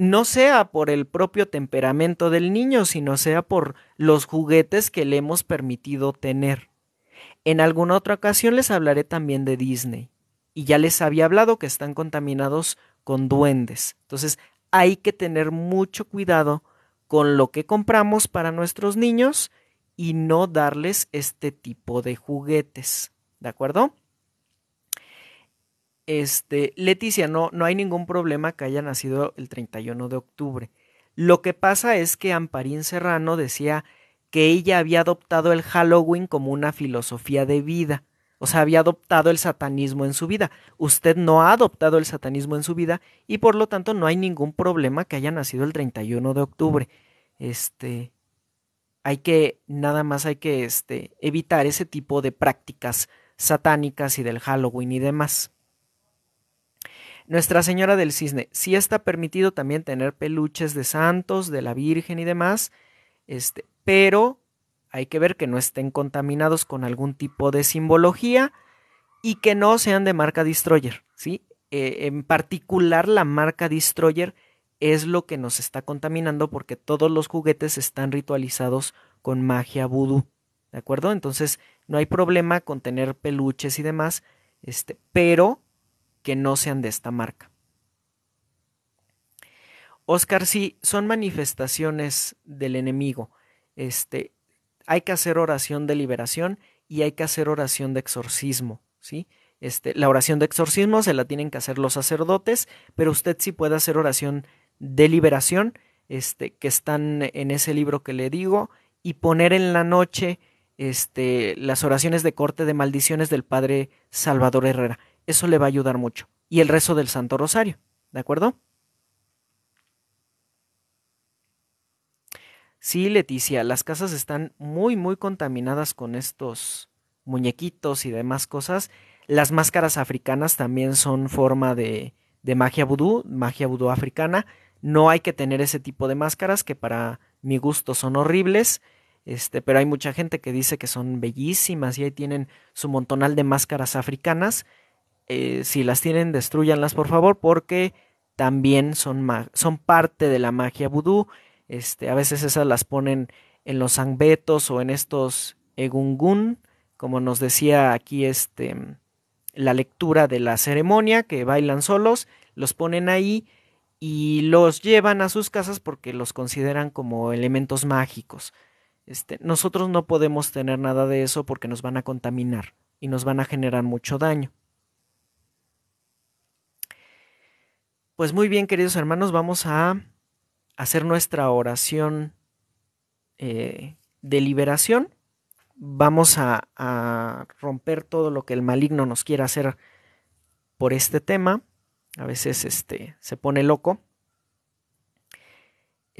no sea por el propio temperamento del niño, sino sea por los juguetes que le hemos permitido tener. En alguna otra ocasión les hablaré también de Disney, y ya les había hablado que están contaminados con duendes. Entonces, hay que tener mucho cuidado con lo que compramos para nuestros niños y no darles este tipo de juguetes. ¿De acuerdo? Este, Leticia, no, no hay ningún problema que haya nacido el 31 de octubre. Lo que pasa es que Amparín Serrano decía que ella había adoptado el Halloween como una filosofía de vida. O sea, había adoptado el satanismo en su vida. Usted no ha adoptado el satanismo en su vida y por lo tanto no hay ningún problema que haya nacido el 31 de octubre. Este hay que nada más hay que este evitar ese tipo de prácticas satánicas y del Halloween y demás. Nuestra Señora del Cisne, sí está permitido también tener peluches de santos, de la Virgen y demás, este, pero hay que ver que no estén contaminados con algún tipo de simbología y que no sean de marca Destroyer, ¿sí? Eh, en particular la marca Destroyer es lo que nos está contaminando porque todos los juguetes están ritualizados con magia vudú, ¿de acuerdo? Entonces no hay problema con tener peluches y demás, este, pero que no sean de esta marca. Oscar, sí, son manifestaciones del enemigo. Este, hay que hacer oración de liberación y hay que hacer oración de exorcismo, ¿sí? Este, la oración de exorcismo se la tienen que hacer los sacerdotes, pero usted sí puede hacer oración de liberación, este, que están en ese libro que le digo, y poner en la noche este, las oraciones de corte de maldiciones del padre Salvador Herrera. Eso le va a ayudar mucho. Y el rezo del Santo Rosario, ¿de acuerdo? Sí, Leticia, las casas están muy, muy contaminadas con estos muñequitos y demás cosas. Las máscaras africanas también son forma de, de magia vudú, magia vudú africana. No hay que tener ese tipo de máscaras que para mi gusto son horribles, este, pero hay mucha gente que dice que son bellísimas y ahí tienen su montonal de máscaras africanas eh, si las tienen, destruyanlas por favor, porque también son, son parte de la magia vudú. Este, a veces esas las ponen en los angbetos o en estos egungun, como nos decía aquí este, la lectura de la ceremonia, que bailan solos, los ponen ahí y los llevan a sus casas porque los consideran como elementos mágicos. Este, nosotros no podemos tener nada de eso porque nos van a contaminar y nos van a generar mucho daño. Pues muy bien, queridos hermanos, vamos a hacer nuestra oración eh, de liberación. Vamos a, romper todo lo que el maligno nos quiera hacer por este tema. A veces este, se pone loco.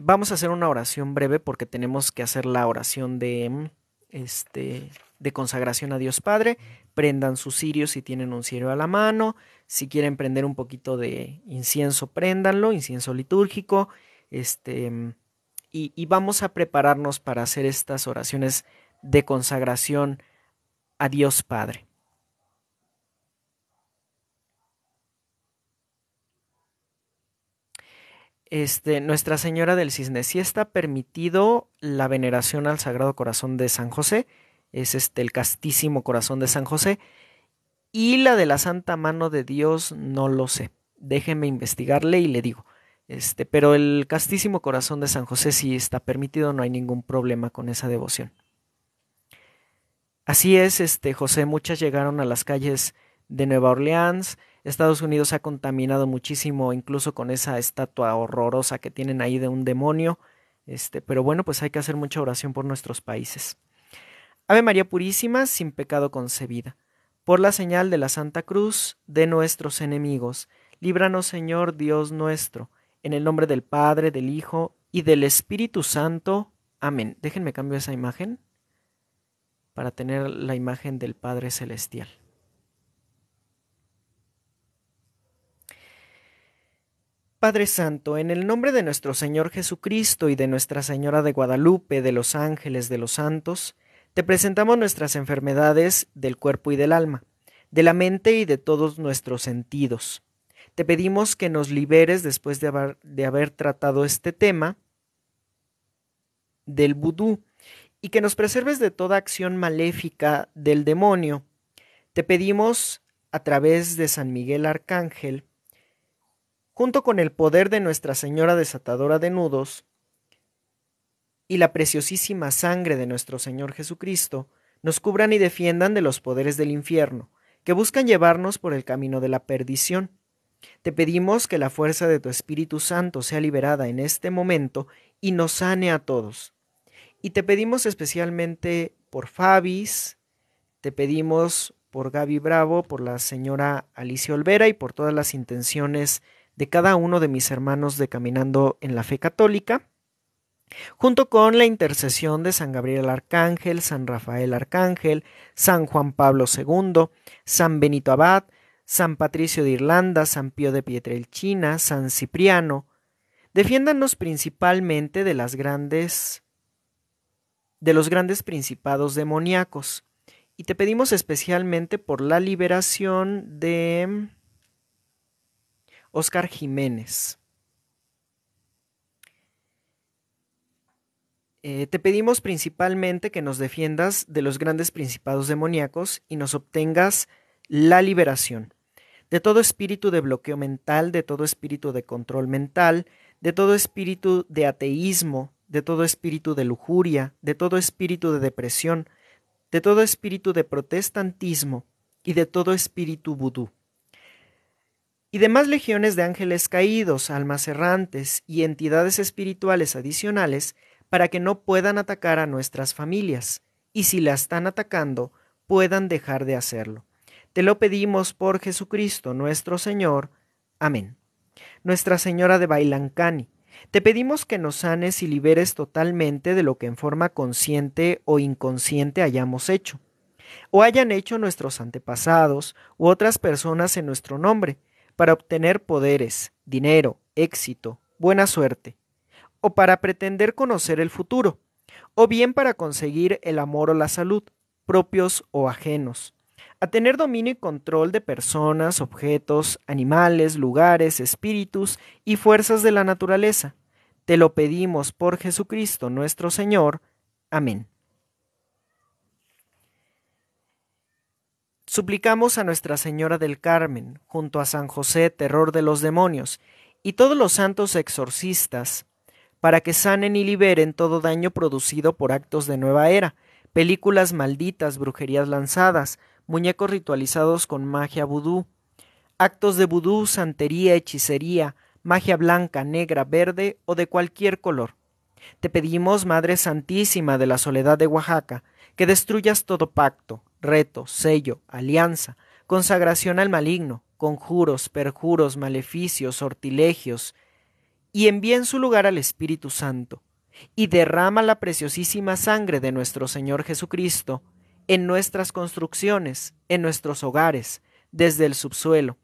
Vamos a hacer una oración breve porque tenemos que hacer la oración de este de consagración a Dios Padre, prendan sus cirios si tienen un cirio a la mano, si quieren prender un poquito de incienso, prendanlo incienso litúrgico, este, y, vamos a prepararnos para hacer estas oraciones de consagración a Dios Padre. Este, Nuestra Señora del Cisne, si está permitido la veneración al Sagrado Corazón de San José, es este el castísimo corazón de San José. Y la de la Santa Mano de Dios no lo sé. déjenme investigarle y le digo. Este, pero el castísimo corazón de San José sí está permitido, no hay ningún problema con esa devoción. Así es, este José, muchas llegaron a las calles de Nueva Orleans. Estados Unidos ha contaminado muchísimo, incluso con esa estatua horrorosa que tienen ahí de un demonio. Este, pero bueno, pues hay que hacer mucha oración por nuestros países. Ave María Purísima, sin pecado concebida, por la señal de la Santa Cruz de nuestros enemigos, líbranos Señor Dios nuestro, en el nombre del Padre, del Hijo y del Espíritu Santo. Amén. Déjenme cambio esa imagen para tener la imagen del Padre Celestial. Padre Santo, en el nombre de nuestro Señor Jesucristo y de Nuestra Señora de Guadalupe, de los ángeles, de los santos, te presentamos nuestras enfermedades del cuerpo y del alma, de la mente y de todos nuestros sentidos. Te pedimos que nos liberes después de haber, tratado este tema del vudú y que nos preserves de toda acción maléfica del demonio. Te pedimos a través de San Miguel Arcángel, junto con el poder de Nuestra Señora desatadora de nudos, y la preciosísima sangre de nuestro Señor Jesucristo nos cubran y defiendan de los poderes del infierno, que buscan llevarnos por el camino de la perdición. Te pedimos que la fuerza de tu Espíritu Santo sea liberada en este momento y nos sane a todos. Y te pedimos especialmente por Fabis, te pedimos por Gaby Bravo, por la señora Alicia Olvera y por todas las intenciones de cada uno de mis hermanos de Caminando en la Fe Católica junto con la intercesión de San Gabriel Arcángel, San Rafael Arcángel, San Juan Pablo II, San Benito Abad, San Patricio de Irlanda, San Pío de Pietrelchina, San Cipriano, defiéndanos principalmente de las grandes de los grandes principados demoníacos y te pedimos especialmente por la liberación de Oscar Jiménez. Eh, te pedimos principalmente que nos defiendas de los grandes principados demoníacos y nos obtengas la liberación de todo espíritu de bloqueo mental, de todo espíritu de control mental, de todo espíritu de ateísmo, de todo espíritu de lujuria, de todo espíritu de depresión, de todo espíritu de protestantismo y de todo espíritu vudú. Y demás legiones de ángeles caídos, almas errantes y entidades espirituales adicionales para que no puedan atacar a nuestras familias, y si la están atacando, puedan dejar de hacerlo. Te lo pedimos por Jesucristo nuestro Señor. Amén. Nuestra Señora de Bailancani, te pedimos que nos sanes y liberes totalmente de lo que en forma consciente o inconsciente hayamos hecho, o hayan hecho nuestros antepasados u otras personas en nuestro nombre, para obtener poderes, dinero, éxito, buena suerte o para pretender conocer el futuro, o bien para conseguir el amor o la salud, propios o ajenos, a tener dominio y control de personas, objetos, animales, lugares, espíritus y fuerzas de la naturaleza. Te lo pedimos por Jesucristo nuestro Señor. Amén. Suplicamos a Nuestra Señora del Carmen, junto a San José, terror de los demonios, y todos los santos exorcistas, para que sanen y liberen todo daño producido por actos de nueva era, películas malditas, brujerías lanzadas, muñecos ritualizados con magia vudú, actos de vudú, santería, hechicería, magia blanca, negra, verde o de cualquier color. Te pedimos, Madre Santísima de la Soledad de Oaxaca, que destruyas todo pacto, reto, sello, alianza, consagración al maligno, conjuros, perjuros, maleficios, sortilegios, y envíe en su lugar al Espíritu Santo, y derrama la preciosísima sangre de nuestro Señor Jesucristo en nuestras construcciones, en nuestros hogares, desde el subsuelo,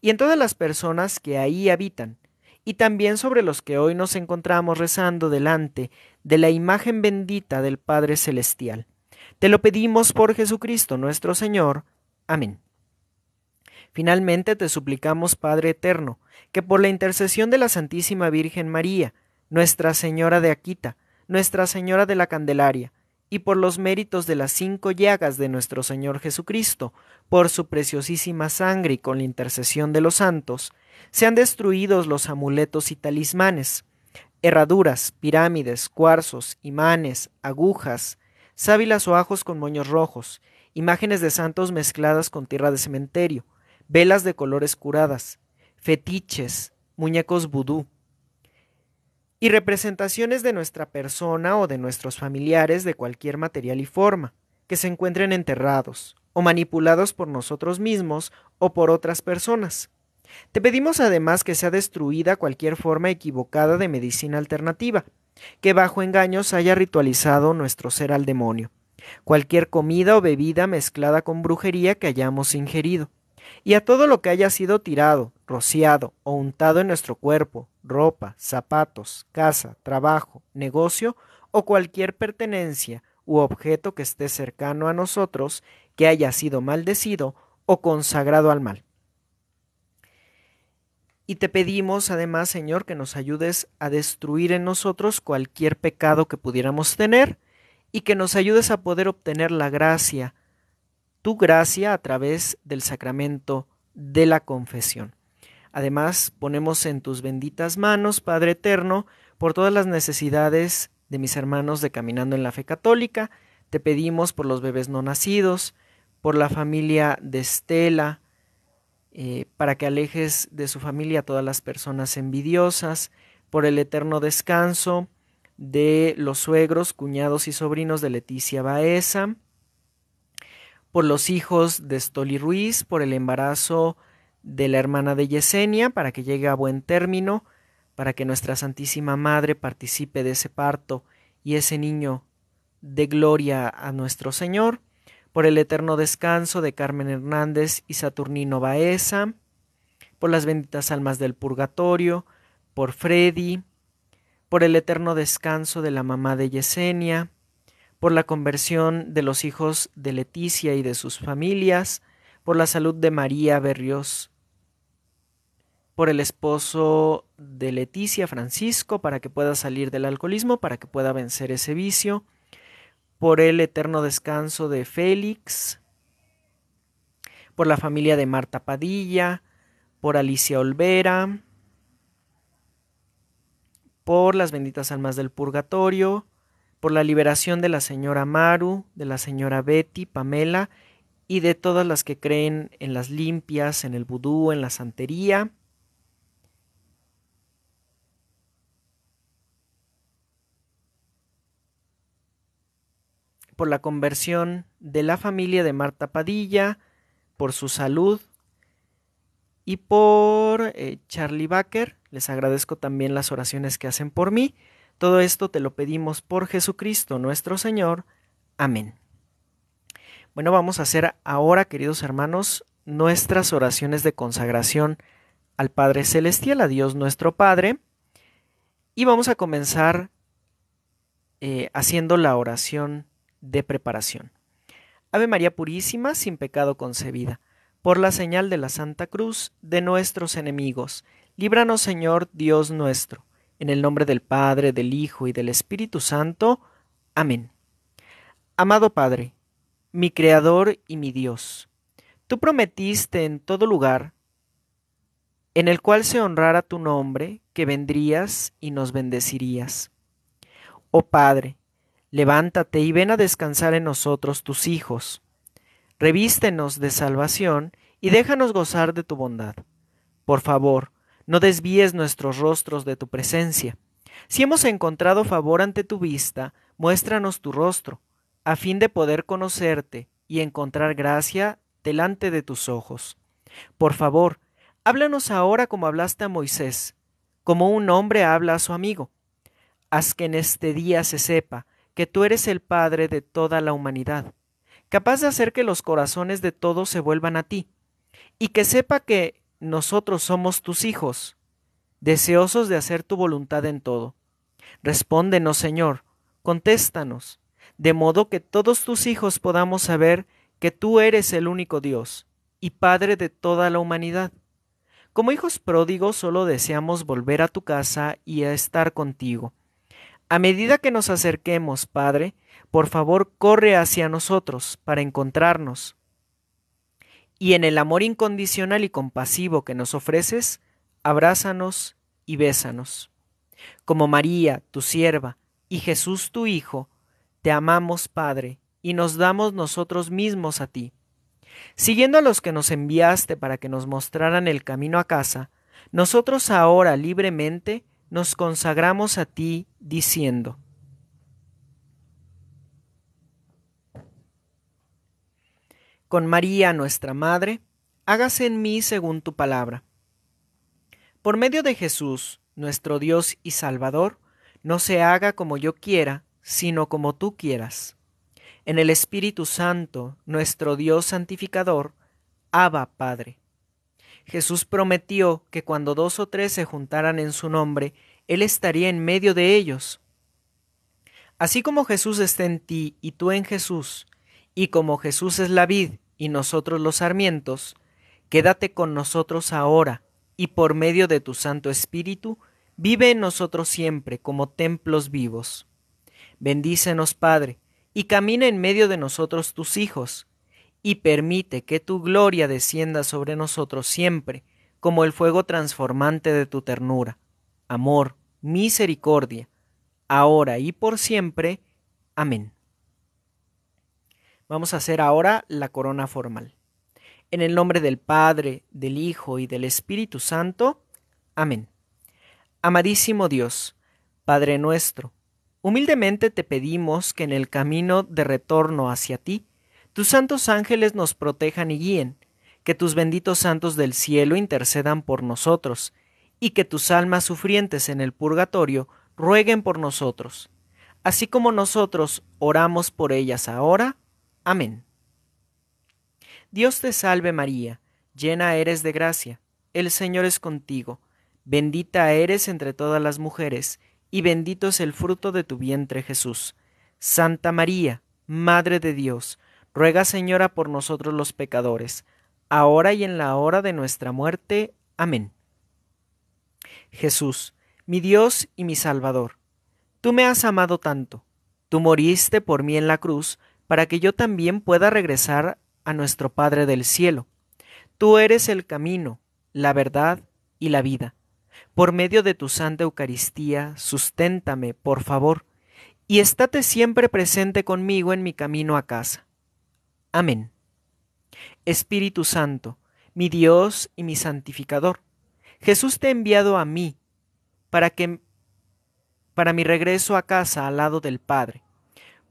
y en todas las personas que ahí habitan, y también sobre los que hoy nos encontramos rezando delante de la imagen bendita del Padre Celestial. Te lo pedimos por Jesucristo nuestro Señor. Amén. Finalmente te suplicamos, Padre Eterno, que por la intercesión de la Santísima Virgen María, Nuestra Señora de Aquita, Nuestra Señora de la Candelaria, y por los méritos de las cinco llagas de nuestro Señor Jesucristo, por su preciosísima sangre y con la intercesión de los santos, sean destruidos los amuletos y talismanes, herraduras, pirámides, cuarzos, imanes, agujas, sábilas o ajos con moños rojos, imágenes de santos mezcladas con tierra de cementerio, velas de colores curadas, fetiches, muñecos vudú y representaciones de nuestra persona o de nuestros familiares de cualquier material y forma, que se encuentren enterrados o manipulados por nosotros mismos o por otras personas. Te pedimos además que sea destruida cualquier forma equivocada de medicina alternativa, que bajo engaños haya ritualizado nuestro ser al demonio, cualquier comida o bebida mezclada con brujería que hayamos ingerido y a todo lo que haya sido tirado, rociado o untado en nuestro cuerpo, ropa, zapatos, casa, trabajo, negocio o cualquier pertenencia u objeto que esté cercano a nosotros que haya sido maldecido o consagrado al mal. Y te pedimos además, Señor, que nos ayudes a destruir en nosotros cualquier pecado que pudiéramos tener y que nos ayudes a poder obtener la gracia tu gracia a través del sacramento de la confesión. Además, ponemos en tus benditas manos, Padre Eterno, por todas las necesidades de mis hermanos de Caminando en la Fe Católica. Te pedimos por los bebés no nacidos, por la familia de Estela, eh, para que alejes de su familia a todas las personas envidiosas, por el eterno descanso de los suegros, cuñados y sobrinos de Leticia Baeza, por los hijos de Stoli Ruiz, por el embarazo de la hermana de Yesenia, para que llegue a buen término, para que nuestra Santísima Madre participe de ese parto y ese niño de gloria a nuestro Señor, por el eterno descanso de Carmen Hernández y Saturnino Baeza, por las benditas almas del purgatorio, por Freddy, por el eterno descanso de la mamá de Yesenia, por la conversión de los hijos de Leticia y de sus familias, por la salud de María Berrios, por el esposo de Leticia, Francisco, para que pueda salir del alcoholismo, para que pueda vencer ese vicio, por el eterno descanso de Félix, por la familia de Marta Padilla, por Alicia Olvera, por las benditas almas del purgatorio, por la liberación de la señora Maru, de la señora Betty, Pamela y de todas las que creen en las limpias, en el vudú, en la santería. por la conversión de la familia de Marta Padilla, por su salud y por eh, Charlie Baker. Les agradezco también las oraciones que hacen por mí. Todo esto te lo pedimos por Jesucristo nuestro Señor. Amén. Bueno, vamos a hacer ahora, queridos hermanos, nuestras oraciones de consagración al Padre Celestial, a Dios nuestro Padre. Y vamos a comenzar eh, haciendo la oración de preparación. Ave María Purísima, sin pecado concebida, por la señal de la Santa Cruz de nuestros enemigos, líbranos Señor Dios nuestro en el nombre del Padre, del Hijo y del Espíritu Santo. Amén. Amado Padre, mi Creador y mi Dios, tú prometiste en todo lugar en el cual se honrara tu nombre, que vendrías y nos bendecirías. Oh Padre, levántate y ven a descansar en nosotros tus hijos. Revístenos de salvación y déjanos gozar de tu bondad. Por favor, no desvíes nuestros rostros de tu presencia. Si hemos encontrado favor ante tu vista, muéstranos tu rostro, a fin de poder conocerte y encontrar gracia delante de tus ojos. Por favor, háblanos ahora como hablaste a Moisés, como un hombre habla a su amigo. Haz que en este día se sepa que tú eres el Padre de toda la humanidad, capaz de hacer que los corazones de todos se vuelvan a ti, y que sepa que nosotros somos tus hijos, deseosos de hacer tu voluntad en todo. Respóndenos, Señor, contéstanos, de modo que todos tus hijos podamos saber que tú eres el único Dios y Padre de toda la humanidad. Como hijos pródigos solo deseamos volver a tu casa y a estar contigo. A medida que nos acerquemos, Padre, por favor corre hacia nosotros para encontrarnos y en el amor incondicional y compasivo que nos ofreces, abrázanos y bésanos. Como María, tu sierva, y Jesús, tu Hijo, te amamos, Padre, y nos damos nosotros mismos a ti. Siguiendo a los que nos enviaste para que nos mostraran el camino a casa, nosotros ahora libremente nos consagramos a ti, diciendo, con María nuestra Madre, hágase en mí según tu palabra. Por medio de Jesús, nuestro Dios y Salvador, no se haga como yo quiera, sino como tú quieras. En el Espíritu Santo, nuestro Dios santificador, Abba Padre. Jesús prometió que cuando dos o tres se juntaran en su nombre, Él estaría en medio de ellos. Así como Jesús está en ti y tú en Jesús, y como Jesús es la vid y nosotros los sarmientos, quédate con nosotros ahora, y por medio de tu Santo Espíritu, vive en nosotros siempre como templos vivos. Bendícenos, Padre, y camina en medio de nosotros tus hijos, y permite que tu gloria descienda sobre nosotros siempre, como el fuego transformante de tu ternura, amor, misericordia, ahora y por siempre. Amén. Vamos a hacer ahora la corona formal. En el nombre del Padre, del Hijo y del Espíritu Santo. Amén. Amadísimo Dios, Padre nuestro, humildemente te pedimos que en el camino de retorno hacia ti, tus santos ángeles nos protejan y guíen, que tus benditos santos del cielo intercedan por nosotros, y que tus almas sufrientes en el purgatorio rueguen por nosotros, así como nosotros oramos por ellas ahora Amén. Dios te salve María, llena eres de gracia, el Señor es contigo, bendita eres entre todas las mujeres, y bendito es el fruto de tu vientre Jesús. Santa María, Madre de Dios, ruega Señora por nosotros los pecadores, ahora y en la hora de nuestra muerte. Amén. Jesús, mi Dios y mi Salvador, tú me has amado tanto, tú moriste por mí en la cruz, para que yo también pueda regresar a nuestro Padre del cielo. Tú eres el camino, la verdad y la vida. Por medio de tu Santa Eucaristía, susténtame, por favor, y estate siempre presente conmigo en mi camino a casa. Amén. Espíritu Santo, mi Dios y mi santificador, Jesús te ha enviado a mí para que para mi regreso a casa al lado del Padre.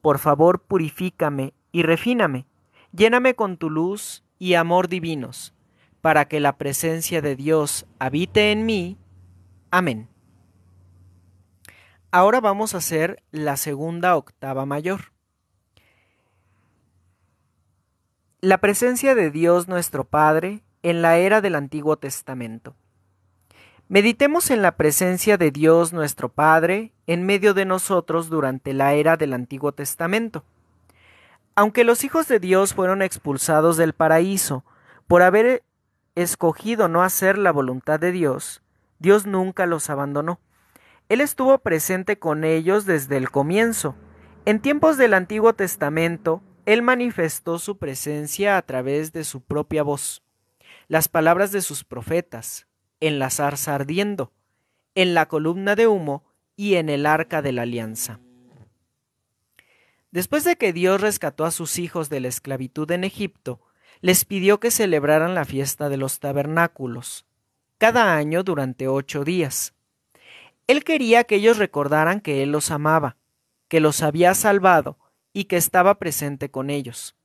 Por favor, purifícame y refíname. Lléname con tu luz y amor divinos, para que la presencia de Dios habite en mí. Amén. Ahora vamos a hacer la segunda octava mayor. La presencia de Dios nuestro Padre en la era del Antiguo Testamento. Meditemos en la presencia de Dios nuestro Padre en medio de nosotros durante la era del Antiguo Testamento. Aunque los hijos de Dios fueron expulsados del paraíso por haber escogido no hacer la voluntad de Dios, Dios nunca los abandonó. Él estuvo presente con ellos desde el comienzo. En tiempos del Antiguo Testamento, Él manifestó su presencia a través de su propia voz, las palabras de sus profetas, en la zarza ardiendo, en la columna de humo y en el arca de la alianza. Después de que Dios rescató a sus hijos de la esclavitud en Egipto, les pidió que celebraran la fiesta de los tabernáculos, cada año durante ocho días. Él quería que ellos recordaran que Él los amaba, que los había salvado y que estaba presente con ellos.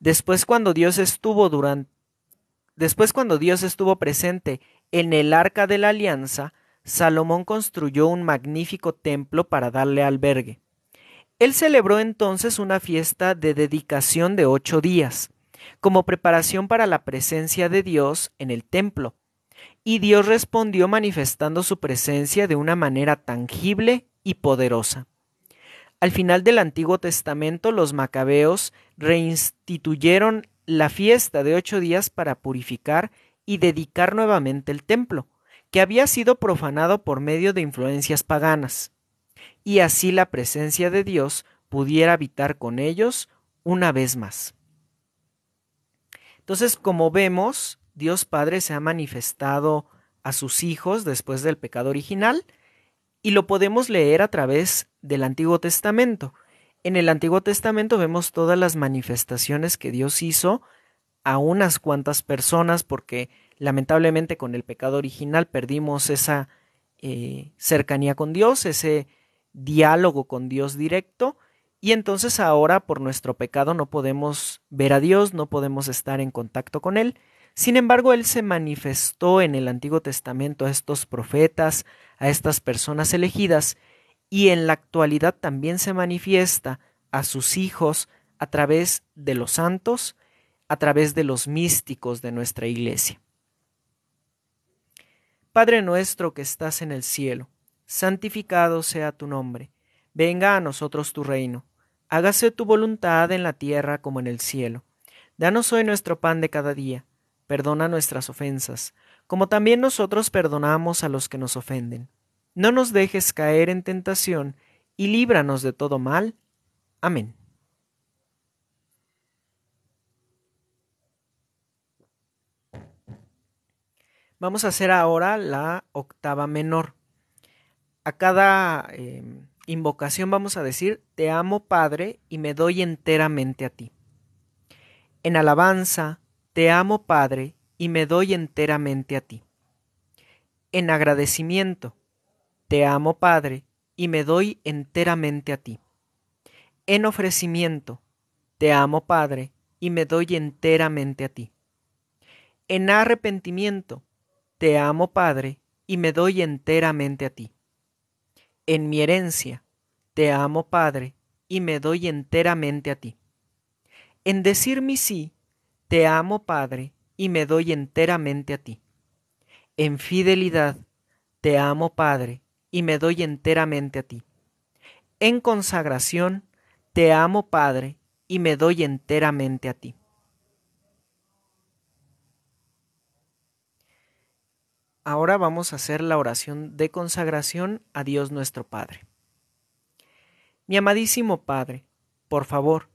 Después cuando Dios estuvo durante Después cuando Dios estuvo presente en el arca de la alianza, Salomón construyó un magnífico templo para darle albergue. Él celebró entonces una fiesta de dedicación de ocho días, como preparación para la presencia de Dios en el templo. Y Dios respondió manifestando su presencia de una manera tangible y poderosa. Al final del Antiguo Testamento, los macabeos reinstituyeron la fiesta de ocho días para purificar y dedicar nuevamente el templo, que había sido profanado por medio de influencias paganas, y así la presencia de Dios pudiera habitar con ellos una vez más. Entonces, como vemos, Dios Padre se ha manifestado a sus hijos después del pecado original, y lo podemos leer a través del Antiguo Testamento. En el Antiguo Testamento vemos todas las manifestaciones que Dios hizo a unas cuantas personas porque lamentablemente con el pecado original perdimos esa eh, cercanía con Dios, ese diálogo con Dios directo y entonces ahora por nuestro pecado no podemos ver a Dios, no podemos estar en contacto con Él. Sin embargo, Él se manifestó en el Antiguo Testamento a estos profetas, a estas personas elegidas, y en la actualidad también se manifiesta a sus hijos a través de los santos, a través de los místicos de nuestra iglesia. Padre nuestro que estás en el cielo, santificado sea tu nombre, venga a nosotros tu reino, hágase tu voluntad en la tierra como en el cielo. Danos hoy nuestro pan de cada día, perdona nuestras ofensas, como también nosotros perdonamos a los que nos ofenden. No nos dejes caer en tentación, y líbranos de todo mal. Amén. Vamos a hacer ahora la octava menor. A cada em, invocación vamos a decir, te amo Padre y me doy enteramente a ti. En alabanza, te amo Padre y me doy enteramente a ti. En agradecimiento, te amo Padre y me doy enteramente a ti. En ofrecimiento, te amo Padre y me doy enteramente a ti. En arrepentimiento, te amo, Padre, y me doy enteramente a ti. En mi herencia, te amo, Padre, y me doy enteramente a ti. En decir mi sí, te amo, Padre, y me doy enteramente a ti. En fidelidad, te amo, Padre, y me doy enteramente a ti. En consagración, te amo, Padre, y me doy enteramente a ti. Ahora vamos a hacer la oración de consagración a Dios nuestro Padre. Mi amadísimo Padre, por favor,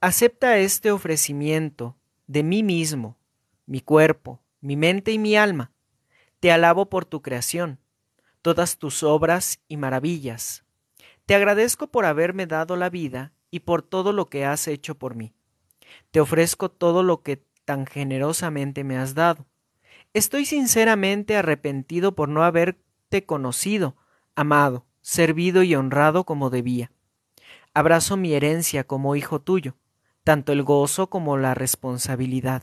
acepta este ofrecimiento de mí mismo, mi cuerpo, mi mente y mi alma. Te alabo por tu creación, todas tus obras y maravillas. Te agradezco por haberme dado la vida y por todo lo que has hecho por mí. Te ofrezco todo lo que tan generosamente me has dado Estoy sinceramente arrepentido por no haberte conocido, amado, servido y honrado como debía. Abrazo mi herencia como hijo tuyo, tanto el gozo como la responsabilidad.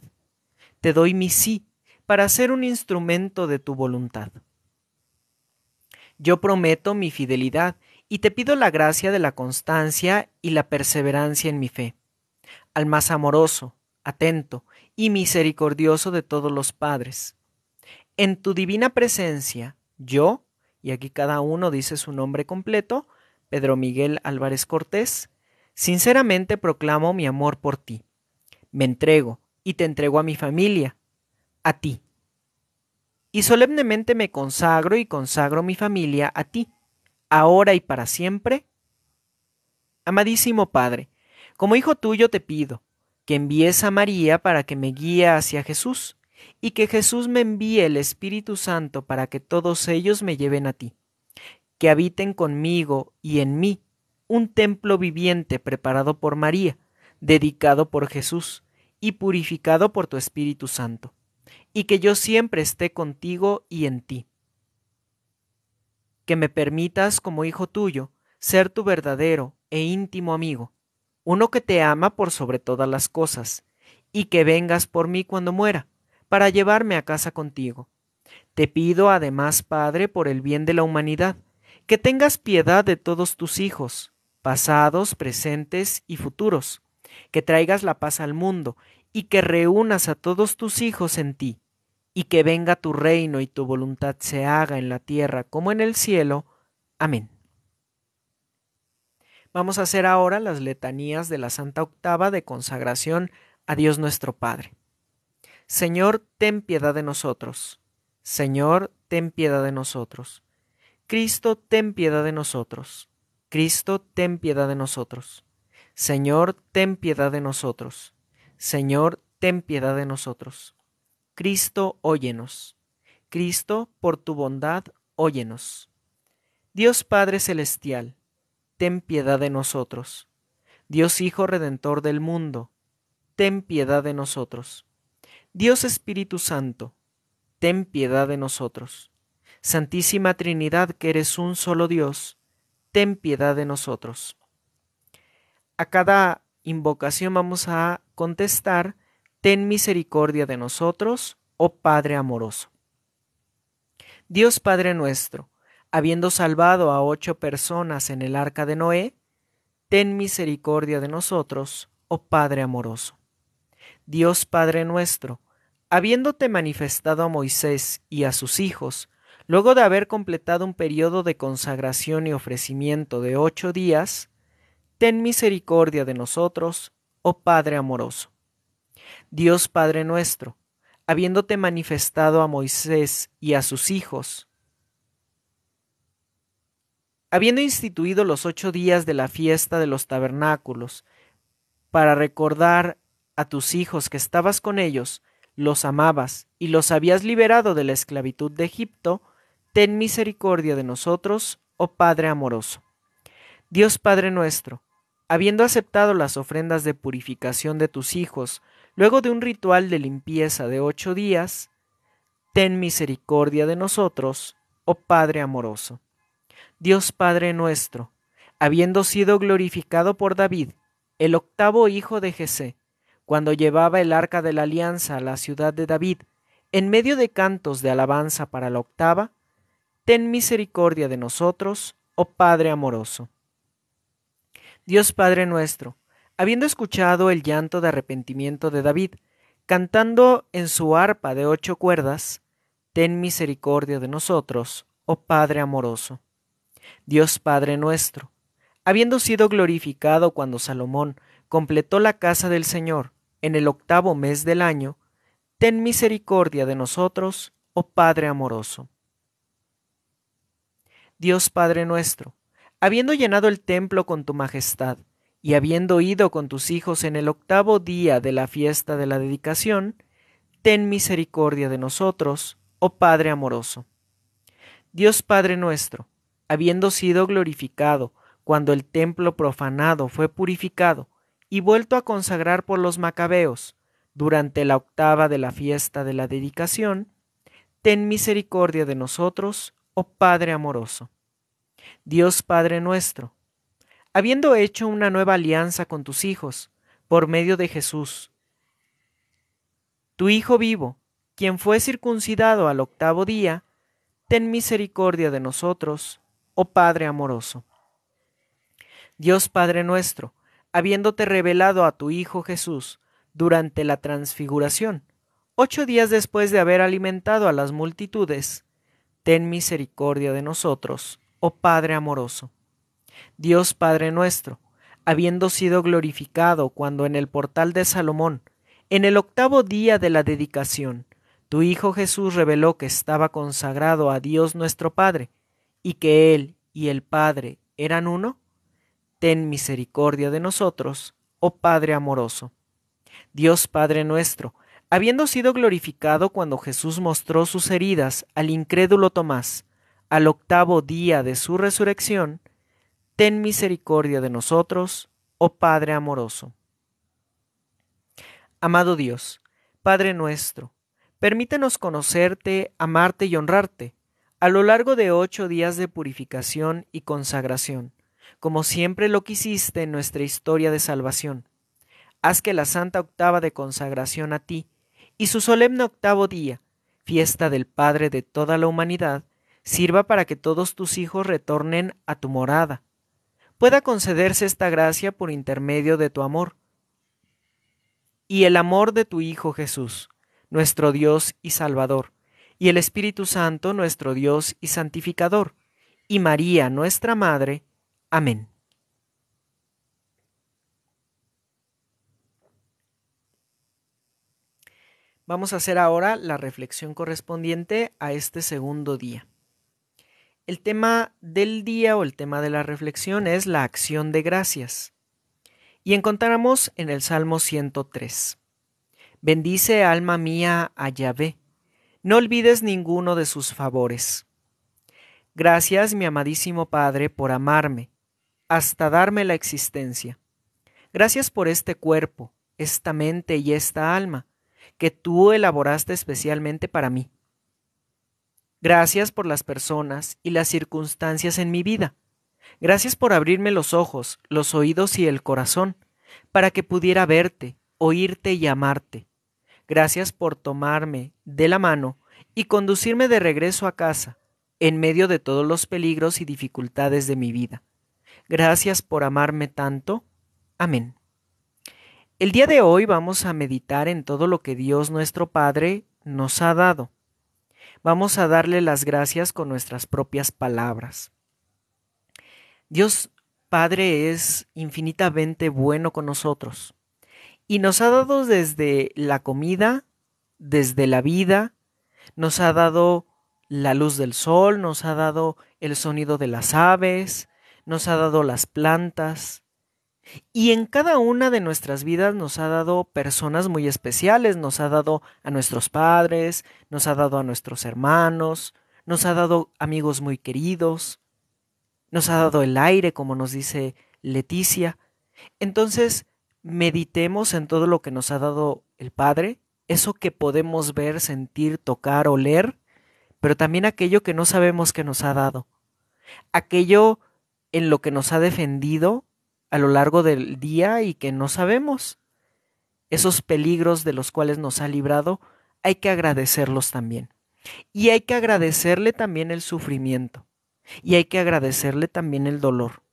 Te doy mi sí para ser un instrumento de tu voluntad. Yo prometo mi fidelidad y te pido la gracia de la constancia y la perseverancia en mi fe. Al más amoroso, atento y misericordioso de todos los padres, en tu divina presencia, yo, y aquí cada uno dice su nombre completo, Pedro Miguel Álvarez Cortés, sinceramente proclamo mi amor por ti. Me entrego y te entrego a mi familia, a ti. Y solemnemente me consagro y consagro mi familia a ti, ahora y para siempre. Amadísimo Padre, como hijo tuyo te pido que envíes a María para que me guíe hacia Jesús y que Jesús me envíe el Espíritu Santo para que todos ellos me lleven a ti, que habiten conmigo y en mí, un templo viviente preparado por María, dedicado por Jesús y purificado por tu Espíritu Santo, y que yo siempre esté contigo y en ti. Que me permitas, como hijo tuyo, ser tu verdadero e íntimo amigo, uno que te ama por sobre todas las cosas, y que vengas por mí cuando muera para llevarme a casa contigo. Te pido además, Padre, por el bien de la humanidad, que tengas piedad de todos tus hijos, pasados, presentes y futuros, que traigas la paz al mundo y que reúnas a todos tus hijos en ti, y que venga tu reino y tu voluntad se haga en la tierra como en el cielo. Amén. Vamos a hacer ahora las letanías de la Santa Octava de consagración a Dios nuestro Padre. Señor, ten piedad de nosotros. Señor, ten piedad de nosotros. Cristo, ten piedad de nosotros. Cristo, ten piedad de nosotros. Señor, ten piedad de nosotros. Señor, ten piedad de nosotros. Cristo, óyenos. Cristo, por tu bondad, óyenos. Dios Padre Celestial, ten piedad de nosotros. Dios Hijo Redentor del mundo, ten piedad de nosotros. Dios Espíritu Santo, ten piedad de nosotros. Santísima Trinidad, que eres un solo Dios, ten piedad de nosotros. A cada invocación vamos a contestar, ten misericordia de nosotros, oh Padre amoroso. Dios Padre nuestro, habiendo salvado a ocho personas en el arca de Noé, ten misericordia de nosotros, oh Padre amoroso. Dios Padre nuestro, habiéndote manifestado a Moisés y a sus hijos, luego de haber completado un periodo de consagración y ofrecimiento de ocho días, ten misericordia de nosotros, oh Padre amoroso. Dios Padre nuestro, habiéndote manifestado a Moisés y a sus hijos, habiendo instituido los ocho días de la fiesta de los tabernáculos, para recordar a tus hijos que estabas con ellos, los amabas y los habías liberado de la esclavitud de Egipto, ten misericordia de nosotros, oh Padre amoroso. Dios Padre nuestro, habiendo aceptado las ofrendas de purificación de tus hijos, luego de un ritual de limpieza de ocho días, ten misericordia de nosotros, oh Padre amoroso. Dios Padre nuestro, habiendo sido glorificado por David, el octavo hijo de Jesús cuando llevaba el arca de la alianza a la ciudad de David, en medio de cantos de alabanza para la octava, Ten misericordia de nosotros, oh Padre amoroso. Dios Padre nuestro, habiendo escuchado el llanto de arrepentimiento de David, cantando en su arpa de ocho cuerdas, Ten misericordia de nosotros, oh Padre amoroso. Dios Padre nuestro, habiendo sido glorificado cuando Salomón completó la casa del Señor, en el octavo mes del año, ten misericordia de nosotros, oh Padre amoroso. Dios Padre nuestro, habiendo llenado el templo con tu majestad, y habiendo ido con tus hijos en el octavo día de la fiesta de la dedicación, ten misericordia de nosotros, oh Padre amoroso. Dios Padre nuestro, habiendo sido glorificado cuando el templo profanado fue purificado, y vuelto a consagrar por los macabeos, durante la octava de la fiesta de la dedicación, ten misericordia de nosotros, oh Padre amoroso. Dios Padre nuestro, habiendo hecho una nueva alianza con tus hijos, por medio de Jesús, tu Hijo vivo, quien fue circuncidado al octavo día, ten misericordia de nosotros, oh Padre amoroso. Dios Padre nuestro, habiéndote revelado a tu Hijo Jesús durante la transfiguración, ocho días después de haber alimentado a las multitudes, ten misericordia de nosotros, oh Padre amoroso. Dios Padre nuestro, habiendo sido glorificado cuando en el portal de Salomón, en el octavo día de la dedicación, tu Hijo Jesús reveló que estaba consagrado a Dios nuestro Padre, y que Él y el Padre eran uno, ten misericordia de nosotros, oh Padre amoroso. Dios Padre nuestro, habiendo sido glorificado cuando Jesús mostró sus heridas al incrédulo Tomás, al octavo día de su resurrección, ten misericordia de nosotros, oh Padre amoroso. Amado Dios, Padre nuestro, permítenos conocerte, amarte y honrarte a lo largo de ocho días de purificación y consagración como siempre lo quisiste en nuestra historia de salvación. Haz que la santa octava de consagración a ti y su solemne octavo día, fiesta del Padre de toda la humanidad, sirva para que todos tus hijos retornen a tu morada. Pueda concederse esta gracia por intermedio de tu amor y el amor de tu Hijo Jesús, nuestro Dios y Salvador, y el Espíritu Santo, nuestro Dios y Santificador, y María, nuestra Madre, Amén. Vamos a hacer ahora la reflexión correspondiente a este segundo día. El tema del día o el tema de la reflexión es la acción de gracias. Y encontramos en el Salmo 103. Bendice alma mía a Yahvé. No olvides ninguno de sus favores. Gracias, mi amadísimo Padre, por amarme hasta darme la existencia. Gracias por este cuerpo, esta mente y esta alma que tú elaboraste especialmente para mí. Gracias por las personas y las circunstancias en mi vida. Gracias por abrirme los ojos, los oídos y el corazón, para que pudiera verte, oírte y amarte. Gracias por tomarme de la mano y conducirme de regreso a casa, en medio de todos los peligros y dificultades de mi vida. Gracias por amarme tanto. Amén. El día de hoy vamos a meditar en todo lo que Dios nuestro Padre nos ha dado. Vamos a darle las gracias con nuestras propias palabras. Dios Padre es infinitamente bueno con nosotros y nos ha dado desde la comida, desde la vida, nos ha dado la luz del sol, nos ha dado el sonido de las aves, nos ha dado las plantas, y en cada una de nuestras vidas nos ha dado personas muy especiales, nos ha dado a nuestros padres, nos ha dado a nuestros hermanos, nos ha dado amigos muy queridos, nos ha dado el aire, como nos dice Leticia. Entonces, meditemos en todo lo que nos ha dado el Padre, eso que podemos ver, sentir, tocar, oler, pero también aquello que no sabemos que nos ha dado, aquello en lo que nos ha defendido a lo largo del día y que no sabemos. Esos peligros de los cuales nos ha librado, hay que agradecerlos también. Y hay que agradecerle también el sufrimiento. Y hay que agradecerle también el dolor.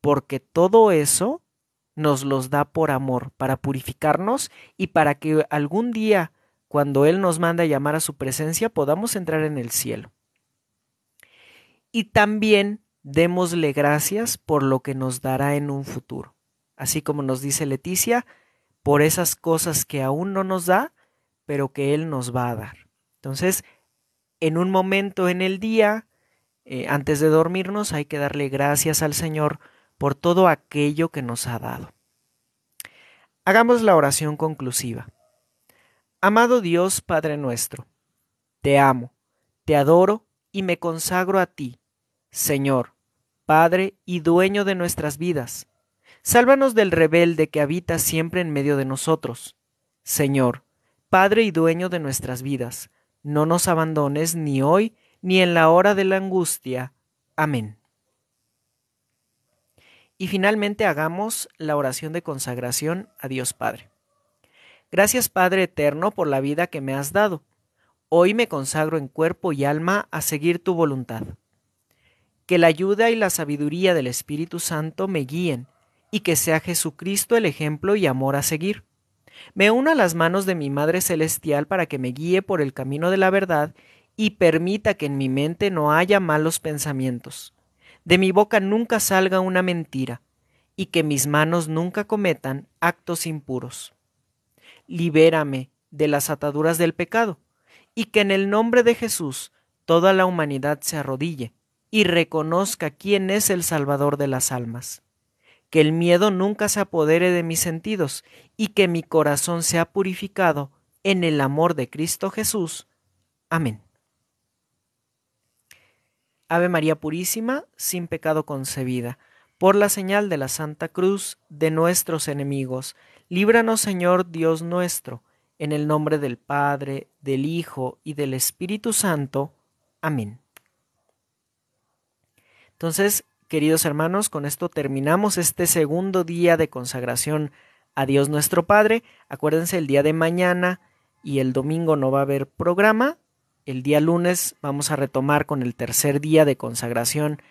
Porque todo eso nos los da por amor, para purificarnos y para que algún día, cuando Él nos manda a llamar a su presencia, podamos entrar en el cielo. Y también démosle gracias por lo que nos dará en un futuro. Así como nos dice Leticia, por esas cosas que aún no nos da, pero que Él nos va a dar. Entonces, en un momento en el día, eh, antes de dormirnos, hay que darle gracias al Señor por todo aquello que nos ha dado. Hagamos la oración conclusiva. Amado Dios Padre nuestro, te amo, te adoro y me consagro a ti Señor, Padre y dueño de nuestras vidas. Sálvanos del rebelde que habita siempre en medio de nosotros. Señor, Padre y dueño de nuestras vidas, no nos abandones ni hoy ni en la hora de la angustia. Amén. Y finalmente hagamos la oración de consagración a Dios Padre. Gracias Padre Eterno por la vida que me has dado. Hoy me consagro en cuerpo y alma a seguir tu voluntad que la ayuda y la sabiduría del Espíritu Santo me guíen y que sea Jesucristo el ejemplo y amor a seguir. Me uno a las manos de mi Madre Celestial para que me guíe por el camino de la verdad y permita que en mi mente no haya malos pensamientos. De mi boca nunca salga una mentira y que mis manos nunca cometan actos impuros. Libérame de las ataduras del pecado y que en el nombre de Jesús toda la humanidad se arrodille y reconozca quién es el Salvador de las almas. Que el miedo nunca se apodere de mis sentidos y que mi corazón sea purificado en el amor de Cristo Jesús. Amén. Ave María Purísima, sin pecado concebida, por la señal de la Santa Cruz de nuestros enemigos, líbranos Señor Dios nuestro, en el nombre del Padre, del Hijo y del Espíritu Santo. Amén. Entonces, queridos hermanos, con esto terminamos este segundo día de consagración a Dios nuestro Padre. Acuérdense, el día de mañana y el domingo no va a haber programa. El día lunes vamos a retomar con el tercer día de consagración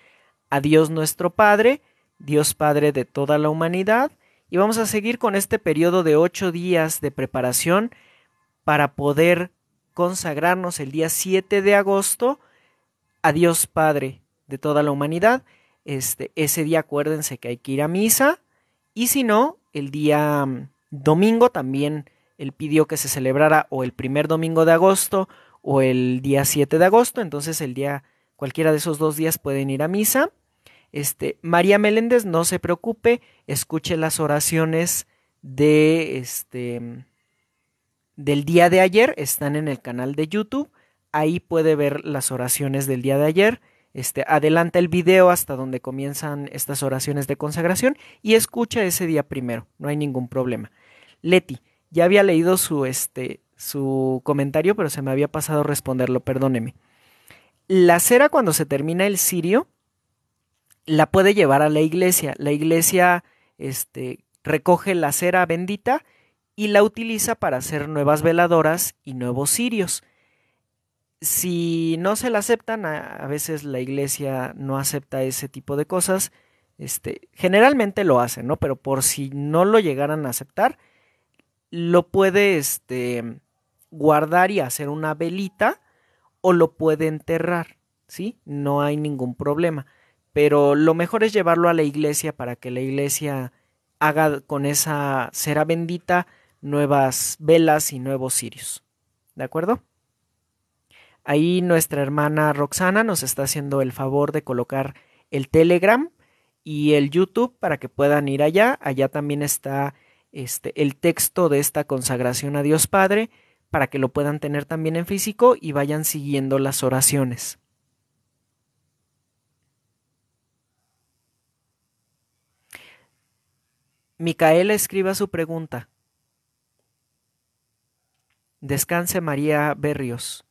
a Dios nuestro Padre, Dios Padre de toda la humanidad, y vamos a seguir con este periodo de ocho días de preparación para poder consagrarnos el día 7 de agosto a Dios Padre, de toda la humanidad. Este, ese día acuérdense que hay que ir a misa y si no, el día mm, domingo también él pidió que se celebrara o el primer domingo de agosto o el día 7 de agosto, entonces el día cualquiera de esos dos días pueden ir a misa. Este, María Meléndez, no se preocupe, escuche las oraciones de este del día de ayer, están en el canal de YouTube, ahí puede ver las oraciones del día de ayer. Este, adelanta el video hasta donde comienzan estas oraciones de consagración y escucha ese día primero, no hay ningún problema. Leti, ya había leído su, este, su comentario, pero se me había pasado responderlo, perdóneme. La cera cuando se termina el sirio la puede llevar a la iglesia. La iglesia este, recoge la cera bendita y la utiliza para hacer nuevas veladoras y nuevos cirios si no se la aceptan, a, veces la iglesia no acepta ese tipo de cosas. Este, generalmente lo hacen, ¿no? Pero por si no lo llegaran a aceptar, lo puede este, guardar y hacer una velita o lo puede enterrar, ¿sí? No hay ningún problema. Pero lo mejor es llevarlo a la iglesia para que la iglesia haga con esa cera bendita nuevas velas y nuevos cirios. ¿De acuerdo? Ahí nuestra hermana Roxana nos está haciendo el favor de colocar el Telegram y el YouTube para que puedan ir allá. Allá también está este, el texto de esta consagración a Dios Padre para que lo puedan tener también en físico y vayan siguiendo las oraciones. Micaela escriba su pregunta. Descanse María Berrios.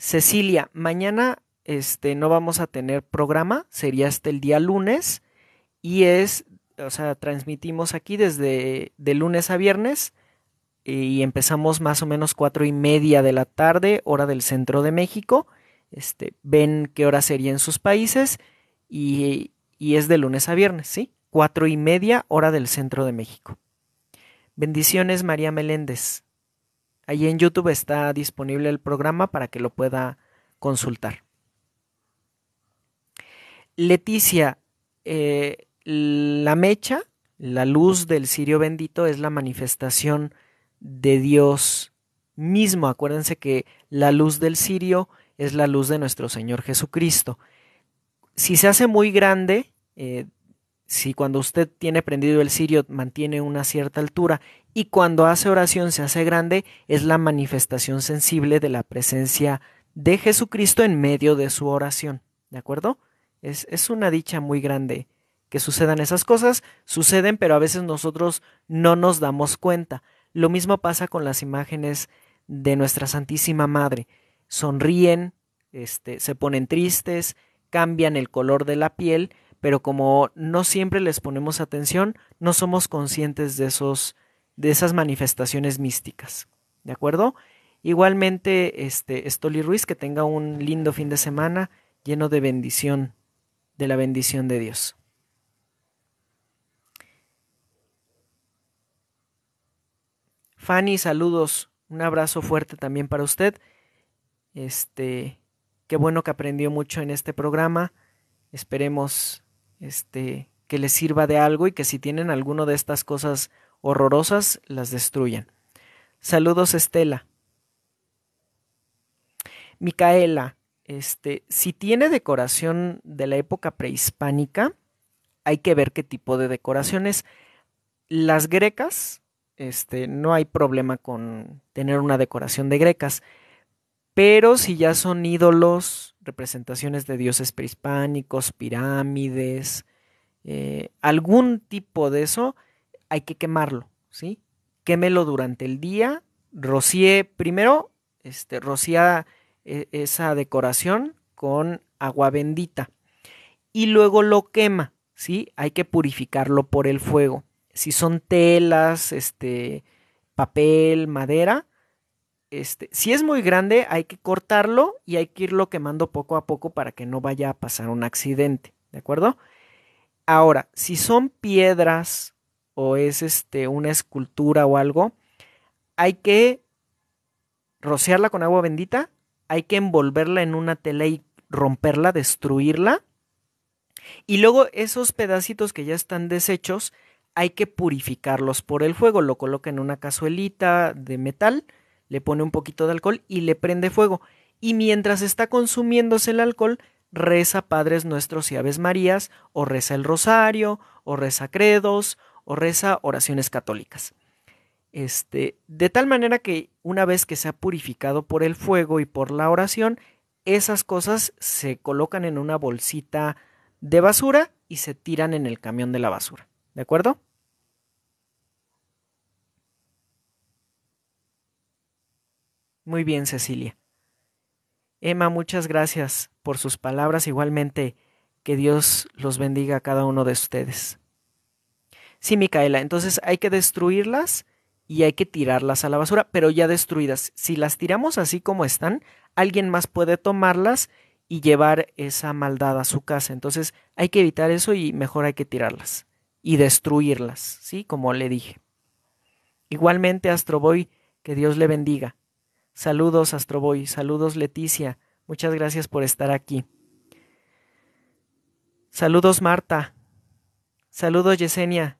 Cecilia, mañana este, no vamos a tener programa, sería hasta el día lunes y es, o sea, transmitimos aquí desde de lunes a viernes y empezamos más o menos cuatro y media de la tarde, hora del centro de México. Este, ven qué hora sería en sus países y, y es de lunes a viernes, ¿sí? Cuatro y media, hora del centro de México. Bendiciones, María Meléndez. Allí en YouTube está disponible el programa para que lo pueda consultar. Leticia, eh, la mecha, la luz del cirio bendito es la manifestación de Dios mismo. Acuérdense que la luz del cirio es la luz de nuestro Señor Jesucristo. Si se hace muy grande, eh, si cuando usted tiene prendido el cirio mantiene una cierta altura y cuando hace oración se hace grande, es la manifestación sensible de la presencia de Jesucristo en medio de su oración. ¿De acuerdo? Es, es una dicha muy grande que sucedan esas cosas, suceden, pero a veces nosotros no nos damos cuenta. Lo mismo pasa con las imágenes de nuestra Santísima Madre. Sonríen, este, se ponen tristes, cambian el color de la piel, pero como no siempre les ponemos atención, no somos conscientes de, esos, de esas manifestaciones místicas. ¿De acuerdo? Igualmente, este, Stoli Ruiz, que tenga un lindo fin de semana lleno de bendición, de la bendición de Dios. Fanny, saludos, un abrazo fuerte también para usted. Este, qué bueno que aprendió mucho en este programa. Esperemos este, que les sirva de algo y que si tienen alguno de estas cosas horrorosas, las destruyan. Saludos, Estela. Micaela, este, si tiene decoración de la época prehispánica, hay que ver qué tipo de decoraciones. Las grecas, este, no hay problema con tener una decoración de grecas, pero si ya son ídolos, representaciones de dioses prehispánicos, pirámides, eh, algún tipo de eso, hay que quemarlo, ¿sí? Quémelo durante el día, rocíe primero, este, rocía e, esa decoración con agua bendita y luego lo quema, ¿sí? Hay que purificarlo por el fuego. Si son telas, este, papel, madera, este, si es muy grande, hay que cortarlo y hay que irlo quemando poco a poco para que no vaya a pasar un accidente, ¿de acuerdo? Ahora, si son piedras o es este, una escultura o algo, hay que rociarla con agua bendita, hay que envolverla en una tela y romperla, destruirla. Y luego esos pedacitos que ya están deshechos, hay que purificarlos por el fuego. Lo coloca en una cazuelita de metal le pone un poquito de alcohol y le prende fuego. Y mientras está consumiéndose el alcohol, reza Padres Nuestros y Aves Marías, o reza el Rosario, o reza credos, o reza oraciones católicas. Este, de tal manera que una vez que se ha purificado por el fuego y por la oración, esas cosas se colocan en una bolsita de basura y se tiran en el camión de la basura. ¿De acuerdo? Muy bien, Cecilia. Emma, muchas gracias por sus palabras. Igualmente, que Dios los bendiga a cada uno de ustedes. Sí, Micaela, entonces hay que destruirlas y hay que tirarlas a la basura, pero ya destruidas. Si las tiramos así como están, alguien más puede tomarlas y llevar esa maldad a su casa. Entonces hay que evitar eso y mejor hay que tirarlas y destruirlas, ¿sí? Como le dije. Igualmente, Astroboy, que Dios le bendiga. Saludos Astroboy, saludos Leticia, muchas gracias por estar aquí. Saludos Marta, saludos Yesenia.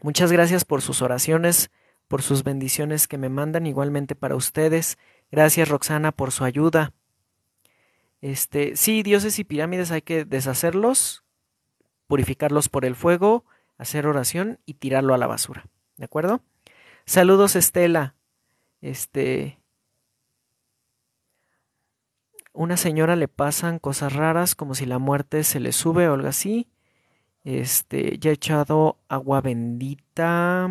Muchas gracias por sus oraciones, por sus bendiciones que me mandan igualmente para ustedes. Gracias Roxana por su ayuda. Este, sí, dioses y pirámides hay que deshacerlos, purificarlos por el fuego, hacer oración y tirarlo a la basura. ¿De acuerdo? Saludos, Estela. Este. Una señora le pasan cosas raras, como si la muerte se le sube o algo así. Este, ya he echado agua bendita.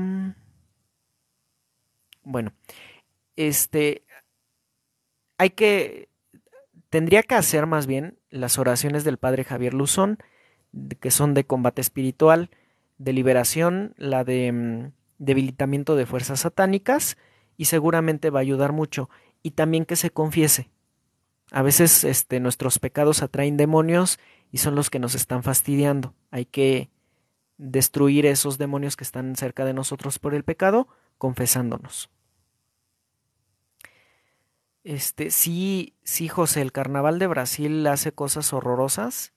Bueno, este, hay que, tendría que hacer más bien las oraciones del padre Javier Luzón, que son de combate espiritual, de liberación, la de mm, debilitamiento de fuerzas satánicas y seguramente va a ayudar mucho. Y también que se confiese. A veces este, nuestros pecados atraen demonios y son los que nos están fastidiando. Hay que destruir esos demonios que están cerca de nosotros por el pecado, confesándonos. Este, sí, sí, José, el carnaval de Brasil hace cosas horrorosas,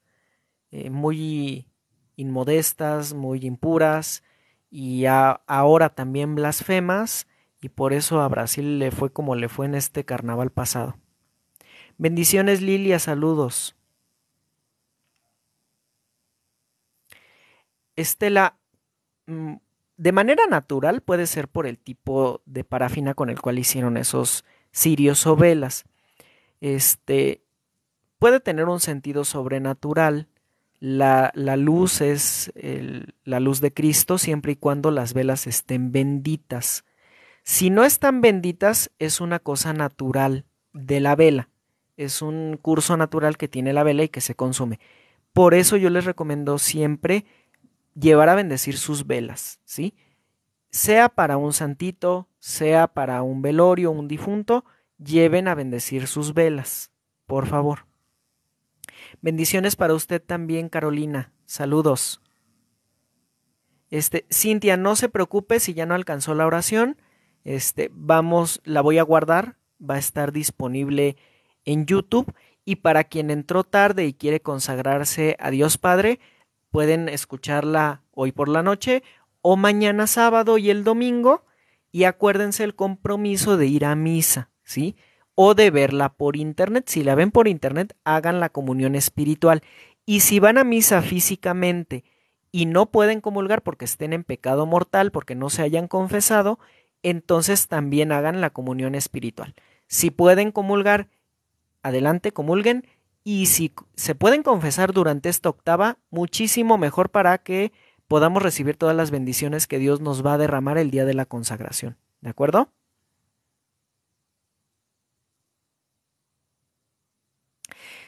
eh, muy inmodestas, muy impuras, y ahora también blasfemas y por eso a Brasil le fue como le fue en este carnaval pasado. Bendiciones Lilia, saludos. Estela, mm, de manera natural puede ser por el tipo de parafina con el cual hicieron esos cirios o velas. Este puede tener un sentido sobrenatural la, luz es la luz de Cristo siempre y cuando las velas estén benditas. Si no están benditas, es una cosa natural de la vela. Es un curso natural que tiene la vela y que se consume. Por eso yo les recomiendo siempre llevar a bendecir sus velas, ¿sí? Sea para un santito, sea para un velorio, un difunto, lleven a bendecir sus velas, por favor. Bendiciones para usted también, Carolina. Saludos. Este, Cintia, no se preocupe si ya no alcanzó la oración. Este, vamos, la voy a guardar, va a estar disponible en YouTube y para quien entró tarde y quiere consagrarse a Dios Padre, pueden escucharla hoy por la noche o mañana sábado y el domingo y acuérdense el compromiso de ir a misa, ¿sí? o de verla por internet. Si la ven por internet, hagan la comunión espiritual. Y si van a misa físicamente y no pueden comulgar porque estén en pecado mortal, porque no se hayan confesado, entonces también hagan la comunión espiritual. Si pueden comulgar, adelante, comulguen. Y si se pueden confesar durante esta octava, muchísimo mejor para que podamos recibir todas las bendiciones que Dios nos va a derramar el día de la consagración. ¿De acuerdo?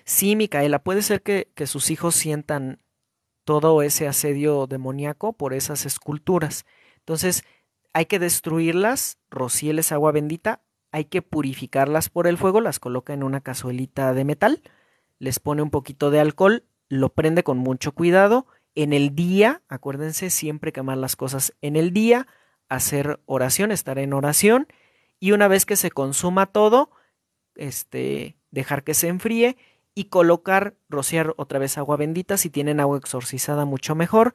Sí, Micaela, puede ser que, que sus hijos sientan todo ese asedio demoníaco por esas esculturas. Entonces, hay que destruirlas, rocieles agua bendita, hay que purificarlas por el fuego, las coloca en una cazuelita de metal, les pone un poquito de alcohol, lo prende con mucho cuidado. En el día, acuérdense siempre quemar las cosas en el día, hacer oración, estar en oración, y una vez que se consuma todo, este, dejar que se enfríe y colocar, rociar otra vez agua bendita, si tienen agua exorcizada mucho mejor,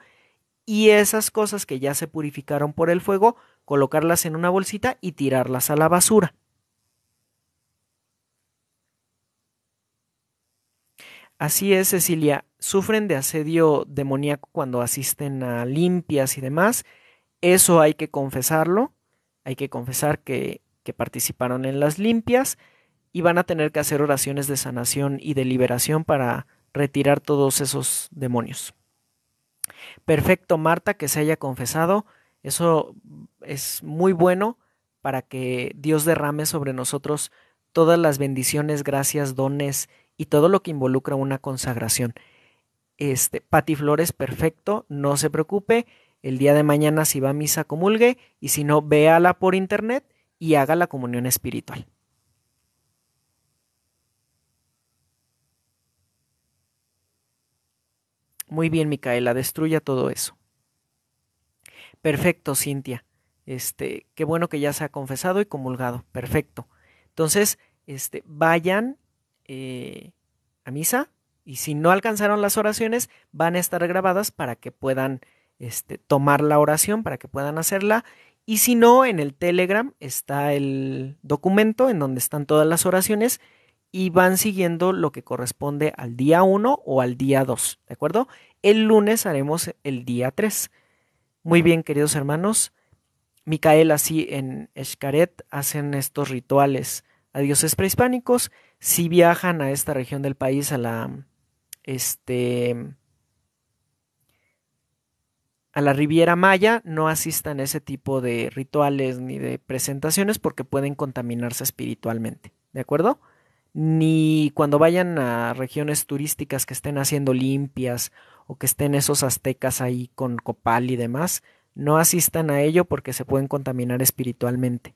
y esas cosas que ya se purificaron por el fuego, colocarlas en una bolsita y tirarlas a la basura. Así es, Cecilia, sufren de asedio demoníaco cuando asisten a limpias y demás, eso hay que confesarlo, hay que confesar que, que participaron en las limpias, y van a tener que hacer oraciones de sanación y de liberación para retirar todos esos demonios. Perfecto, Marta, que se haya confesado. Eso es muy bueno para que Dios derrame sobre nosotros todas las bendiciones, gracias, dones y todo lo que involucra una consagración. Este, Pati Flores, perfecto, no se preocupe. El día de mañana si va a misa comulgue y si no, véala por internet y haga la comunión espiritual. Muy bien, Micaela, destruya todo eso. Perfecto, Cintia. Este, qué bueno que ya se ha confesado y comulgado. Perfecto. Entonces, este, vayan eh, a misa y si no alcanzaron las oraciones, van a estar grabadas para que puedan este, tomar la oración, para que puedan hacerla. Y si no, en el Telegram está el documento en donde están todas las oraciones y van siguiendo lo que corresponde al día 1 o al día 2, ¿de acuerdo? El lunes haremos el día 3. Muy bien, queridos hermanos. Micael así en Escaret hacen estos rituales a dioses prehispánicos. Si viajan a esta región del país, a la este a la Riviera Maya, no asistan a ese tipo de rituales ni de presentaciones porque pueden contaminarse espiritualmente, ¿de acuerdo? ni cuando vayan a regiones turísticas que estén haciendo limpias o que estén esos aztecas ahí con copal y demás, no asistan a ello porque se pueden contaminar espiritualmente.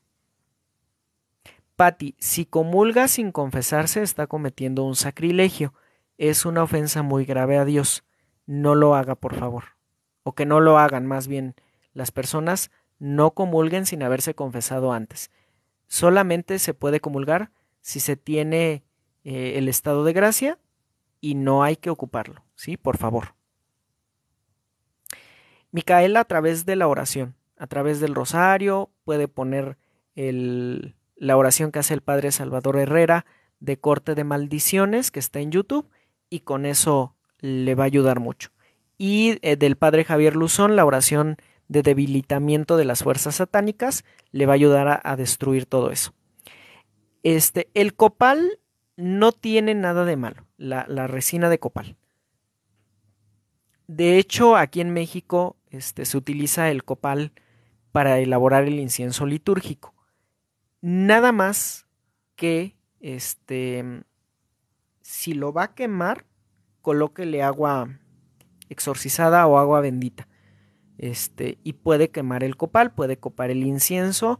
Pati, si comulga sin confesarse está cometiendo un sacrilegio. Es una ofensa muy grave a Dios. No lo haga, por favor. O que no lo hagan, más bien. Las personas no comulguen sin haberse confesado antes. Solamente se puede comulgar si se tiene eh, el estado de gracia y no hay que ocuparlo, ¿sí? Por favor. Micaela a través de la oración, a través del rosario, puede poner el, la oración que hace el Padre Salvador Herrera de corte de maldiciones que está en YouTube y con eso le va a ayudar mucho. Y eh, del Padre Javier Luzón, la oración de debilitamiento de las fuerzas satánicas, le va a ayudar a destruir todo eso. Este, el copal no tiene nada de malo, la, resina de copal. De hecho, aquí en México este, se utiliza el copal para elaborar el incienso litúrgico. Nada más que este, si lo va a quemar, colóquele agua exorcizada o agua bendita. Este, y puede quemar el copal, puede copar el incienso,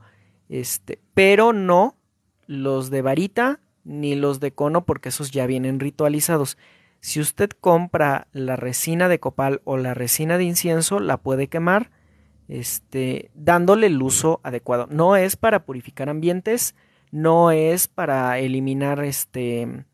pero no los de varita ni los de cono porque esos ya vienen ritualizados. Si usted compra la resina de copal o la resina de incienso, la puede quemar este, dándole el uso adecuado. No es para purificar ambientes, no es para eliminar este,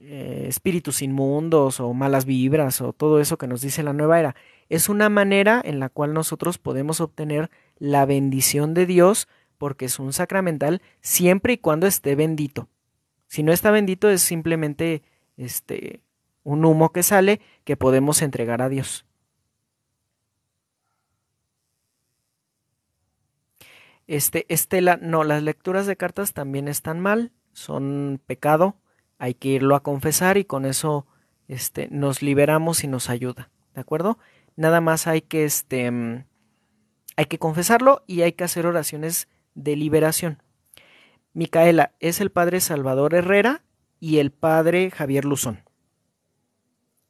eh, espíritus inmundos o malas vibras o todo eso que nos dice la nueva era. Es una manera en la cual nosotros podemos obtener la bendición de Dios porque es un sacramental siempre y cuando esté bendito. Si no está bendito es simplemente este un humo que sale que podemos entregar a Dios. Este, Estela, no, las lecturas de cartas también están mal, son pecado, hay que irlo a confesar y con eso este, nos liberamos y nos ayuda, ¿de acuerdo? Nada más hay que, este, mm, hay que confesarlo y hay que hacer oraciones de liberación. Micaela es el padre Salvador Herrera y el padre Javier Luzón.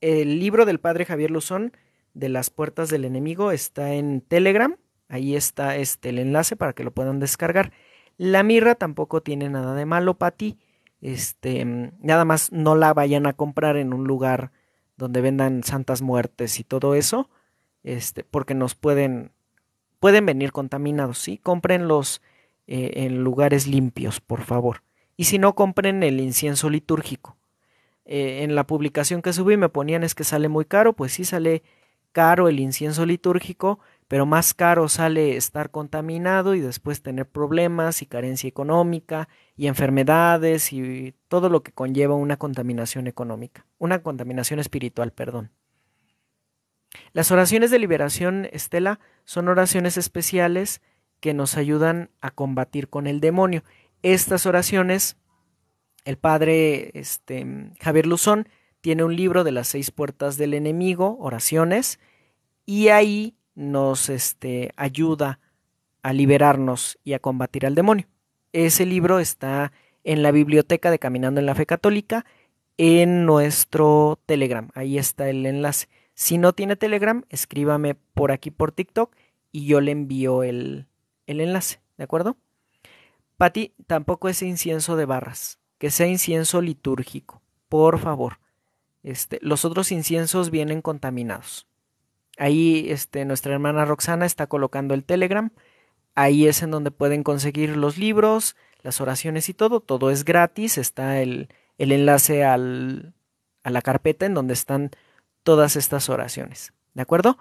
El libro del padre Javier Luzón de las puertas del enemigo está en Telegram. Ahí está este, el enlace para que lo puedan descargar. La mirra tampoco tiene nada de malo para Este, nada más no la vayan a comprar en un lugar donde vendan santas muertes y todo eso, este, porque nos pueden, pueden venir contaminados, ¿sí? Compren los eh, en lugares limpios, por favor. Y si no, compren el incienso litúrgico. Eh, en la publicación que subí me ponían es que sale muy caro, pues sí sale caro el incienso litúrgico, pero más caro sale estar contaminado y después tener problemas y carencia económica y enfermedades y todo lo que conlleva una contaminación económica, una contaminación espiritual, perdón. Las oraciones de liberación, Estela, son oraciones especiales que nos ayudan a combatir con el demonio. Estas oraciones, el padre este, Javier Luzón tiene un libro de las seis puertas del enemigo, oraciones, y ahí nos este, ayuda a liberarnos y a combatir al demonio. Ese libro está en la biblioteca de Caminando en la Fe Católica, en nuestro Telegram. Ahí está el enlace. Si no tiene Telegram, escríbame por aquí por TikTok y yo le envío el, el enlace, ¿de acuerdo? Pati, tampoco ese incienso de barras, que sea incienso litúrgico, por favor. Este, los otros inciensos vienen contaminados. Ahí este, nuestra hermana Roxana está colocando el Telegram. Ahí es en donde pueden conseguir los libros, las oraciones y todo. Todo es gratis. Está el, el enlace al, a la carpeta en donde están todas estas oraciones. ¿De acuerdo?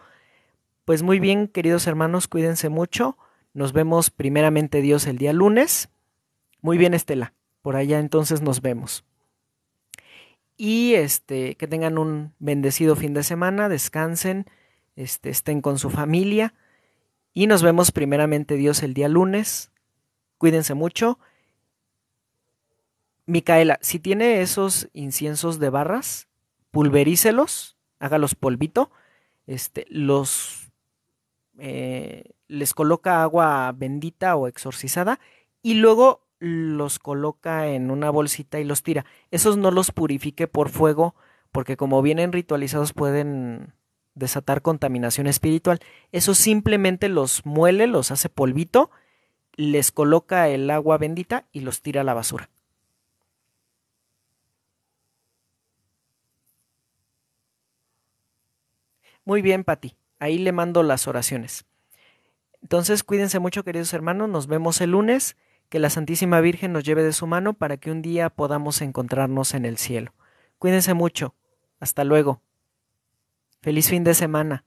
Pues muy bien, queridos hermanos, cuídense mucho. Nos vemos primeramente Dios el día lunes. Muy bien, Estela. Por allá entonces nos vemos. Y este, que tengan un bendecido fin de semana, descansen, este, estén con su familia. Y nos vemos primeramente Dios el día lunes. Cuídense mucho. Micaela, si tiene esos inciensos de barras, pulverícelos, hágalos polvito, este, los eh, les coloca agua bendita o exorcizada y luego los coloca en una bolsita y los tira. Esos no los purifique por fuego porque como vienen ritualizados pueden desatar contaminación espiritual. Eso simplemente los muele, los hace polvito, les coloca el agua bendita y los tira a la basura. Muy bien, Pati. Ahí le mando las oraciones. Entonces cuídense mucho queridos hermanos, nos vemos el lunes, que la Santísima Virgen nos lleve de su mano para que un día podamos encontrarnos en el cielo. Cuídense mucho, hasta luego. Feliz fin de semana.